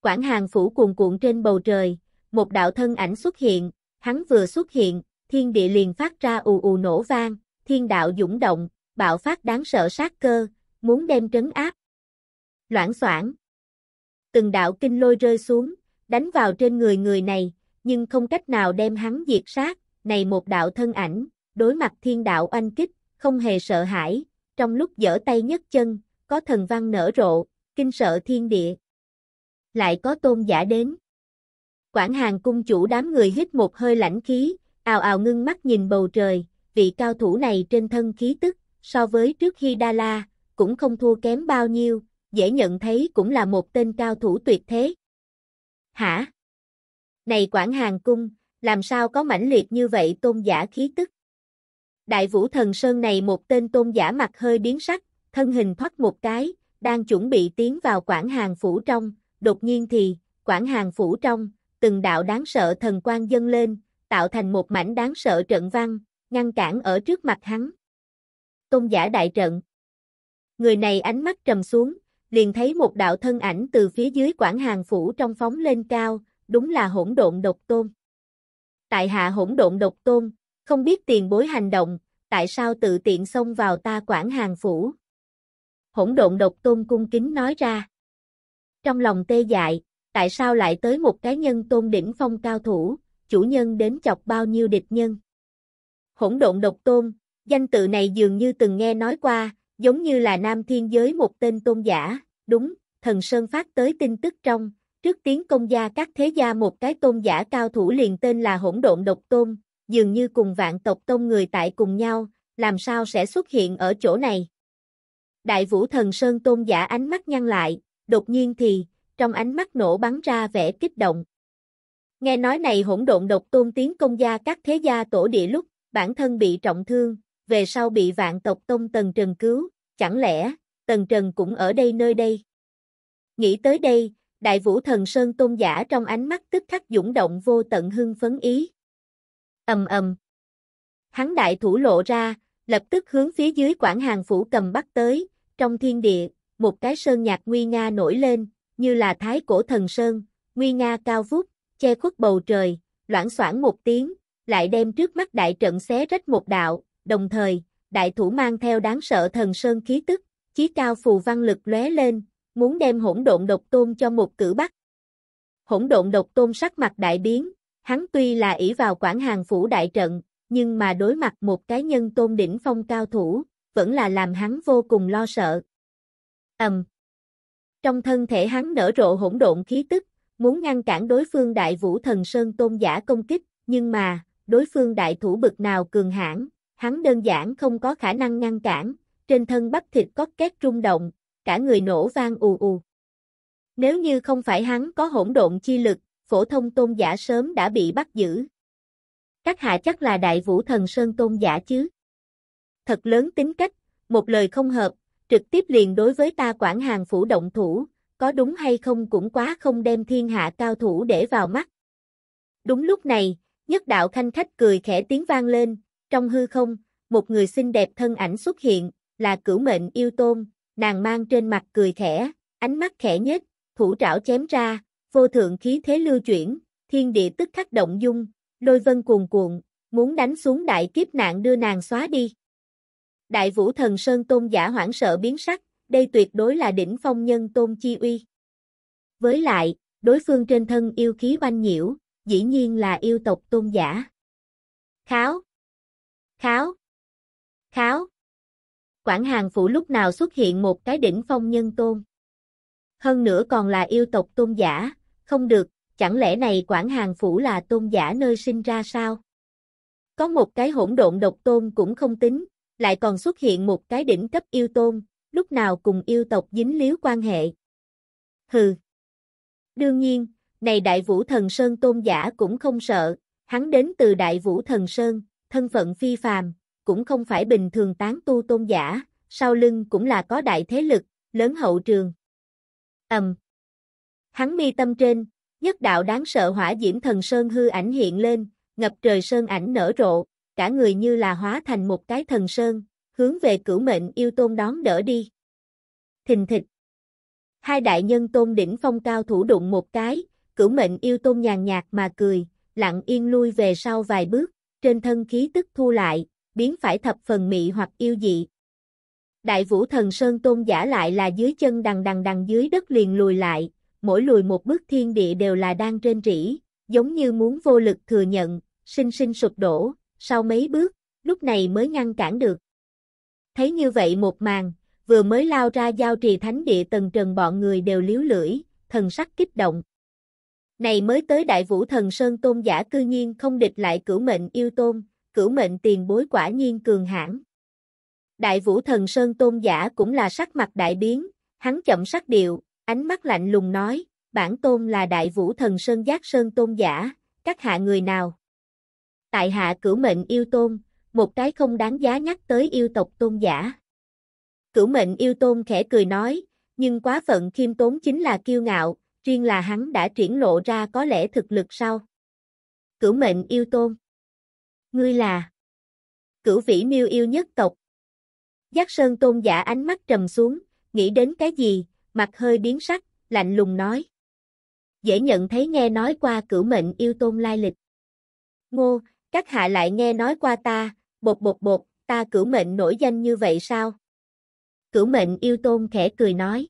Quảng hàng phủ cuồn cuộn trên bầu trời, một đạo thân ảnh xuất hiện, hắn vừa xuất hiện, thiên địa liền phát ra ù ù nổ vang, thiên đạo dũng động, bạo phát đáng sợ sát cơ, muốn đem trấn áp. Loãng xoảng. Từng đạo kinh lôi rơi xuống, đánh vào trên người người này, nhưng không cách nào đem hắn diệt sát, này một đạo thân ảnh, đối mặt thiên đạo oanh kích, không hề sợ hãi, trong lúc giở tay nhấc chân, có thần văn nở rộ, kinh sợ thiên địa. Lại có tôn giả đến. quản hàng cung chủ đám người hít một hơi lãnh khí, ào ào ngưng mắt nhìn bầu trời, vị cao thủ này trên thân khí tức, so với trước khi đa la cũng không thua kém bao nhiêu, dễ nhận thấy cũng là một tên cao thủ tuyệt thế. Hả? Này quản Hàng Cung, làm sao có mãnh liệt như vậy tôn giả khí tức? Đại Vũ Thần Sơn này một tên tôn giả mặt hơi biến sắc, thân hình thoát một cái, đang chuẩn bị tiến vào quản hàng phủ trong, đột nhiên thì, quản hàng phủ trong, từng đạo đáng sợ thần quan dâng lên, tạo thành một mảnh đáng sợ trận văn, ngăn cản ở trước mặt hắn. Tôn giả đại trận. Người này ánh mắt trầm xuống, liền thấy một đạo thân ảnh từ phía dưới quản hàng phủ trong phóng lên cao, đúng là hỗn độn độc tôn. Tại hạ hỗn độn độc tôn, không biết tiền bối hành động, tại sao tự tiện xông vào ta quản hàng phủ. Hỗn độn độc tôn cung kính nói ra. Trong lòng tê dại, tại sao lại tới một cái nhân tôn đỉnh phong cao thủ, chủ nhân đến chọc bao nhiêu địch nhân. Hỗn độn độc tôn, danh tự này dường như từng nghe nói qua, giống như là nam thiên giới một tên tôn giả, đúng, thần Sơn phát tới tin tức trong, trước tiếng công gia các thế gia một cái tôn giả cao thủ liền tên là hỗn độn độc tôn, dường như cùng vạn tộc tông người tại cùng nhau, làm sao sẽ xuất hiện ở chỗ này. Đại vũ thần Sơn Tôn giả ánh mắt nhăn lại, đột nhiên thì, trong ánh mắt nổ bắn ra vẻ kích động. Nghe nói này hỗn độn độc tôn tiến công gia các thế gia tổ địa lúc, bản thân bị trọng thương, về sau bị vạn tộc tông Tần Trần cứu, chẳng lẽ, Tần Trần cũng ở đây nơi đây. Nghĩ tới đây, đại vũ thần Sơn Tôn giả trong ánh mắt tức khắc dũng động vô tận hưng phấn ý ầm ầm. Hắn đại thủ lộ ra, lập tức hướng phía dưới quản hàng phủ cầm bắt tới, trong thiên địa, một cái sơn nhạc nguy nga nổi lên, như là thái cổ thần sơn, nguy nga cao vút, che khuất bầu trời, loảng xoảng một tiếng, lại đem trước mắt đại trận xé rách một đạo, đồng thời, đại thủ mang theo đáng sợ thần sơn khí tức, chí cao phù văn lực lóe lên, muốn đem hỗn độn độc tôn cho một cử bắt. Hỗn độn độc tôn sắc mặt đại biến, Hắn tuy là ỷ vào quản hàng phủ đại trận, nhưng mà đối mặt một cái nhân tôn đỉnh phong cao thủ, vẫn là làm hắn vô cùng lo sợ. Ầm. Trong thân thể hắn nở rộ hỗn độn khí tức, muốn ngăn cản đối phương đại vũ thần sơn tôn giả công kích, nhưng mà, đối phương đại thủ bực nào cường hãn, hắn đơn giản không có khả năng ngăn cản, trên thân bắp thịt có két rung động, cả người nổ vang ù ù. Nếu như không phải hắn có hỗn độn chi lực, phổ thông tôn giả sớm đã bị bắt giữ. Các hạ chắc là đại vũ thần sơn tôn giả chứ. Thật lớn tính cách, một lời không hợp, trực tiếp liền đối với ta quản hàng phủ động thủ, có đúng hay không cũng quá không đem thiên hạ cao thủ để vào mắt. Đúng lúc này, nhất đạo khanh khách cười khẽ tiếng vang lên, trong hư không, một người xinh đẹp thân ảnh xuất hiện, là cửu mệnh yêu tôn, nàng mang trên mặt cười khẽ, ánh mắt khẽ nhất, thủ trảo chém ra, vô thượng khí thế lưu chuyển, thiên địa tức khắc động dung, lôi vân cuồn cuộn, muốn đánh xuống đại kiếp nạn đưa nàng xóa đi. Đại vũ thần sơn tôn giả hoảng sợ biến sắc, đây tuyệt đối là đỉnh phong nhân tôn chi uy. Với lại, đối phương trên thân yêu khí banh nhiễu, dĩ nhiên là yêu tộc tôn giả. Kháo! Kháo! Kháo! Quảng Hàng Phủ lúc nào xuất hiện một cái đỉnh phong nhân tôn. Hơn nữa còn là yêu tộc tôn giả, không được, chẳng lẽ này Quảng Hàng Phủ là tôn giả nơi sinh ra sao? Có một cái hỗn độn độc tôn cũng không tính, lại còn xuất hiện một cái đỉnh cấp yêu tôn, lúc nào cùng yêu tộc dính líu quan hệ. Hừ. Đương nhiên, này Đại Vũ Thần Sơn tôn giả cũng không sợ, hắn đến từ Đại Vũ Thần Sơn, thân phận phi phàm, cũng không phải bình thường tán tu tôn giả, sau lưng cũng là có đại thế lực, lớn hậu trường. Ầm. Um. Hắn mi tâm trên, nhất đạo đáng sợ hỏa diễm thần sơn hư ảnh hiện lên, ngập trời sơn ảnh nở rộ, cả người như là hóa thành một cái thần sơn, hướng về cửu mệnh yêu tôn đón đỡ đi. Thình thịch. Hai đại nhân tôn đỉnh phong cao thủ đụng một cái, cửu mệnh yêu tôn nhàn nhạt mà cười, lặng yên lui về sau vài bước, trên thân khí tức thu lại, biến phải thập phần mị hoặc yêu dị. Đại vũ thần sơn tôn giả lại là dưới chân đằng đằng đằng dưới đất liền lùi lại, mỗi lùi một bước thiên địa đều là đang trên rỉ, giống như muốn vô lực thừa nhận, sinh sinh sụp đổ, sau mấy bước, lúc này mới ngăn cản được. Thấy như vậy một màn, vừa mới lao ra giao trì thánh địa tầng trần bọn người đều liếu lưỡi, thần sắc kích động. Này mới tới đại vũ thần Sơn Tôn giả cư nhiên không địch lại cửu mệnh yêu tôn, cửu mệnh tiền bối quả nhiên cường hãn. Đại vũ thần Sơn Tôn giả cũng là sắc mặt đại biến, hắn chậm sắc điệu, Ánh mắt lạnh lùng nói, bản tôn là đại vũ thần Sơn Giác Sơn Tôn giả, các hạ người nào? Tại hạ cửu mệnh yêu tôn, một cái không đáng giá nhắc tới yêu tộc tôn giả. Cửu mệnh yêu tôn khẽ cười nói, nhưng quá phận khiêm tốn chính là kiêu ngạo, riêng là hắn đã triển lộ ra có lẽ thực lực sau. Cửu mệnh yêu tôn. Ngươi là Cửu vĩ miêu yêu nhất tộc. Giác Sơn tôn giả ánh mắt trầm xuống, nghĩ đến cái gì, mặt hơi biến sắc, lạnh lùng nói. Dễ nhận thấy nghe nói qua cửu mệnh yêu tôn lai lịch. Ngô, các hạ lại nghe nói qua ta, bột bột bột, ta cửu mệnh nổi danh như vậy sao? Cửu mệnh yêu tôn khẽ cười nói.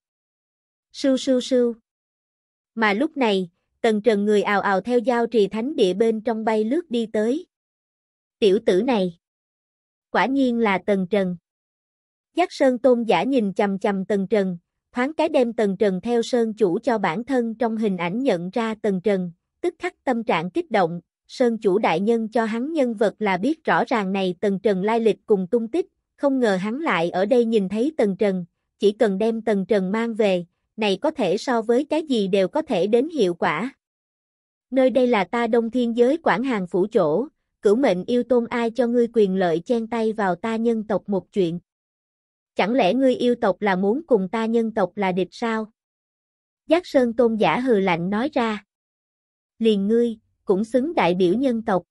Sưu sưu sưu. Mà lúc này, tần trần người ào ào theo giao trì thánh địa bên trong bay lướt đi tới. Tiểu tử này. Quả nhiên là tần trần. Giác sơn tôn giả nhìn chầm chầm tần trần, thoáng cái đem Tần Trần theo Sơn Chủ cho bản thân trong hình ảnh nhận ra Tần Trần, tức khắc tâm trạng kích động, Sơn Chủ đại nhân cho hắn nhân vật là biết rõ ràng này Tần Trần lai lịch cùng tung tích, không ngờ hắn lại ở đây nhìn thấy Tần Trần, chỉ cần đem Tần Trần mang về, này có thể so với cái gì đều có thể đến hiệu quả. Nơi đây là ta đông thiên giới quản hàng phủ chỗ, cửu mệnh yêu tôn ai cho ngươi quyền lợi chen tay vào ta nhân tộc một chuyện chẳng lẽ ngươi yêu tộc là muốn cùng ta nhân tộc là địch sao? Giác Sơn Tôn giả hừ lạnh nói ra. Liền ngươi, cũng xứng đại biểu nhân tộc.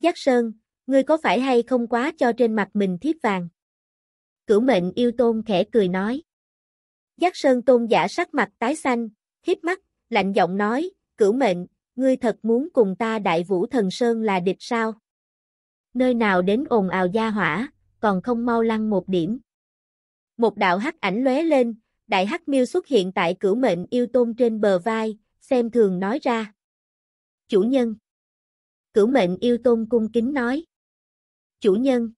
Giác Sơn, ngươi có phải hay không quá cho trên mặt mình thiếp vàng? Cửu mệnh yêu tôn khẽ cười nói. Giác Sơn Tôn giả sắc mặt tái xanh, hiếp mắt, lạnh giọng nói, cửu mệnh, ngươi thật muốn cùng ta đại vũ thần Sơn là địch sao? Nơi nào đến ồn ào gia hỏa, còn không mau lăn một điểm. Một đạo hắc ảnh lóe lên, đại hắc miêu xuất hiện tại cửu mệnh yêu tôn trên bờ vai, xem thường nói ra. Chủ nhân. Cửu mệnh yêu tôn cung kính nói. Chủ nhân.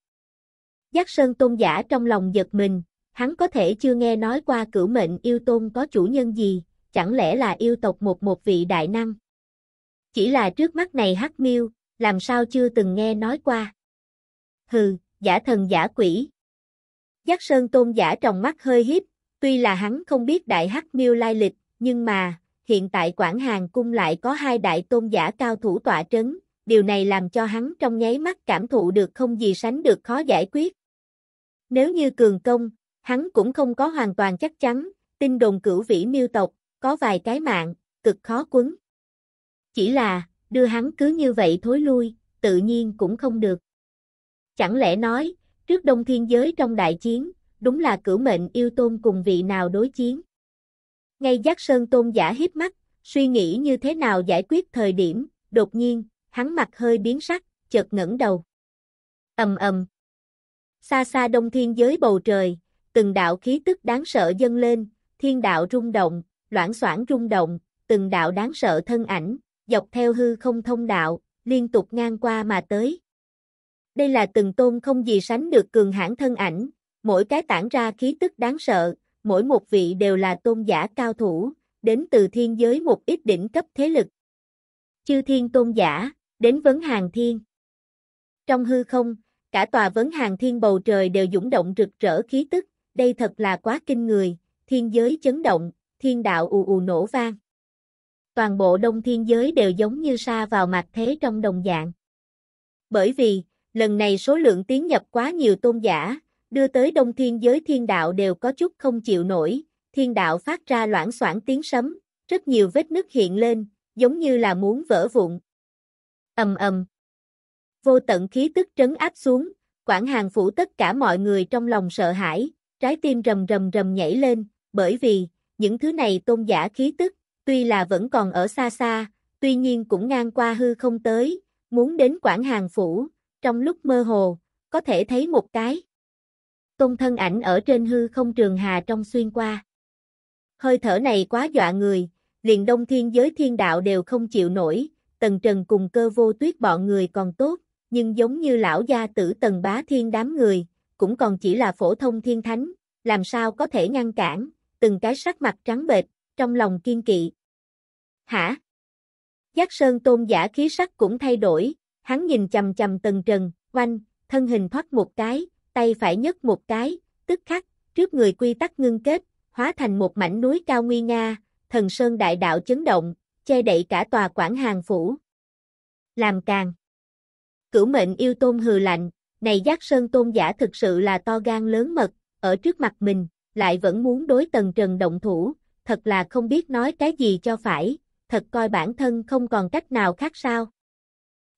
Giác sơn tôn giả trong lòng giật mình, hắn có thể chưa nghe nói qua cửu mệnh yêu tôn có chủ nhân gì, chẳng lẽ là yêu tộc một một vị đại năng. Chỉ là trước mắt này hắc miêu, làm sao chưa từng nghe nói qua. Hừ, giả thần giả quỷ, Giác Sơn Tôn giả trong mắt hơi hiếp, tuy là hắn không biết đại hắc miêu lai lịch, nhưng mà, hiện tại Quảng Hàng Cung lại có hai đại tôn giả cao thủ tọa trấn, điều này làm cho hắn trong nháy mắt cảm thụ được không gì sánh được khó giải quyết. Nếu như cường công, hắn cũng không có hoàn toàn chắc chắn, tin đồn cửu vĩ miêu tộc, có vài cái mạng, cực khó quấn. Chỉ là, đưa hắn cứ như vậy thối lui, tự nhiên cũng không được. Chẳng lẽ nói, Trước đông thiên giới trong đại chiến, đúng là cửu mệnh yêu tôn cùng vị nào đối chiến. Ngay giác sơn tôn giả hiếp mắt, suy nghĩ như thế nào giải quyết thời điểm, đột nhiên, hắn mặt hơi biến sắc, chợt ngẩng đầu. ầm ầm Xa xa đông thiên giới bầu trời, từng đạo khí tức đáng sợ dâng lên, thiên đạo rung động, loãng xoảng rung động, từng đạo đáng sợ thân ảnh, dọc theo hư không thông đạo, liên tục ngang qua mà tới, đây là từng tôn không gì sánh được cường hãn thân ảnh, mỗi cái tản ra khí tức đáng sợ, mỗi một vị đều là tôn giả cao thủ, đến từ thiên giới một ít đỉnh cấp thế lực. Chư thiên tôn giả, đến vấn hàng thiên. Trong hư không, cả tòa vấn hàng thiên bầu trời đều dũng động rực rỡ khí tức, đây thật là quá kinh người, thiên giới chấn động, thiên đạo ù ù nổ vang. Toàn bộ đông thiên giới đều giống như sa vào mặt thế trong đồng dạng. Bởi vì, lần này số lượng tiến nhập quá nhiều tôn giả, đưa tới đông thiên giới thiên đạo đều có chút không chịu nổi, thiên đạo phát ra loãng xoảng tiếng sấm, rất nhiều vết nứt hiện lên, giống như là muốn vỡ vụn. Ầm ầm. Vô tận khí tức trấn áp xuống, quản hàng phủ tất cả mọi người trong lòng sợ hãi, trái tim rầm rầm rầm nhảy lên, bởi vì, những thứ này tôn giả khí tức, tuy là vẫn còn ở xa xa, tuy nhiên cũng ngang qua hư không tới, muốn đến quản hàng phủ, trong lúc mơ hồ, có thể thấy một cái. Tôn thân ảnh ở trên hư không trường hà trong xuyên qua. Hơi thở này quá dọa người, liền đông thiên giới thiên đạo đều không chịu nổi, tần trần cùng cơ vô tuyết bọn người còn tốt, nhưng giống như lão gia tử tần bá thiên đám người, cũng còn chỉ là phổ thông thiên thánh, làm sao có thể ngăn cản, từng cái sắc mặt trắng bệch, trong lòng kiên kỵ. Hả? Giác Sơn tôn giả khí sắc cũng thay đổi, Hắn nhìn chầm chầm tần trần, oanh, thân hình thoát một cái, tay phải nhấc một cái, tức khắc, trước người quy tắc ngưng kết, hóa thành một mảnh núi cao nguy nga, thần sơn đại đạo chấn động, che đậy cả tòa quảng hàng phủ. Làm càng. Cửu mệnh yêu tôn hừ lạnh, này giác sơn tôn giả thực sự là to gan lớn mật, ở trước mặt mình, lại vẫn muốn đối tần trần động thủ, thật là không biết nói cái gì cho phải, thật coi bản thân không còn cách nào khác sao.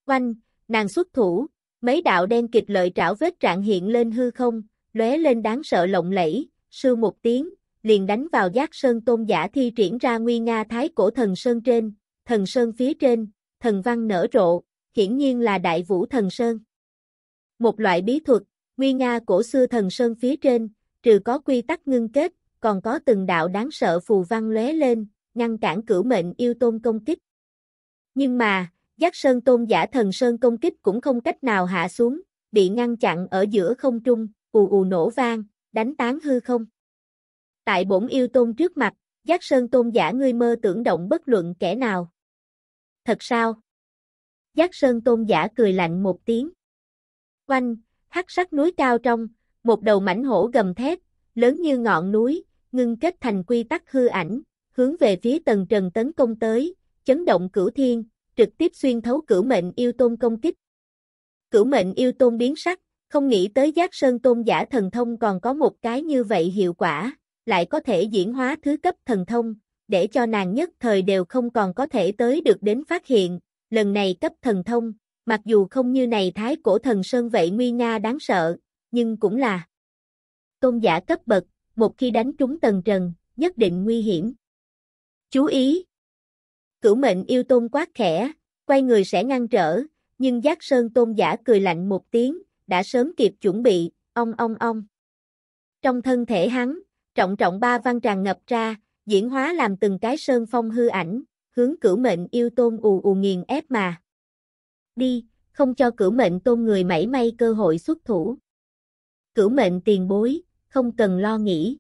Oanh, Nàng xuất thủ, mấy đạo đen kịch lợi trảo vết trạng hiện lên hư không, lóe lên đáng sợ lộng lẫy, sư một tiếng, liền đánh vào giác sơn tôn giả thi triển ra nguy nga thái cổ thần sơn trên, thần sơn phía trên, thần văn nở rộ, hiển nhiên là đại vũ thần sơn. Một loại bí thuật, nguy nga cổ xưa thần sơn phía trên, trừ có quy tắc ngưng kết, còn có từng đạo đáng sợ phù văn lóe lên, ngăn cản cửu mệnh yêu tôn công kích. Nhưng mà, Giác Sơn Tôn giả thần Sơn công kích cũng không cách nào hạ xuống, bị ngăn chặn ở giữa không trung, ù ù nổ vang, đánh tán hư không. Tại bổn yêu tôn trước mặt, Giác Sơn Tôn giả ngươi mơ tưởng động bất luận kẻ nào. Thật sao? Giác Sơn Tôn giả cười lạnh một tiếng. Quanh, hắc sắc núi cao trong, một đầu mảnh hổ gầm thét, lớn như ngọn núi, ngưng kết thành quy tắc hư ảnh, hướng về phía tầng trần tấn công tới, chấn động cửu thiên, trực tiếp xuyên thấu cửu mệnh yêu tôn công kích. Cửu mệnh yêu tôn biến sắc, không nghĩ tới giác sơn tôn giả thần thông còn có một cái như vậy hiệu quả, lại có thể diễn hóa thứ cấp thần thông, để cho nàng nhất thời đều không còn có thể tới được đến phát hiện, lần này cấp thần thông, mặc dù không như này thái cổ thần sơn vậy nguy nga đáng sợ, nhưng cũng là tôn giả cấp bậc, một khi đánh trúng tầng trần, nhất định nguy hiểm. Chú ý, Cửu mệnh yêu tôn quát khẽ, quay người sẽ ngăn trở, nhưng giác sơn tôn giả cười lạnh một tiếng, đã sớm kịp chuẩn bị, ong ong ong. Trong thân thể hắn, trọng trọng ba văn tràn ngập ra, diễn hóa làm từng cái sơn phong hư ảnh, hướng cửu mệnh yêu tôn ù ù nghiền ép mà. Đi, không cho cửu mệnh tôn người mảy may cơ hội xuất thủ. Cửu mệnh tiền bối, không cần lo nghĩ.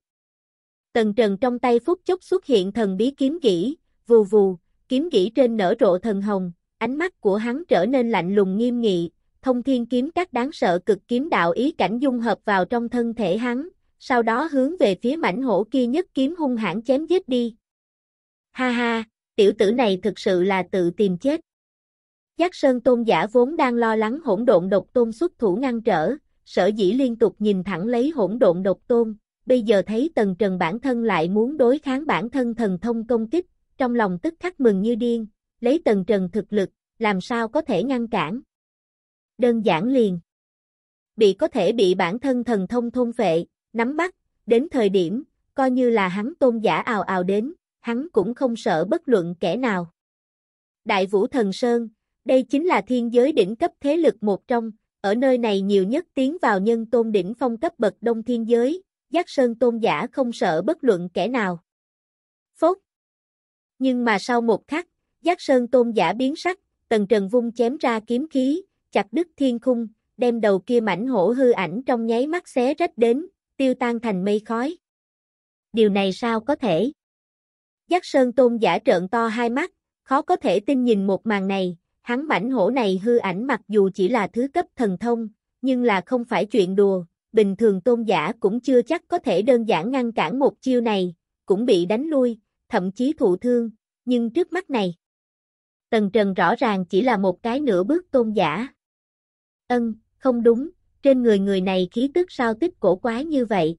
Tần trần trong tay phút chốc xuất hiện thần bí kiếm kỹ, vù vù, kiếm gỉ trên nở rộ thần hồng, ánh mắt của hắn trở nên lạnh lùng nghiêm nghị, thông thiên kiếm các đáng sợ cực kiếm đạo ý cảnh dung hợp vào trong thân thể hắn, sau đó hướng về phía mảnh hổ kia nhất kiếm hung hãn chém giết đi. Ha ha, tiểu tử này thực sự là tự tìm chết. Giác Sơn Tôn giả vốn đang lo lắng hỗn độn độc tôn xuất thủ ngăn trở, sở dĩ liên tục nhìn thẳng lấy hỗn độn độc tôn, bây giờ thấy tần trần bản thân lại muốn đối kháng bản thân thần thông công kích, trong lòng tức khắc mừng như điên, lấy tần trần thực lực, làm sao có thể ngăn cản. Đơn giản liền. Bị có thể bị bản thân thần thông thôn vệ nắm bắt, đến thời điểm, coi như là hắn tôn giả ào ào đến, hắn cũng không sợ bất luận kẻ nào. Đại Vũ Thần Sơn, đây chính là thiên giới đỉnh cấp thế lực một trong, ở nơi này nhiều nhất tiến vào nhân tôn đỉnh phong cấp bậc đông thiên giới, giác sơn tôn giả không sợ bất luận kẻ nào. Nhưng mà sau một khắc, giác sơn tôn giả biến sắc, tần trần vung chém ra kiếm khí, chặt đứt thiên khung, đem đầu kia mảnh hổ hư ảnh trong nháy mắt xé rách đến, tiêu tan thành mây khói. Điều này sao có thể? Giác sơn tôn giả trợn to hai mắt, khó có thể tin nhìn một màn này, hắn mảnh hổ này hư ảnh mặc dù chỉ là thứ cấp thần thông, nhưng là không phải chuyện đùa, bình thường tôn giả cũng chưa chắc có thể đơn giản ngăn cản một chiêu này, cũng bị đánh lui, thậm chí thụ thương, nhưng trước mắt này, Tần Trần rõ ràng chỉ là một cái nửa bước tôn giả. Ân, không đúng, trên người người này khí tức sao tích cổ quái như vậy.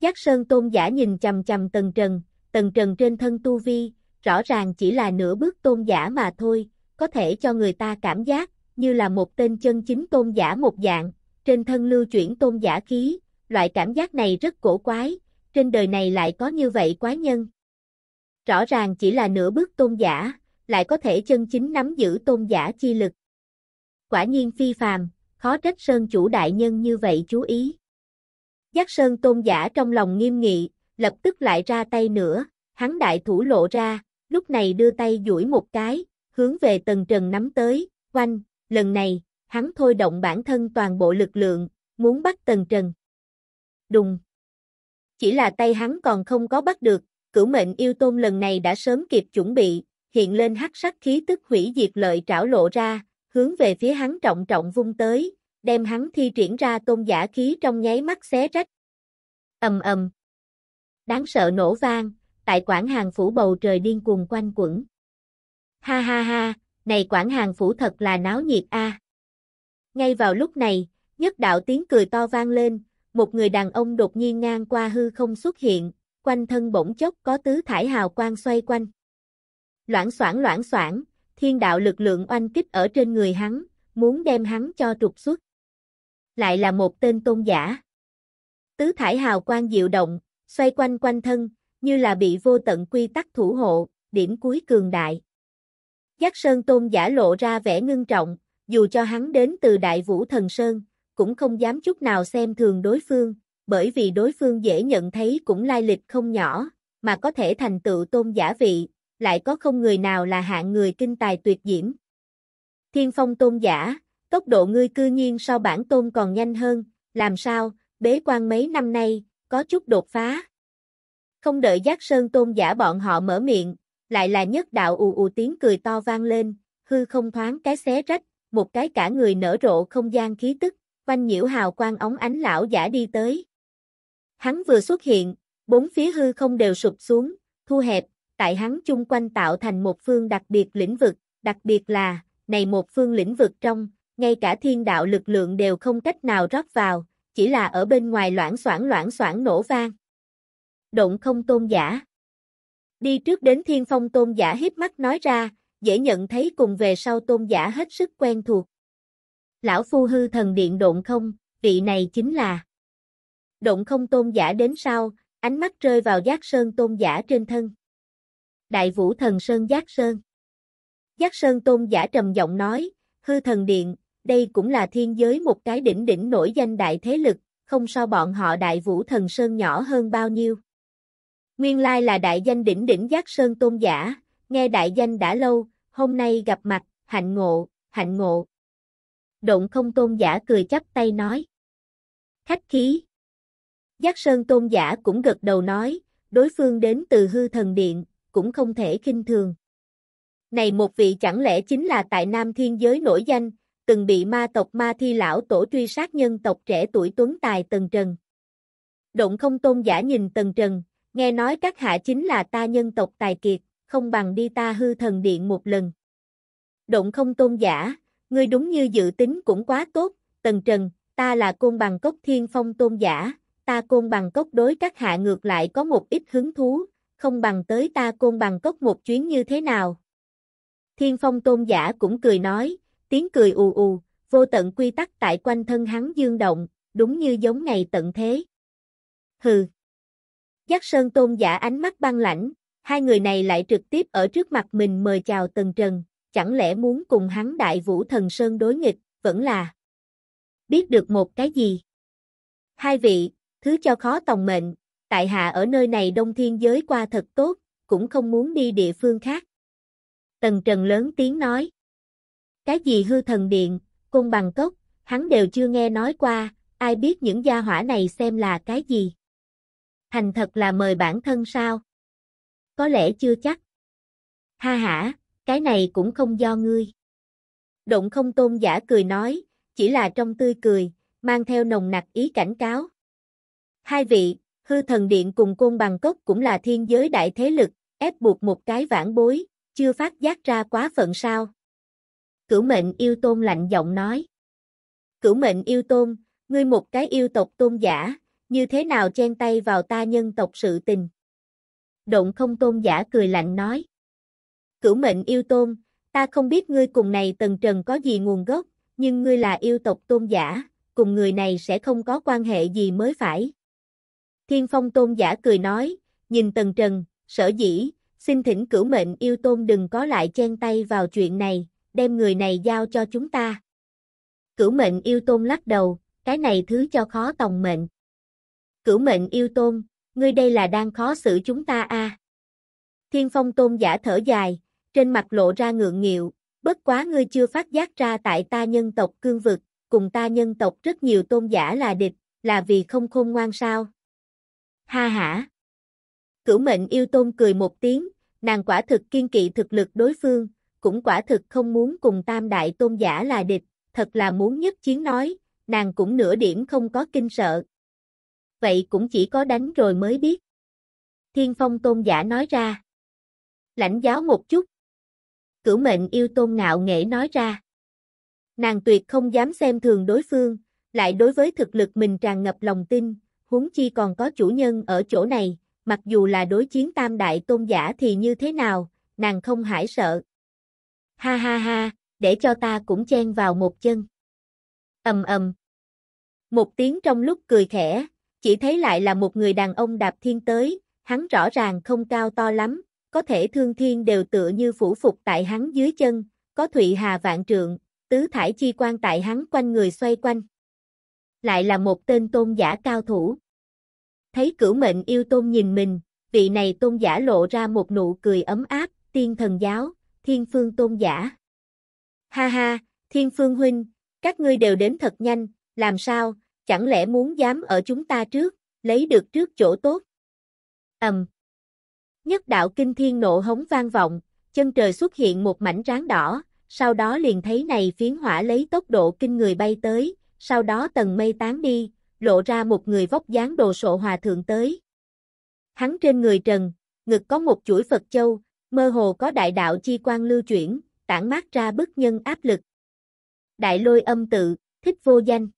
Giác Sơn tôn giả nhìn chầm chầm Tần Trần, Tần Trần trên thân tu vi, rõ ràng chỉ là nửa bước tôn giả mà thôi, có thể cho người ta cảm giác như là một tên chân chính tôn giả một dạng, trên thân lưu chuyển tôn giả khí, loại cảm giác này rất cổ quái, trên đời này lại có như vậy quái nhân. Rõ ràng chỉ là nửa bước tôn giả, lại có thể chân chính nắm giữ tôn giả chi lực. Quả nhiên phi phàm, khó trách Sơn chủ đại nhân như vậy chú ý. Giác Sơn tôn giả trong lòng nghiêm nghị, lập tức lại ra tay nữa, hắn đại thủ lộ ra, lúc này đưa tay duỗi một cái, hướng về tầng trần nắm tới, quanh, lần này, hắn thôi động bản thân toàn bộ lực lượng, muốn bắt tần trần. Đùng. Chỉ là tay hắn còn không có bắt được, cửu mệnh yêu tôn lần này đã sớm kịp chuẩn bị, hiện lên hắc sắc khí tức hủy diệt lợi trảo lộ ra, hướng về phía hắn trọng trọng vung tới, đem hắn thi triển ra tôn giả khí trong nháy mắt xé rách. Ầm ầm. Đáng sợ nổ vang, tại quảng hàng phủ bầu trời điên cuồng quanh quẩn. Ha ha ha, này quảng hàng phủ thật là náo nhiệt a. Ngay vào lúc này, nhất đạo tiếng cười to vang lên, một người đàn ông đột nhiên ngang qua hư không xuất hiện, quanh thân bỗng chốc có tứ thải hào quang xoay quanh. Loãng xoảng loãng xoảng, thiên đạo lực lượng oanh kích ở trên người hắn, muốn đem hắn cho trục xuất. Lại là một tên tôn giả. Tứ thải hào quang diệu động, xoay quanh quanh thân, như là bị vô tận quy tắc thủ hộ, điểm cuối cường đại. Giác Sơn Tôn giả lộ ra vẻ ngưng trọng, dù cho hắn đến từ Đại Vũ Thần Sơn, cũng không dám chút nào xem thường đối phương, bởi vì đối phương dễ nhận thấy cũng lai lịch không nhỏ, mà có thể thành tựu tôn giả vị, lại có không người nào là hạng người kinh tài tuyệt diễm. Thiên phong tôn giả, tốc độ ngươi cư nhiên so bản tôn còn nhanh hơn, làm sao, bế quan mấy năm nay, có chút đột phá. Không đợi giác sơn tôn giả bọn họ mở miệng, lại là nhất đạo ù ù tiếng cười to vang lên, hư không thoáng cái xé rách, một cái cả người nở rộ không gian khí tức, quanh nhiễu hào quang ống ánh lão giả đi tới. Hắn vừa xuất hiện, bốn phía hư không đều sụp xuống, thu hẹp, tại hắn chung quanh tạo thành một phương đặc biệt lĩnh vực, đặc biệt là, này một phương lĩnh vực trong, ngay cả thiên đạo lực lượng đều không cách nào rót vào, chỉ là ở bên ngoài loãng xoảng loãng xoảng nổ vang. Động không tôn giả. Đi trước đến thiên phong tôn giả hiếp mắt nói ra, dễ nhận thấy cùng về sau tôn giả hết sức quen thuộc. Lão phu hư thần điện độn không, vị này chính là động không tôn giả đến sau, ánh mắt rơi vào giác sơn tôn giả trên thân. Đại vũ thần sơn giác sơn. Giác sơn tôn giả trầm giọng nói, hư thần điện, đây cũng là thiên giới một cái đỉnh đỉnh nổi danh đại thế lực, không so bọn họ đại vũ thần sơn nhỏ hơn bao nhiêu. Nguyên lai là đại danh đỉnh đỉnh giác sơn tôn giả, nghe đại danh đã lâu, hôm nay gặp mặt, hạnh ngộ, hạnh ngộ. Động không tôn giả cười chắp tay nói. Khách khí, Giác Sơn Tôn giả cũng gật đầu nói, đối phương đến từ hư thần điện, cũng không thể khinh thường. Này một vị chẳng lẽ chính là tại Nam Thiên Giới nổi danh, từng bị ma tộc ma thi lão tổ truy sát nhân tộc trẻ tuổi tuấn tài Tần Trần. Động không tôn giả nhìn Tần Trần, nghe nói các hạ chính là ta nhân tộc tài kiệt, không bằng đi ta hư thần điện một lần. Động không tôn giả, ngươi đúng như dự tính cũng quá tốt, Tần Trần, ta là côn bằng cốc thiên phong tôn giả, ta côn bằng cốc đối các hạ ngược lại có một ít hứng thú, không bằng tới ta côn bằng cốc một chuyến như thế nào. Thiên phong tôn giả cũng cười nói, tiếng cười ù ù, vô tận quy tắc tại quanh thân hắn dương động, đúng như giống ngày tận thế. Hừ. Giác sơn tôn giả ánh mắt băng lãnh, hai người này lại trực tiếp ở trước mặt mình mời chào Tần Trần, chẳng lẽ muốn cùng hắn đại vũ thần sơn đối nghịch, vẫn là biết được một cái gì. Hai vị, thứ cho khó tòng mệnh, tại hạ ở nơi này đông thiên giới qua thật tốt, cũng không muốn đi địa phương khác. Tần Trần lớn tiếng nói. Cái gì hư thần điện, cung bằng cốc, hắn đều chưa nghe nói qua, ai biết những gia hỏa này xem là cái gì. Thành thật là mời bản thân sao? Có lẽ chưa chắc. Ha hả, cái này cũng không do ngươi. Động không tôn giả cười nói, chỉ là trong tươi cười, mang theo nồng nặc ý cảnh cáo. Hai vị, hư thần điện cùng côn bằng cốc cũng là thiên giới đại thế lực, ép buộc một cái vãn bối, chưa phát giác ra quá phận sao. Cửu mệnh yêu tôn lạnh giọng nói. Cửu mệnh yêu tôn, ngươi một cái yêu tộc tôn giả, như thế nào chen tay vào ta nhân tộc sự tình. Động không tôn giả cười lạnh nói. Cửu mệnh yêu tôn, ta không biết ngươi cùng này tần trần có gì nguồn gốc, nhưng ngươi là yêu tộc tôn giả, cùng người này sẽ không có quan hệ gì mới phải. Thiên phong tôn giả cười nói, nhìn tần trần, sở dĩ, xin thỉnh cửu mệnh yêu tôn đừng có lại chen tay vào chuyện này, đem người này giao cho chúng ta. Cửu mệnh yêu tôn lắc đầu, cái này thứ cho khó tòng mệnh. Cửu mệnh yêu tôn, ngươi đây là đang khó xử chúng ta a. À. Thiên phong tôn giả thở dài, trên mặt lộ ra ngượng nghịu, bất quá ngươi chưa phát giác ra tại ta nhân tộc cương vực, cùng ta nhân tộc rất nhiều tôn giả là địch, là vì không khôn ngoan sao ha hả. Cửu mệnh yêu tôn cười một tiếng, nàng quả thực kiên kỵ thực lực đối phương, cũng quả thực không muốn cùng tam đại tôn giả là địch, thật là muốn nhất chiến nói, nàng cũng nửa điểm không có kinh sợ. Vậy cũng chỉ có đánh rồi mới biết. Thiên phong tôn giả nói ra. Lãnh giáo một chút. Cửu mệnh yêu tôn ngạo nghệ nói ra. Nàng tuyệt không dám xem thường đối phương, lại đối với thực lực mình tràn ngập lòng tin, huống chi còn có chủ nhân ở chỗ này, mặc dù là đối chiến tam đại tôn giả thì như thế nào, nàng không hãi sợ. Ha ha ha, để cho ta cũng chen vào một chân. Ầm ầm. Một tiếng trong lúc cười khẽ, chỉ thấy lại là một người đàn ông đạp thiên tới, hắn rõ ràng không cao to lắm, có thể thương thiên đều tựa như phủ phục tại hắn dưới chân, có thụy hà vạn trượng, tứ thải chi quan tại hắn quanh người xoay quanh lại là một tên tôn giả cao thủ. Thấy cửu mệnh yêu tôn nhìn mình, vị này tôn giả lộ ra một nụ cười ấm áp, tiên thần giáo, thiên phương tôn giả. Ha ha, thiên phương huynh, các ngươi đều đến thật nhanh, làm sao, chẳng lẽ muốn dám ở chúng ta trước, lấy được trước chỗ tốt. Ầm. Nhất đạo kinh thiên nộ hống vang vọng, chân trời xuất hiện một mảnh ráng đỏ, sau đó liền thấy này phiến hỏa lấy tốc độ kinh người bay tới, sau đó tầng mây tán đi, lộ ra một người vóc dáng đồ sộ hòa thượng tới. Hắn trên người trần, ngực có một chuỗi Phật châu, mơ hồ có đại đạo chi quan lưu chuyển, tản mát ra bức nhân áp lực. Đại lôi âm tự, thích vô danh.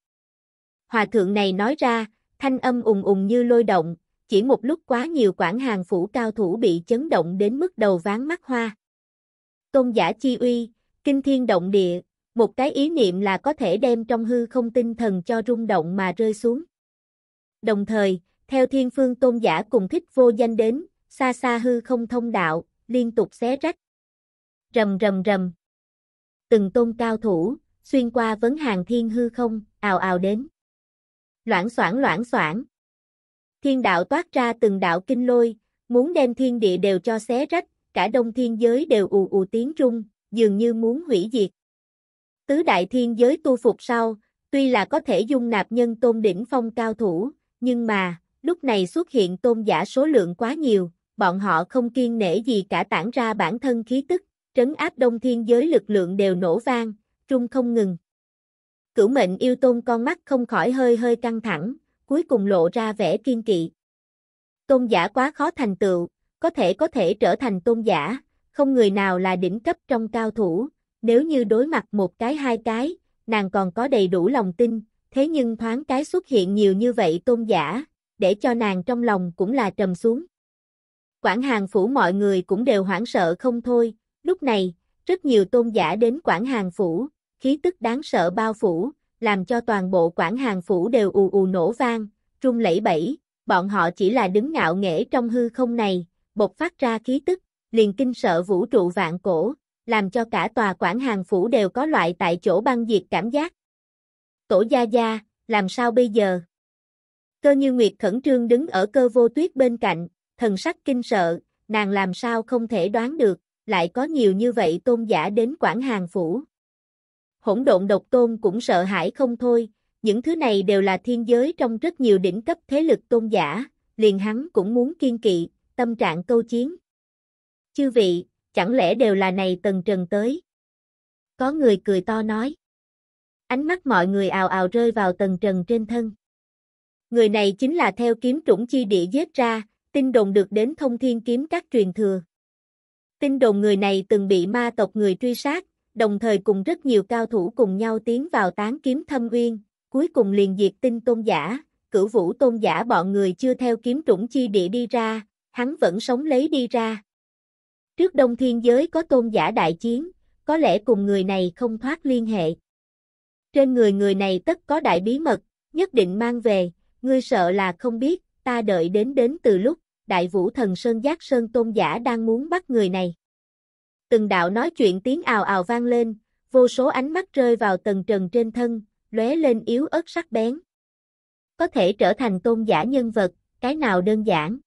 Hòa thượng này nói ra, thanh âm ùng ùng như lôi động, chỉ một lúc quá nhiều quản hàng phủ cao thủ bị chấn động đến mức đầu ván mắt hoa. Tôn giả chi uy, kinh thiên động địa, một cái ý niệm là có thể đem trong hư không tinh thần cho rung động mà rơi xuống. Đồng thời, theo thiên phương tôn giả cùng thích vô danh đến, xa xa hư không thông đạo, liên tục xé rách. Rầm rầm rầm. Từng tôn cao thủ, xuyên qua vấn hàng thiên hư không, ào ào đến. Loãng xoảng loãng xoảng. Thiên đạo toát ra từng đạo kinh lôi, muốn đem thiên địa đều cho xé rách, cả đông thiên giới đều ù ù tiếng trung, dường như muốn hủy diệt. Tứ đại thiên giới tu phục sau, tuy là có thể dung nạp nhân tôn đỉnh phong cao thủ, nhưng mà, lúc này xuất hiện tôn giả số lượng quá nhiều, bọn họ không kiên nể gì cả tản ra bản thân khí tức, trấn áp đông thiên giới lực lượng đều nổ vang, trung không ngừng. Cửu mệnh yêu tôn con mắt không khỏi hơi hơi căng thẳng, cuối cùng lộ ra vẻ kiên kỵ. Tôn giả quá khó thành tựu, có thể có thể trở thành tôn giả, không người nào là đỉnh cấp trong cao thủ, nếu như đối mặt một cái hai cái, nàng còn có đầy đủ lòng tin, thế nhưng thoáng cái xuất hiện nhiều như vậy tôn giả, để cho nàng trong lòng cũng là trầm xuống. Quảng hàng phủ mọi người cũng đều hoảng sợ không thôi, lúc này, rất nhiều tôn giả đến quảng hàng phủ, khí tức đáng sợ bao phủ, làm cho toàn bộ quảng hàng phủ đều ù ù nổ vang, trung lẫy bẫy, bọn họ chỉ là đứng ngạo nghễ trong hư không này, bộc phát ra khí tức, liền kinh sợ vũ trụ vạn cổ, làm cho cả tòa quản hàng phủ đều có loại tại chỗ băng diệt cảm giác. Tổ gia gia, làm sao bây giờ? Cơ như Nguyệt khẩn trương đứng ở cơ vô tuyết bên cạnh, thần sắc kinh sợ, nàng làm sao không thể đoán được, lại có nhiều như vậy tôn giả đến quản hàng phủ. Hỗn độn độc tôn cũng sợ hãi không thôi, những thứ này đều là thiên giới trong rất nhiều đỉnh cấp thế lực tôn giả, liền hắn cũng muốn kiên kỵ, tâm trạng câu chiến. Chư vị, chẳng lẽ đều là này tần trần tới? Có người cười to nói. Ánh mắt mọi người ào ào rơi vào tần trần trên thân. Người này chính là theo kiếm trũng chi địa giết ra, tin đồn được đến thông thiên kiếm các truyền thừa. Tin đồn người này từng bị ma tộc người truy sát, đồng thời cùng rất nhiều cao thủ cùng nhau tiến vào tán kiếm thâm uyên, cuối cùng liền diệt tinh tôn giả, cửu vũ tôn giả bọn người chưa theo kiếm trũng chi địa đi ra, hắn vẫn sống lấy đi ra. Trước đông thiên giới có tôn giả đại chiến, có lẽ cùng người này không thoát liên hệ. Trên người người này tất có đại bí mật, nhất định mang về, ngươi sợ là không biết, ta đợi đến đến từ lúc, đại vũ thần Sơn Giác Sơn tôn giả đang muốn bắt người này. Từng đạo nói chuyện tiếng ào ào vang lên, vô số ánh mắt rơi vào tầng trần trên thân, lóe lên yếu ớt sắc bén. Có thể trở thành tôn giả nhân vật, cái nào đơn giản.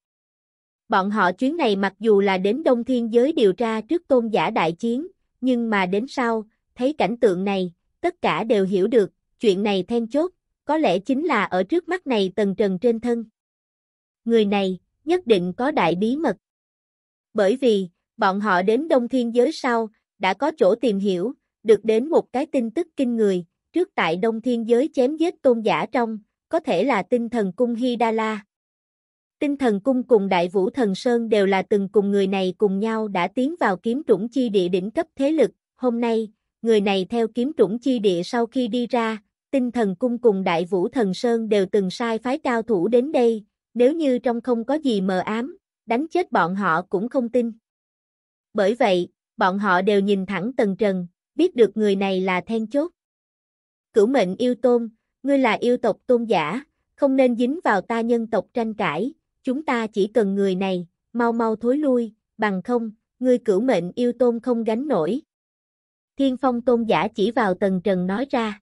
Bọn họ chuyến này mặc dù là đến Đông Thiên giới điều tra trước tôn giả đại chiến, nhưng mà đến sau, thấy cảnh tượng này, tất cả đều hiểu được, chuyện này then chốt, có lẽ chính là ở trước mắt này tần trần trên thân. Người này, nhất định có đại bí mật. Bởi vì, bọn họ đến Đông Thiên giới sau, đã có chỗ tìm hiểu, được đến một cái tin tức kinh người, trước tại Đông Thiên giới chém giết tôn giả trong, có thể là tinh thần cung Hy Đa La. Tinh thần cung cùng Đại Vũ Thần Sơn đều là từng cùng người này cùng nhau đã tiến vào kiếm trũng chi địa đỉnh cấp thế lực, hôm nay, người này theo kiếm trũng chi địa sau khi đi ra, tinh thần cung cùng Đại Vũ Thần Sơn đều từng sai phái cao thủ đến đây, nếu như trong không có gì mờ ám, đánh chết bọn họ cũng không tin. Bởi vậy, bọn họ đều nhìn thẳng tầng Trần, biết được người này là then chốt. Cửu mệnh yêu tôn, ngươi là yêu tộc tôn giả, không nên dính vào ta nhân tộc tranh cãi, chúng ta chỉ cần người này, mau mau thối lui, bằng không, ngươi cửu mệnh yêu tôn không gánh nổi. Thiên phong tôn giả chỉ vào tần trần nói ra.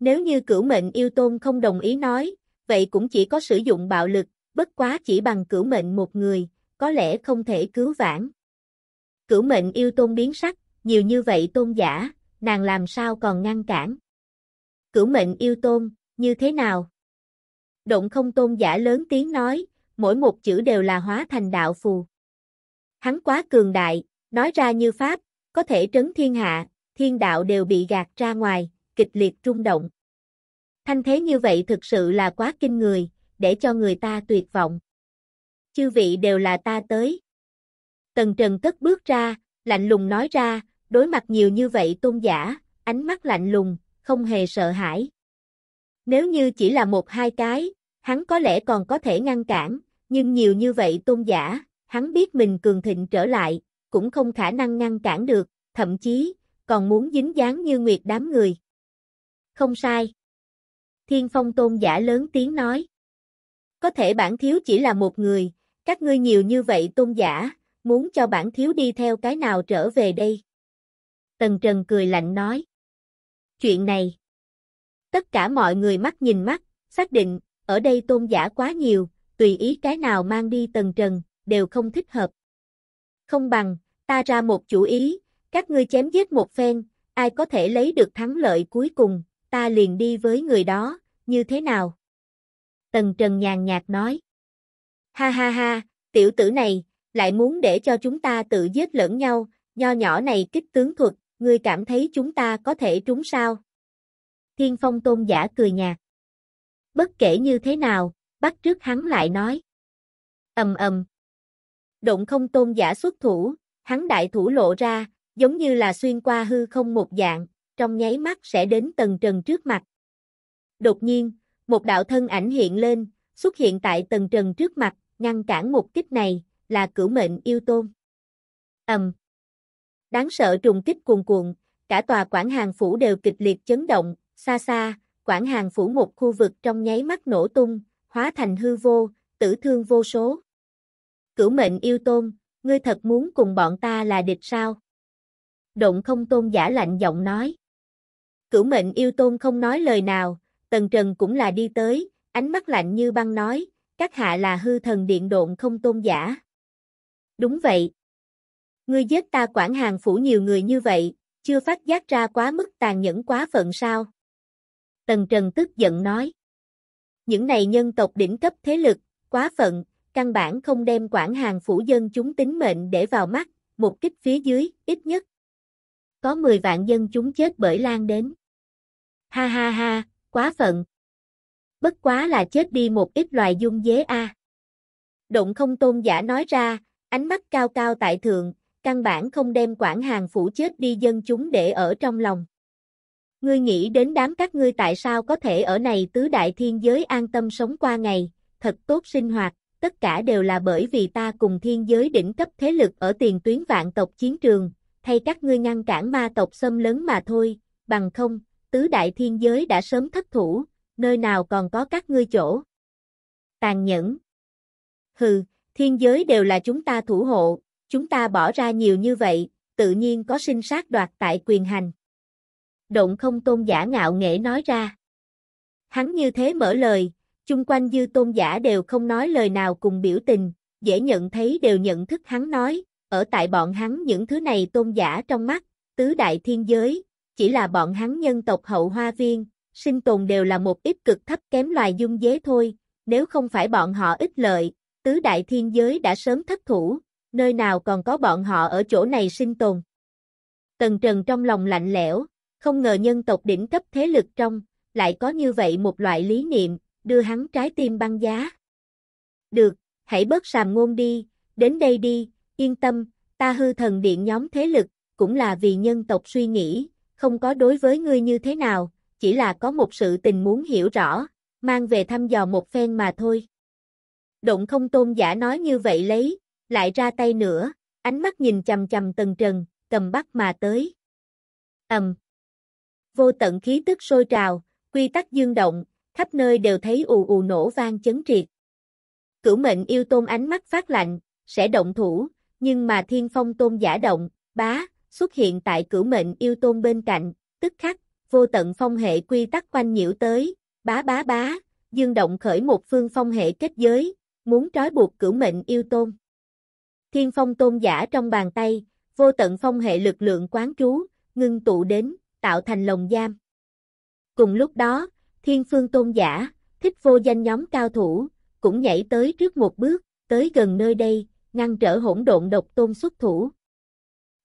Nếu như cửu mệnh yêu tôn không đồng ý nói, vậy cũng chỉ có sử dụng bạo lực, bất quá chỉ bằng cửu mệnh một người, có lẽ không thể cứu vãn. Cửu mệnh yêu tôn biến sắc, nhiều như vậy tôn giả, nàng làm sao còn ngăn cản. Cửu mệnh yêu tôn, như thế nào? Động không tôn giả lớn tiếng nói, mỗi một chữ đều là hóa thành đạo phù. Hắn quá cường đại, nói ra như pháp, có thể trấn thiên hạ, thiên đạo đều bị gạt ra ngoài, kịch liệt rung động. Thanh thế như vậy thực sự là quá kinh người, để cho người ta tuyệt vọng. Chư vị đều là ta tới. Tần Trần cất bước ra, lạnh lùng nói ra, đối mặt nhiều như vậy tôn giả, ánh mắt lạnh lùng, không hề sợ hãi. Nếu như chỉ là một hai cái, hắn có lẽ còn có thể ngăn cản, nhưng nhiều như vậy tôn giả, hắn biết mình cường thịnh trở lại, cũng không khả năng ngăn cản được, thậm chí, còn muốn dính dáng như nguyệt đám người. Không sai. Thiên phong tôn giả lớn tiếng nói. Có thể bản thiếu chỉ là một người, các ngươi nhiều như vậy tôn giả, muốn cho bản thiếu đi theo cái nào trở về đây? Tần Trần cười lạnh nói. Chuyện này. Tất cả mọi người mắt nhìn mắt, xác định, ở đây tôn giả quá nhiều, tùy ý cái nào mang đi tần trần, đều không thích hợp. Không bằng, ta ra một chủ ý, các ngươi chém giết một phen, ai có thể lấy được thắng lợi cuối cùng, ta liền đi với người đó, như thế nào? Tần Trần nhàn nhạt nói. Ha ha ha, tiểu tử này, lại muốn để cho chúng ta tự giết lẫn nhau, nho nhỏ này kích tướng thuật, ngươi cảm thấy chúng ta có thể trúng sao? Thiên Phong Tôn giả cười nhạt. Bất kể như thế nào, bắt trước hắn lại nói. Ầm ầm. Động không tôn giả xuất thủ, hắn đại thủ lộ ra, giống như là xuyên qua hư không một dạng, trong nháy mắt sẽ đến tầng trần trước mặt. Đột nhiên, một đạo thân ảnh hiện lên, xuất hiện tại tầng trần trước mặt, ngăn cản một kích này, là cửu mệnh yêu tôn. Ầm. Đáng sợ trùng kích cuồn cuộn, cả tòa quản hàng phủ đều kịch liệt chấn động, xa xa, quản hàng phủ một khu vực trong nháy mắt nổ tung, hóa thành hư vô, tử thương vô số. Cửu mệnh yêu tôn, ngươi thật muốn cùng bọn ta là địch sao? Động không tôn giả lạnh giọng nói. Cửu mệnh yêu tôn không nói lời nào, tần trần cũng là đi tới, ánh mắt lạnh như băng nói, các hạ là hư thần điện độn không tôn giả. Đúng vậy. Ngươi giết ta quản hàng phủ nhiều người như vậy, chưa phát giác ra quá mức tàn nhẫn quá phận sao? Tần Trần tức giận nói. Những này nhân tộc đỉnh cấp thế lực, quá phận, căn bản không đem quản hàng phủ dân chúng tính mệnh để vào mắt, một kích phía dưới, ít nhất. Có 10 vạn dân chúng chết bởi lan đến. Ha ha ha, quá phận. Bất quá là chết đi một ít loài dung dế a. Động không tôn giả nói ra, ánh mắt cao cao tại thượng, căn bản không đem quản hàng phủ chết đi dân chúng để ở trong lòng. Ngươi nghĩ đến đám các ngươi tại sao có thể ở này tứ đại thiên giới an tâm sống qua ngày, thật tốt sinh hoạt, tất cả đều là bởi vì ta cùng thiên giới đỉnh cấp thế lực ở tiền tuyến vạn tộc chiến trường, thay các ngươi ngăn cản ma tộc xâm lớn mà thôi, bằng không, tứ đại thiên giới đã sớm thất thủ, nơi nào còn có các ngươi chỗ. Tàn nhẫn Hừ, thiên giới đều là chúng ta thủ hộ, chúng ta bỏ ra nhiều như vậy, tự nhiên có sinh sát đoạt tại quyền hành động không tôn giả ngạo nghễ nói ra. Hắn như thế mở lời, chung quanh dư tôn giả đều không nói lời nào cùng biểu tình, dễ nhận thấy đều nhận thức hắn nói, ở tại bọn hắn những thứ này tôn giả trong mắt, tứ đại thiên giới, chỉ là bọn hắn nhân tộc hậu hoa viên, sinh tồn đều là một ít cực thấp kém loài dung dế thôi, nếu không phải bọn họ ích lợi, tứ đại thiên giới đã sớm thất thủ, nơi nào còn có bọn họ ở chỗ này sinh tồn. Tần Trần trong lòng lạnh lẽo, không ngờ nhân tộc đỉnh cấp thế lực trong, lại có như vậy một loại lý niệm, đưa hắn trái tim băng giá. Được, hãy bớt sàm ngôn đi, đến đây đi, yên tâm, ta hư thần điện nhóm thế lực, cũng là vì nhân tộc suy nghĩ, không có đối với ngươi như thế nào, chỉ là có một sự tình muốn hiểu rõ, mang về thăm dò một phen mà thôi. Động không tôn giả nói như vậy lấy, lại ra tay nữa, ánh mắt nhìn chầm chầm tần trần, cầm bắt mà tới. Ẩm, um, vô tận khí tức sôi trào, quy tắc dương động, khắp nơi đều thấy ù ù nổ vang chấn triệt. Cửu mệnh yêu tôn ánh mắt phát lạnh, sẽ động thủ, nhưng mà thiên phong tôn giả động, bá, xuất hiện tại cửu mệnh yêu tôn bên cạnh, tức khắc, vô tận phong hệ quy tắc quanh nhiễu tới, bá bá bá, dương động khởi một phương phong hệ kết giới, muốn trói buộc cửu mệnh yêu tôn. Thiên phong tôn giả trong bàn tay, vô tận phong hệ lực lượng quán trú, ngưng tụ đến, tạo thành lồng giam. Cùng lúc đó, thiên phương tôn giả, thích vô danh nhóm cao thủ, cũng nhảy tới trước một bước, tới gần nơi đây, ngăn trở hỗn độn độc tôn xuất thủ.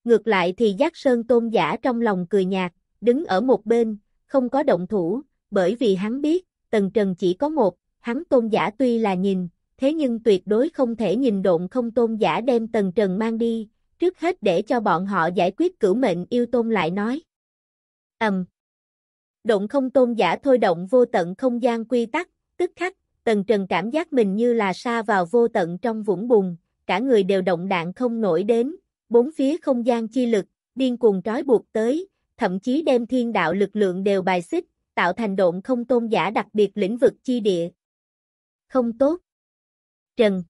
Ngược lại thì giác sơn tôn giả trong lòng cười nhạt, đứng ở một bên, không có động thủ, bởi vì hắn biết, tần trần chỉ có một, hắn tôn giả tuy là nhìn, thế nhưng tuyệt đối không thể nhìn độn không tôn giả đem tần trần mang đi, trước hết để cho bọn họ giải quyết cửu mệnh yêu tôn lại nói. Ầm. Động không tôn giả thôi động vô tận không gian quy tắc, tức khắc, Tần Trần cảm giác mình như là sa vào vô tận trong vũng bùn, cả người đều động đạn không nổi đến, bốn phía không gian chi lực, điên cuồng trói buộc tới, thậm chí đem thiên đạo lực lượng đều bài xích, tạo thành động không tôn giả đặc biệt lĩnh vực chi địa. Không tốt. Trần.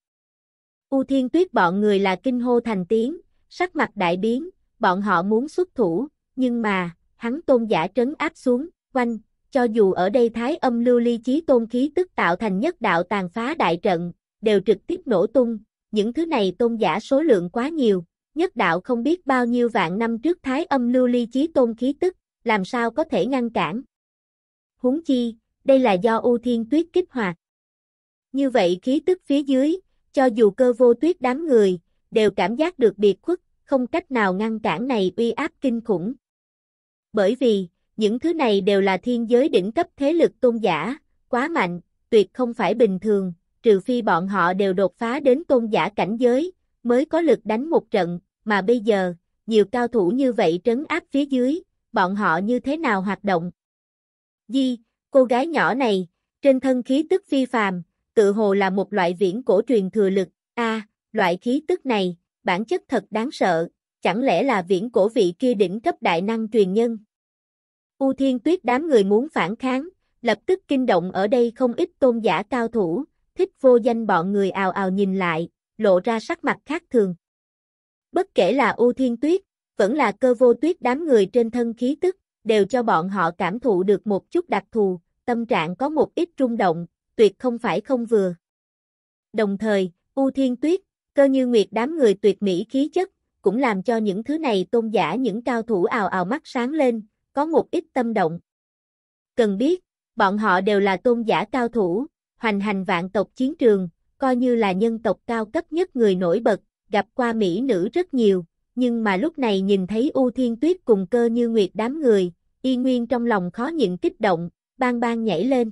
U Thiên Tuyết bọn người là kinh hô thành tiếng, sắc mặt đại biến, bọn họ muốn xuất thủ, nhưng mà, hắn tôn giả trấn áp xuống, quanh, cho dù ở đây thái âm lưu ly chí tôn khí tức tạo thành nhất đạo tàn phá đại trận, đều trực tiếp nổ tung, những thứ này tôn giả số lượng quá nhiều, nhất đạo không biết bao nhiêu vạn năm trước thái âm lưu ly chí tôn khí tức, làm sao có thể ngăn cản. húng chi, đây là do U Thiên Tuyết kích hoạt. Như vậy khí tức phía dưới, cho dù cơ vô tuyết đám người, đều cảm giác được biệt khuất, không cách nào ngăn cản này uy áp kinh khủng bởi vì, những thứ này đều là thiên giới đỉnh cấp thế lực tôn giả, quá mạnh, tuyệt không phải bình thường, trừ phi bọn họ đều đột phá đến tôn giả cảnh giới, mới có lực đánh một trận, mà bây giờ, nhiều cao thủ như vậy trấn áp phía dưới, bọn họ như thế nào hoạt động. Di, cô gái nhỏ này, trên thân khí tức phi phàm, tự hồ là một loại viễn cổ truyền thừa lực, a, loại khí tức này, bản chất thật đáng sợ, chẳng lẽ là viễn cổ vị kia đỉnh cấp đại năng truyền nhân. U Thiên Tuyết đám người muốn phản kháng, lập tức kinh động ở đây không ít tôn giả cao thủ, thích vô danh bọn người ào ào nhìn lại, lộ ra sắc mặt khác thường. Bất kể là U Thiên Tuyết, vẫn là cơ vô tuyết đám người trên thân khí tức, đều cho bọn họ cảm thụ được một chút đặc thù, tâm trạng có một ít rung động, tuyệt không phải không vừa. Đồng thời, U Thiên Tuyết, cơ như nguyệt đám người tuyệt mỹ khí chất, cũng làm cho những thứ này tôn giả những cao thủ ào ào mắt sáng lên, có một ít tâm động. Cần biết, bọn họ đều là tôn giả cao thủ, hoành hành vạn tộc chiến trường, coi như là nhân tộc cao cấp nhất người nổi bật, gặp qua mỹ nữ rất nhiều, nhưng mà lúc này nhìn thấy U Thiên Tuyết cùng cơ như nguyệt đám người, y nguyên trong lòng khó nhịn kích động, bang bang nhảy lên.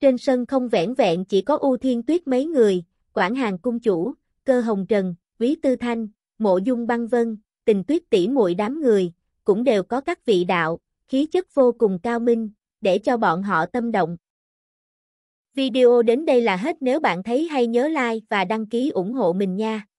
Trên sân không vẻn vẹn chỉ có U Thiên Tuyết mấy người, quản Hàng Cung Chủ, Cơ Hồng Trần, Quý Tư Thanh, Mộ Dung Băng Vân, Tình Tuyết tỷ muội đám người, cũng đều có các vị đạo, khí chất vô cùng cao minh, để cho bọn họ tâm động. Video đến đây là hết nếu bạn thấy hay nhớ like và đăng ký ủng hộ mình nha.